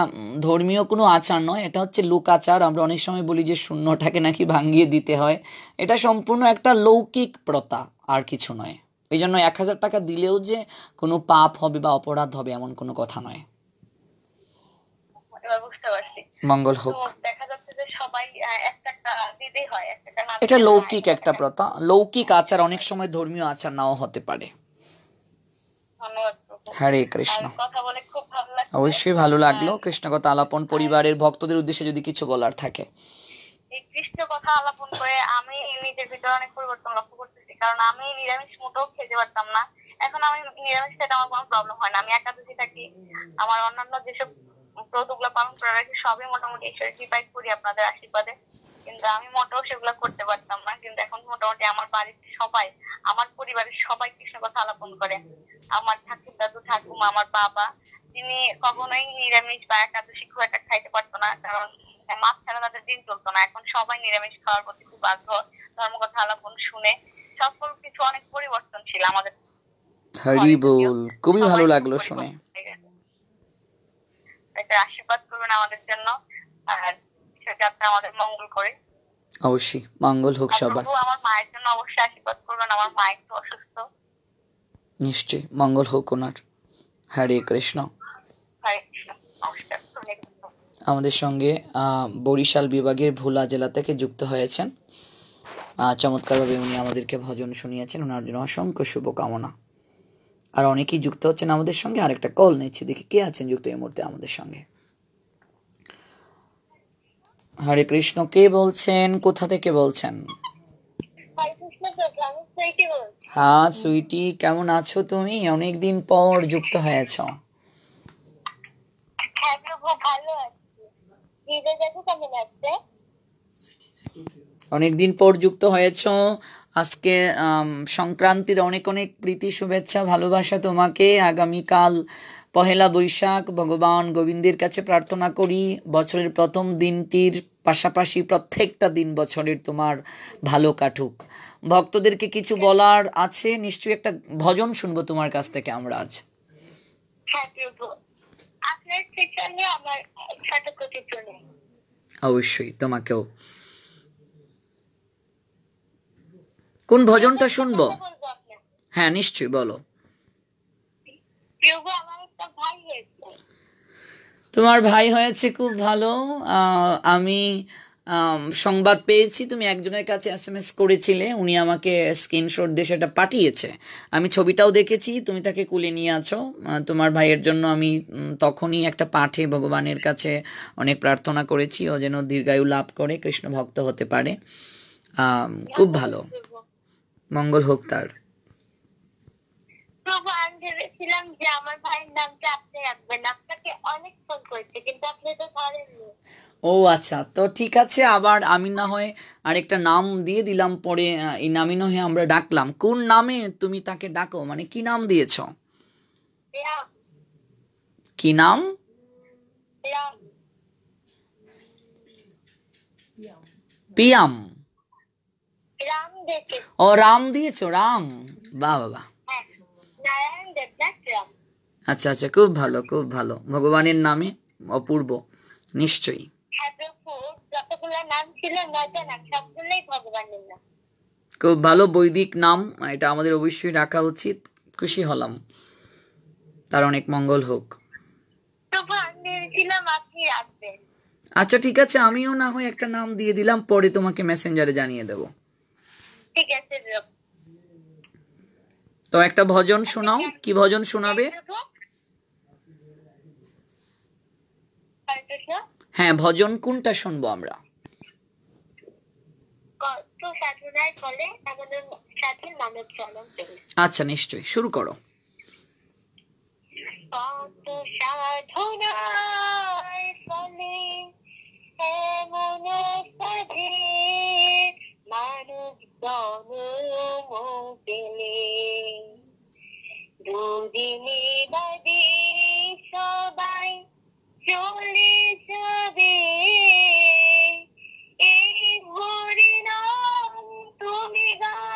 ধর্মীয় কোনো আচার নয় এটা হচ্ছে লোকাচার আমরা অনেক সময় বলি যে শূন্যটাকে নাকি ভাঙিয়ে দিতে হয় এটা সম্পূর্ণ একটা লৌকিক প্রথা আর কিছু নয় এই জন্য এক হাজার টাকা দিলেও যে কোনো পাপ হবে বা অপরাধ হবে এমন কোনো কথা নয় মঙ্গল হোক দেখা যাচ্ছে যে সবাই এটা লৌকিক একটা প্রথা লৌকিক আচার অনেক সময় ধর্মীয় আচার নাও হতে পারে হরে কৃষ্ণ অবশ্যই ভালো লাগলো হ্যাঁ। কৃষ্ণ কথা আলাপন পরিবারের ভক্তদের উদ্দেশ্যে যদি কিছু বলার থাকে নিজের ভিতরে অনেক পরিবর্তন লক্ষ্য করতেছি কারণ আমি নিরামিষ খেতে পারতাম না এখন আমি আমার কোনো প্রবলেম হয় না আমি থাকি আমার অন্যান্য যেসব পালন রাখি সবই মোটামুটি করি আপনাদের আশীর্বাদে কিন্তু আমি মোটেও সেগুলো করতে পারতাম না কিন্তু এখন মোটামুটি আমার বাড়ির সবাই আমার পরিবারের সবাই কৃষ্ণ কথা আলাপন করে আমার ঠাকুর দাদু ঠাকুমা আমার বাবা তিনি কখনোই নিরামিষ বা একাদশী খুব একটা খাইতে পারতো না কারণ মাছ ছাড়া তাদের দিন চলতো না এখন সবাই নিরামিষ খাওয়ার প্রতি খুব আগ্রহ ধর্মকথা আলাপন শুনে সকল কিছু অনেক পরিবর্তনশীল আমাদের হরি বল খুবই ভালো লাগলো শুনে আশীর্বাদ করুন আমাদের জন্য আর আমাদের মঙ্গল করে অবশ্যই মঙ্গল হোক আচ্ছা, সবার আমার মায়ের জন্য অবশ্যই আশীর্বাদ করবেন আমার মা একটু অসুস্থ নিশ্চয় মঙ্গল হোক ওনার হরে কৃষ্ণ আমাদের সঙ্গে বরিশাল বিভাগের ভোলা জেলা থেকে যুক্ত হয়েছেন চমৎকারভাবে উনি আমাদেরকে ভজন শুনিয়েছেন ওনার জন্য অসংখ্য শুভকামনা আর অনেকেই যুক্ত হচ্ছেন আমাদের সঙ্গে আরেকটা কল নিচ্ছি দেখি কে আছেন যুক্ত এই মুহূর্তে আমাদের সঙ্গে হরে কৃষ্ণ কে বলছেন কোথা থেকে বলছেন হ্যাঁ সুইটি কেমন আছো তুমি অনেকদিন পর যুক্ত হয়েছ অনেকদিন পর যুক্ত হয়েছ আজকে সংক্রান্তির অনেক অনেক প্রীতি শুভেচ্ছা ভালোবাসা তোমাকে আগামীকাল পহেলা বৈশাখ ভগবান গোবিন্দের কাছে প্রার্থনা করি বছরের প্রথম দিনটির পাশাপাশি প্রত্যেকটা দিন বছরের তোমার ভালো কাঠুক ভক্তদেরকে কিছু বলার আছে নিশ্চয়ই একটা ভজন শুনবো তোমার কাছ থেকে আমরা আজ হ্যাঁ, অবশ্যই তোমাকেও কোন ভজনটা শুনবো হ্যাঁ নিশ্চয়ই বলো আমার তোমার ভাই হয়েছে খুব ভালো আমি সংবাদ পেয়েছি তুমি একজনের কাছে এস এম এস করেছিলে উনি আমাকে স্ক্রিনশট দিয়ে সেটা পাঠিয়েছে আমি ছবিটাও দেখেছি তুমি তাকে কুলে নিয়ে আছো তোমার ভাইয়ের জন্য আমি তখনই একটা পাঠে ভগবানের কাছে অনেক প্রার্থনা করেছি ও যেন দীর্ঘায়ু লাভ করে কৃষ্ণ ভক্ত হতে পারে খুব ভালো মঙ্গল হোক তার প্রমাণ ভেবেছিলাম যে আমার ভাইয়ের নামটা আপনি রাখবেন আপনাকে অনেক ফোন কিন্তু আপনি তো ধরেননি ও আচ্ছা তো ঠিক আছে আবার আমি না হয় আরেকটা নাম দিয়ে দিলাম পরে এই নামে না হয়ে আমরা ডাকলাম কোন নামে তুমি তাকে ডাকো মানে কি নাম দিয়েছ কি নাম পিয়াম ও রাম দিয়েছ রাম বা বাবা আচ্ছা আচ্ছা খুব ভালো খুব ভালো ভগবানের নামে অপূর্ব নিশ্চয়ই হ্যাঁ, খুব ভালো বৈদিক নাম এটা আমাদের অবশ্যই রাখা উচিত খুশি হলাম তার অনেক মঙ্গল হোক আচ্ছা ঠিক আছে আমিও না হয় একটা নাম দিয়ে দিলাম পরে তোমাকে মেসেঞ্জারে জানিয়ে দেবো ঠিক আছে তো একটা ভজন শোনাও কি ভজন শোনাবে হ্যাঁ ভজন কোনটা শুনবো আমরা আচ্ছা নিশ্চয়ই শুরু করো সাধনার ফলে মানব জনম পেলে দুদিনে বাদে সবাই চলে যাবে এই ঘরে নাম তুমি গা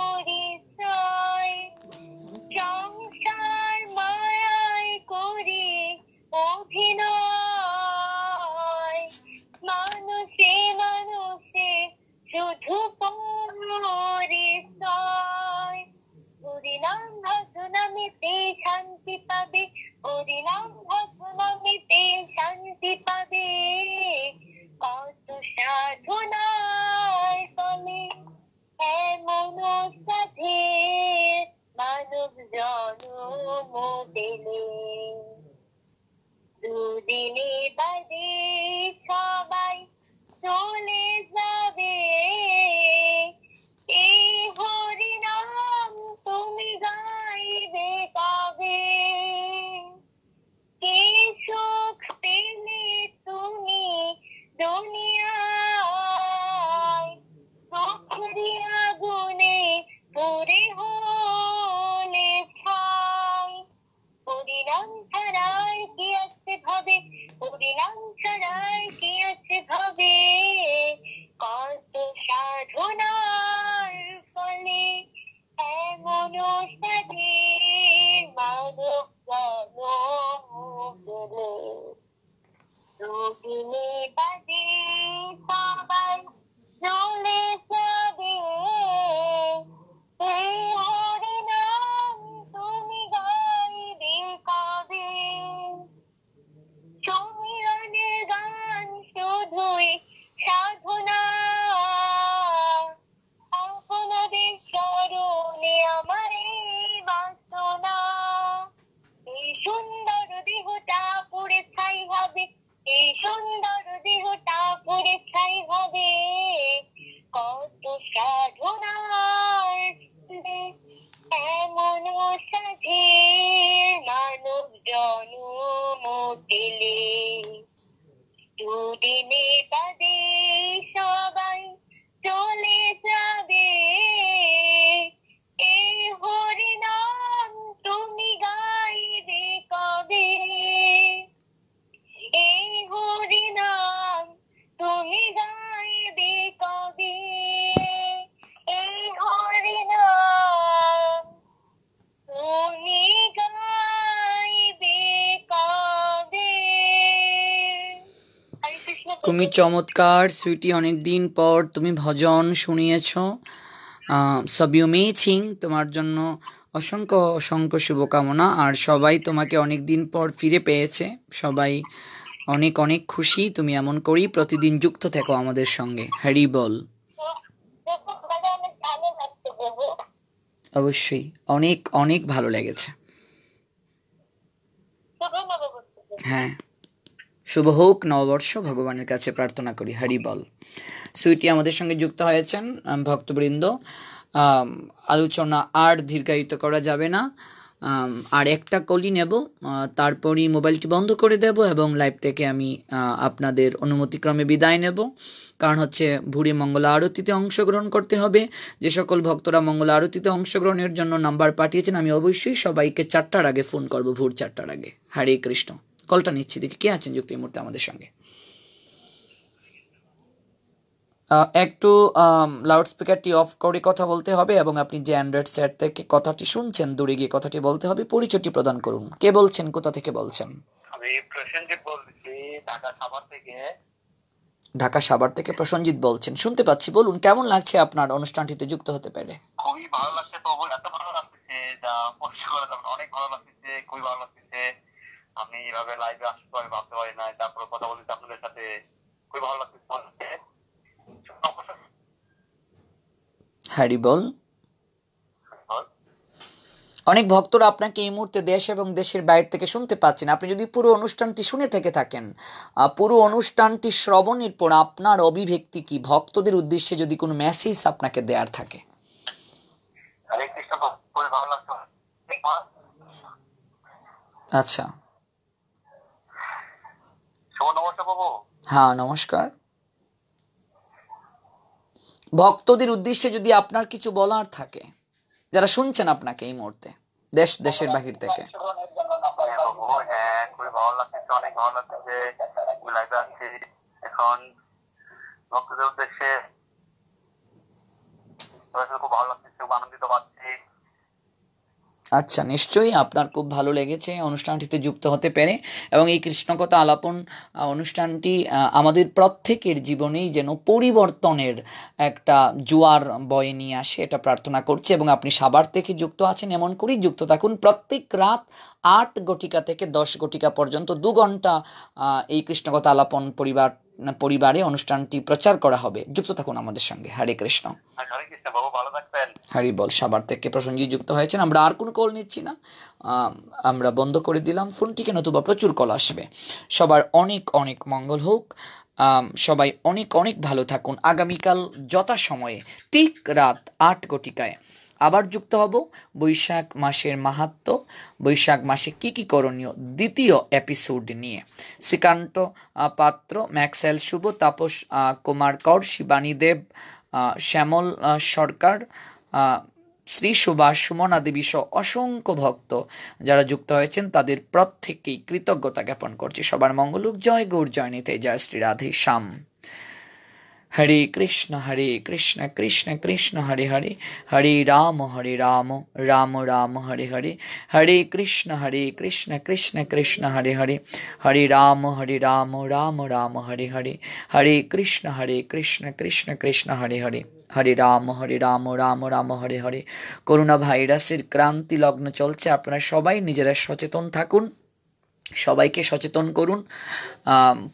চমৎকার সুইটি অনেক দিন পর তুমি ভজন শুনিয়েছ সবিউ মেয়েছিং তোমার জন্য অসংখ্য অসংখ্য শুভকামনা আর সবাই তোমাকে অনেক দিন পর ফিরে পেয়েছে সবাই অনেক অনেক খুশি তুমি এমন করেই প্রতিদিন যুক্ত থেকো আমাদের সঙ্গে হ্যারি বল অবশ্যই অনেক অনেক ভালো লেগেছে হ্যাঁ শুভ হোক নববর্ষ ভগবানের কাছে প্রার্থনা করি হরি বল সুইটি আমাদের সঙ্গে যুক্ত হয়েছেন ভক্তবৃন্দ আলোচনা আর দীর্ঘায়িত করা যাবে না আর একটা কলি নেব তারপরই মোবাইলটি বন্ধ করে দেব এবং লাইভ থেকে আমি আপনাদের অনুমতিক্রমে বিদায় নেব কারণ হচ্ছে ভুড়ি মঙ্গলা আরতিতে অংশগ্রহণ করতে হবে যে সকল ভক্তরা মঙ্গলা আরতিতে অংশগ্রহণের জন্য নাম্বার পাঠিয়েছেন আমি অবশ্যই সবাইকে চারটার আগে ফোন করব ভোর চারটার আগে হরে কৃষ্ণ কলটা নিচ্ছি দেখি কে আছেন যুক্ত এই মুহূর্তে আমাদের সঙ্গে একটু লাউড স্পিকারটি অফ করে কথা বলতে হবে এবং আপনি যে অ্যান্ড্রয়েড সেট থেকে কথাটি শুনছেন দূরে গিয়ে কথাটি বলতে হবে পরিচয়টি প্রদান করুন কে বলছেন কোথা থেকে বলছেন আমি প্রসেনজিৎ বলছি ঢাকা সাভার থেকে ঢাকা সাভার থেকে প্রসেনজিৎ বলছেন শুনতে পাচ্ছি বলুন কেমন লাগছে আপনার অনুষ্ঠানটিতে যুক্ত হতে পেরে খুবই ভালো লাগছে তো এত ভালো লাগছে যা অনেক ভালো লাগছে খুবই ভালো লাগছে আমি এইভাবে লাইভে আসবো আমি ভাবতে পারি নাই তারপরে কথা বলতে আপনাদের সাথে খুবই ভালো লাগছে হ্যারি বল অনেক ভক্তরা আপনাকে এই মুহূর্তে দেশ এবং দেশের বাইরে থেকে শুনতে পাচ্ছেন আপনি যদি পুরো অনুষ্ঠানটি শুনে থেকে থাকেন পুরো অনুষ্ঠানটি শ্রবণের পর আপনার অভিব্যক্তি কি ভক্তদের উদ্দেশ্যে যদি কোনো মেসেজ আপনাকে দেয়ার থাকে আচ্ছা হ্যাঁ নমস্কার ভক্তদের উদ্দেশ্যে যদি আপনার কিছু বলার থাকে যারা শুনছেন আপনাকে এই মুহূর্তে দেশ দেশের বাহির থেকে হ্যাঁ, এখন ভক্তদের উদ্দেশ্যে খুব ভালো লাগছে খুব আনন্দিত আচ্ছা নিশ্চয়ই আপনার খুব ভালো লেগেছে অনুষ্ঠানটিতে যুক্ত হতে পেরে এবং এই কৃষ্ণকথা আলাপন অনুষ্ঠানটি আমাদের প্রত্যেকের জীবনেই যেন পরিবর্তনের একটা জোয়ার বয়ে নিয়ে আসে এটা প্রার্থনা করছে এবং আপনি সাবার থেকে যুক্ত আছেন এমন করেই যুক্ত থাকুন প্রত্যেক রাত আট গটিকা থেকে দশ গটিকা পর্যন্ত দু ঘন্টা এই কৃষ্ণকথা আলাপন পরিবার পরিবারে অনুষ্ঠানটি প্রচার করা হবে যুক্ত থাকুন আমাদের সঙ্গে হরে কৃষ্ণ হরে কৃষ্ণ বাবু ভালো থাকবেন হ্যারি বল সাবার থেকে প্রসঙ্গে যুক্ত হয়েছেন আমরা আর কোনো কল নিচ্ছি না আমরা বন্ধ করে দিলাম ফোনটিকে নতুবা প্রচুর কল আসবে সবার অনেক অনেক মঙ্গল হোক সবাই অনেক অনেক ভালো থাকুন আগামীকাল যথাসময়ে ঠিক রাত আট কোটিকায় আবার যুক্ত হব বৈশাখ মাসের মাহাত্ম বৈশাখ মাসে কি কি করণীয় দ্বিতীয় এপিসোড নিয়ে শ্রীকান্ত পাত্র ম্যাক্সেল শুভ তাপস কুমার কর শিবানী দেব শ্যামল সরকার শ্রী সুভাষ সুমনা দেবী সহ অসংখ্য ভক্ত যারা যুক্ত হয়েছেন তাদের প্রত্যেকেই কৃতজ্ঞতা জ্ঞাপন করছি সবার মঙ্গলুক জয় গৌর জয় জয় শ্রী রাধে শ্যাম হরে কৃষ্ণ হরে কৃষ্ণ কৃষ্ণ কৃষ্ণ হরে হরে হরে রাম হরে রাম রাম রাম হরে হরে হরে কৃষ্ণ হরে কৃষ্ণ কৃষ্ণ কৃষ্ণ হরে হরে হরে রাম হরে রাম রাম রাম হরে হরে হরে কৃষ্ণ হরে কৃষ্ণ কৃষ্ণ কৃষ্ণ হরে হরে হরে রাম হরে রাম রাম রাম হরে হরে করোনা ভাইরাসের ক্রান্তি লগ্ন চলছে আপনারা সবাই নিজেরা সচেতন থাকুন সবাইকে সচেতন করুন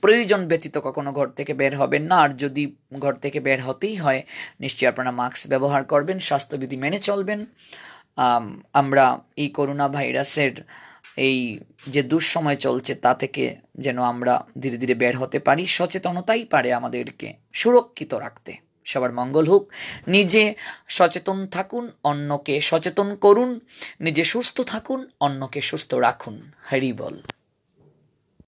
প্রয়োজন ব্যতীত কখনো ঘর থেকে বের হবেন না আর যদি ঘর থেকে বের হতেই হয় নিশ্চয়ই আপনারা মাস্ক ব্যবহার করবেন স্বাস্থ্যবিধি মেনে চলবেন আমরা এই করোনা ভাইরাসের এই যে দুঃসময় চলছে তা থেকে যেন আমরা ধীরে ধীরে বের হতে পারি সচেতনতাই পারে আমাদেরকে সুরক্ষিত রাখতে সবার মঙ্গল হোক নিজে সচেতন থাকুন অন্যকে সচেতন করুন নিজে সুস্থ থাকুন অন্যকে সুস্থ রাখুন হরি বল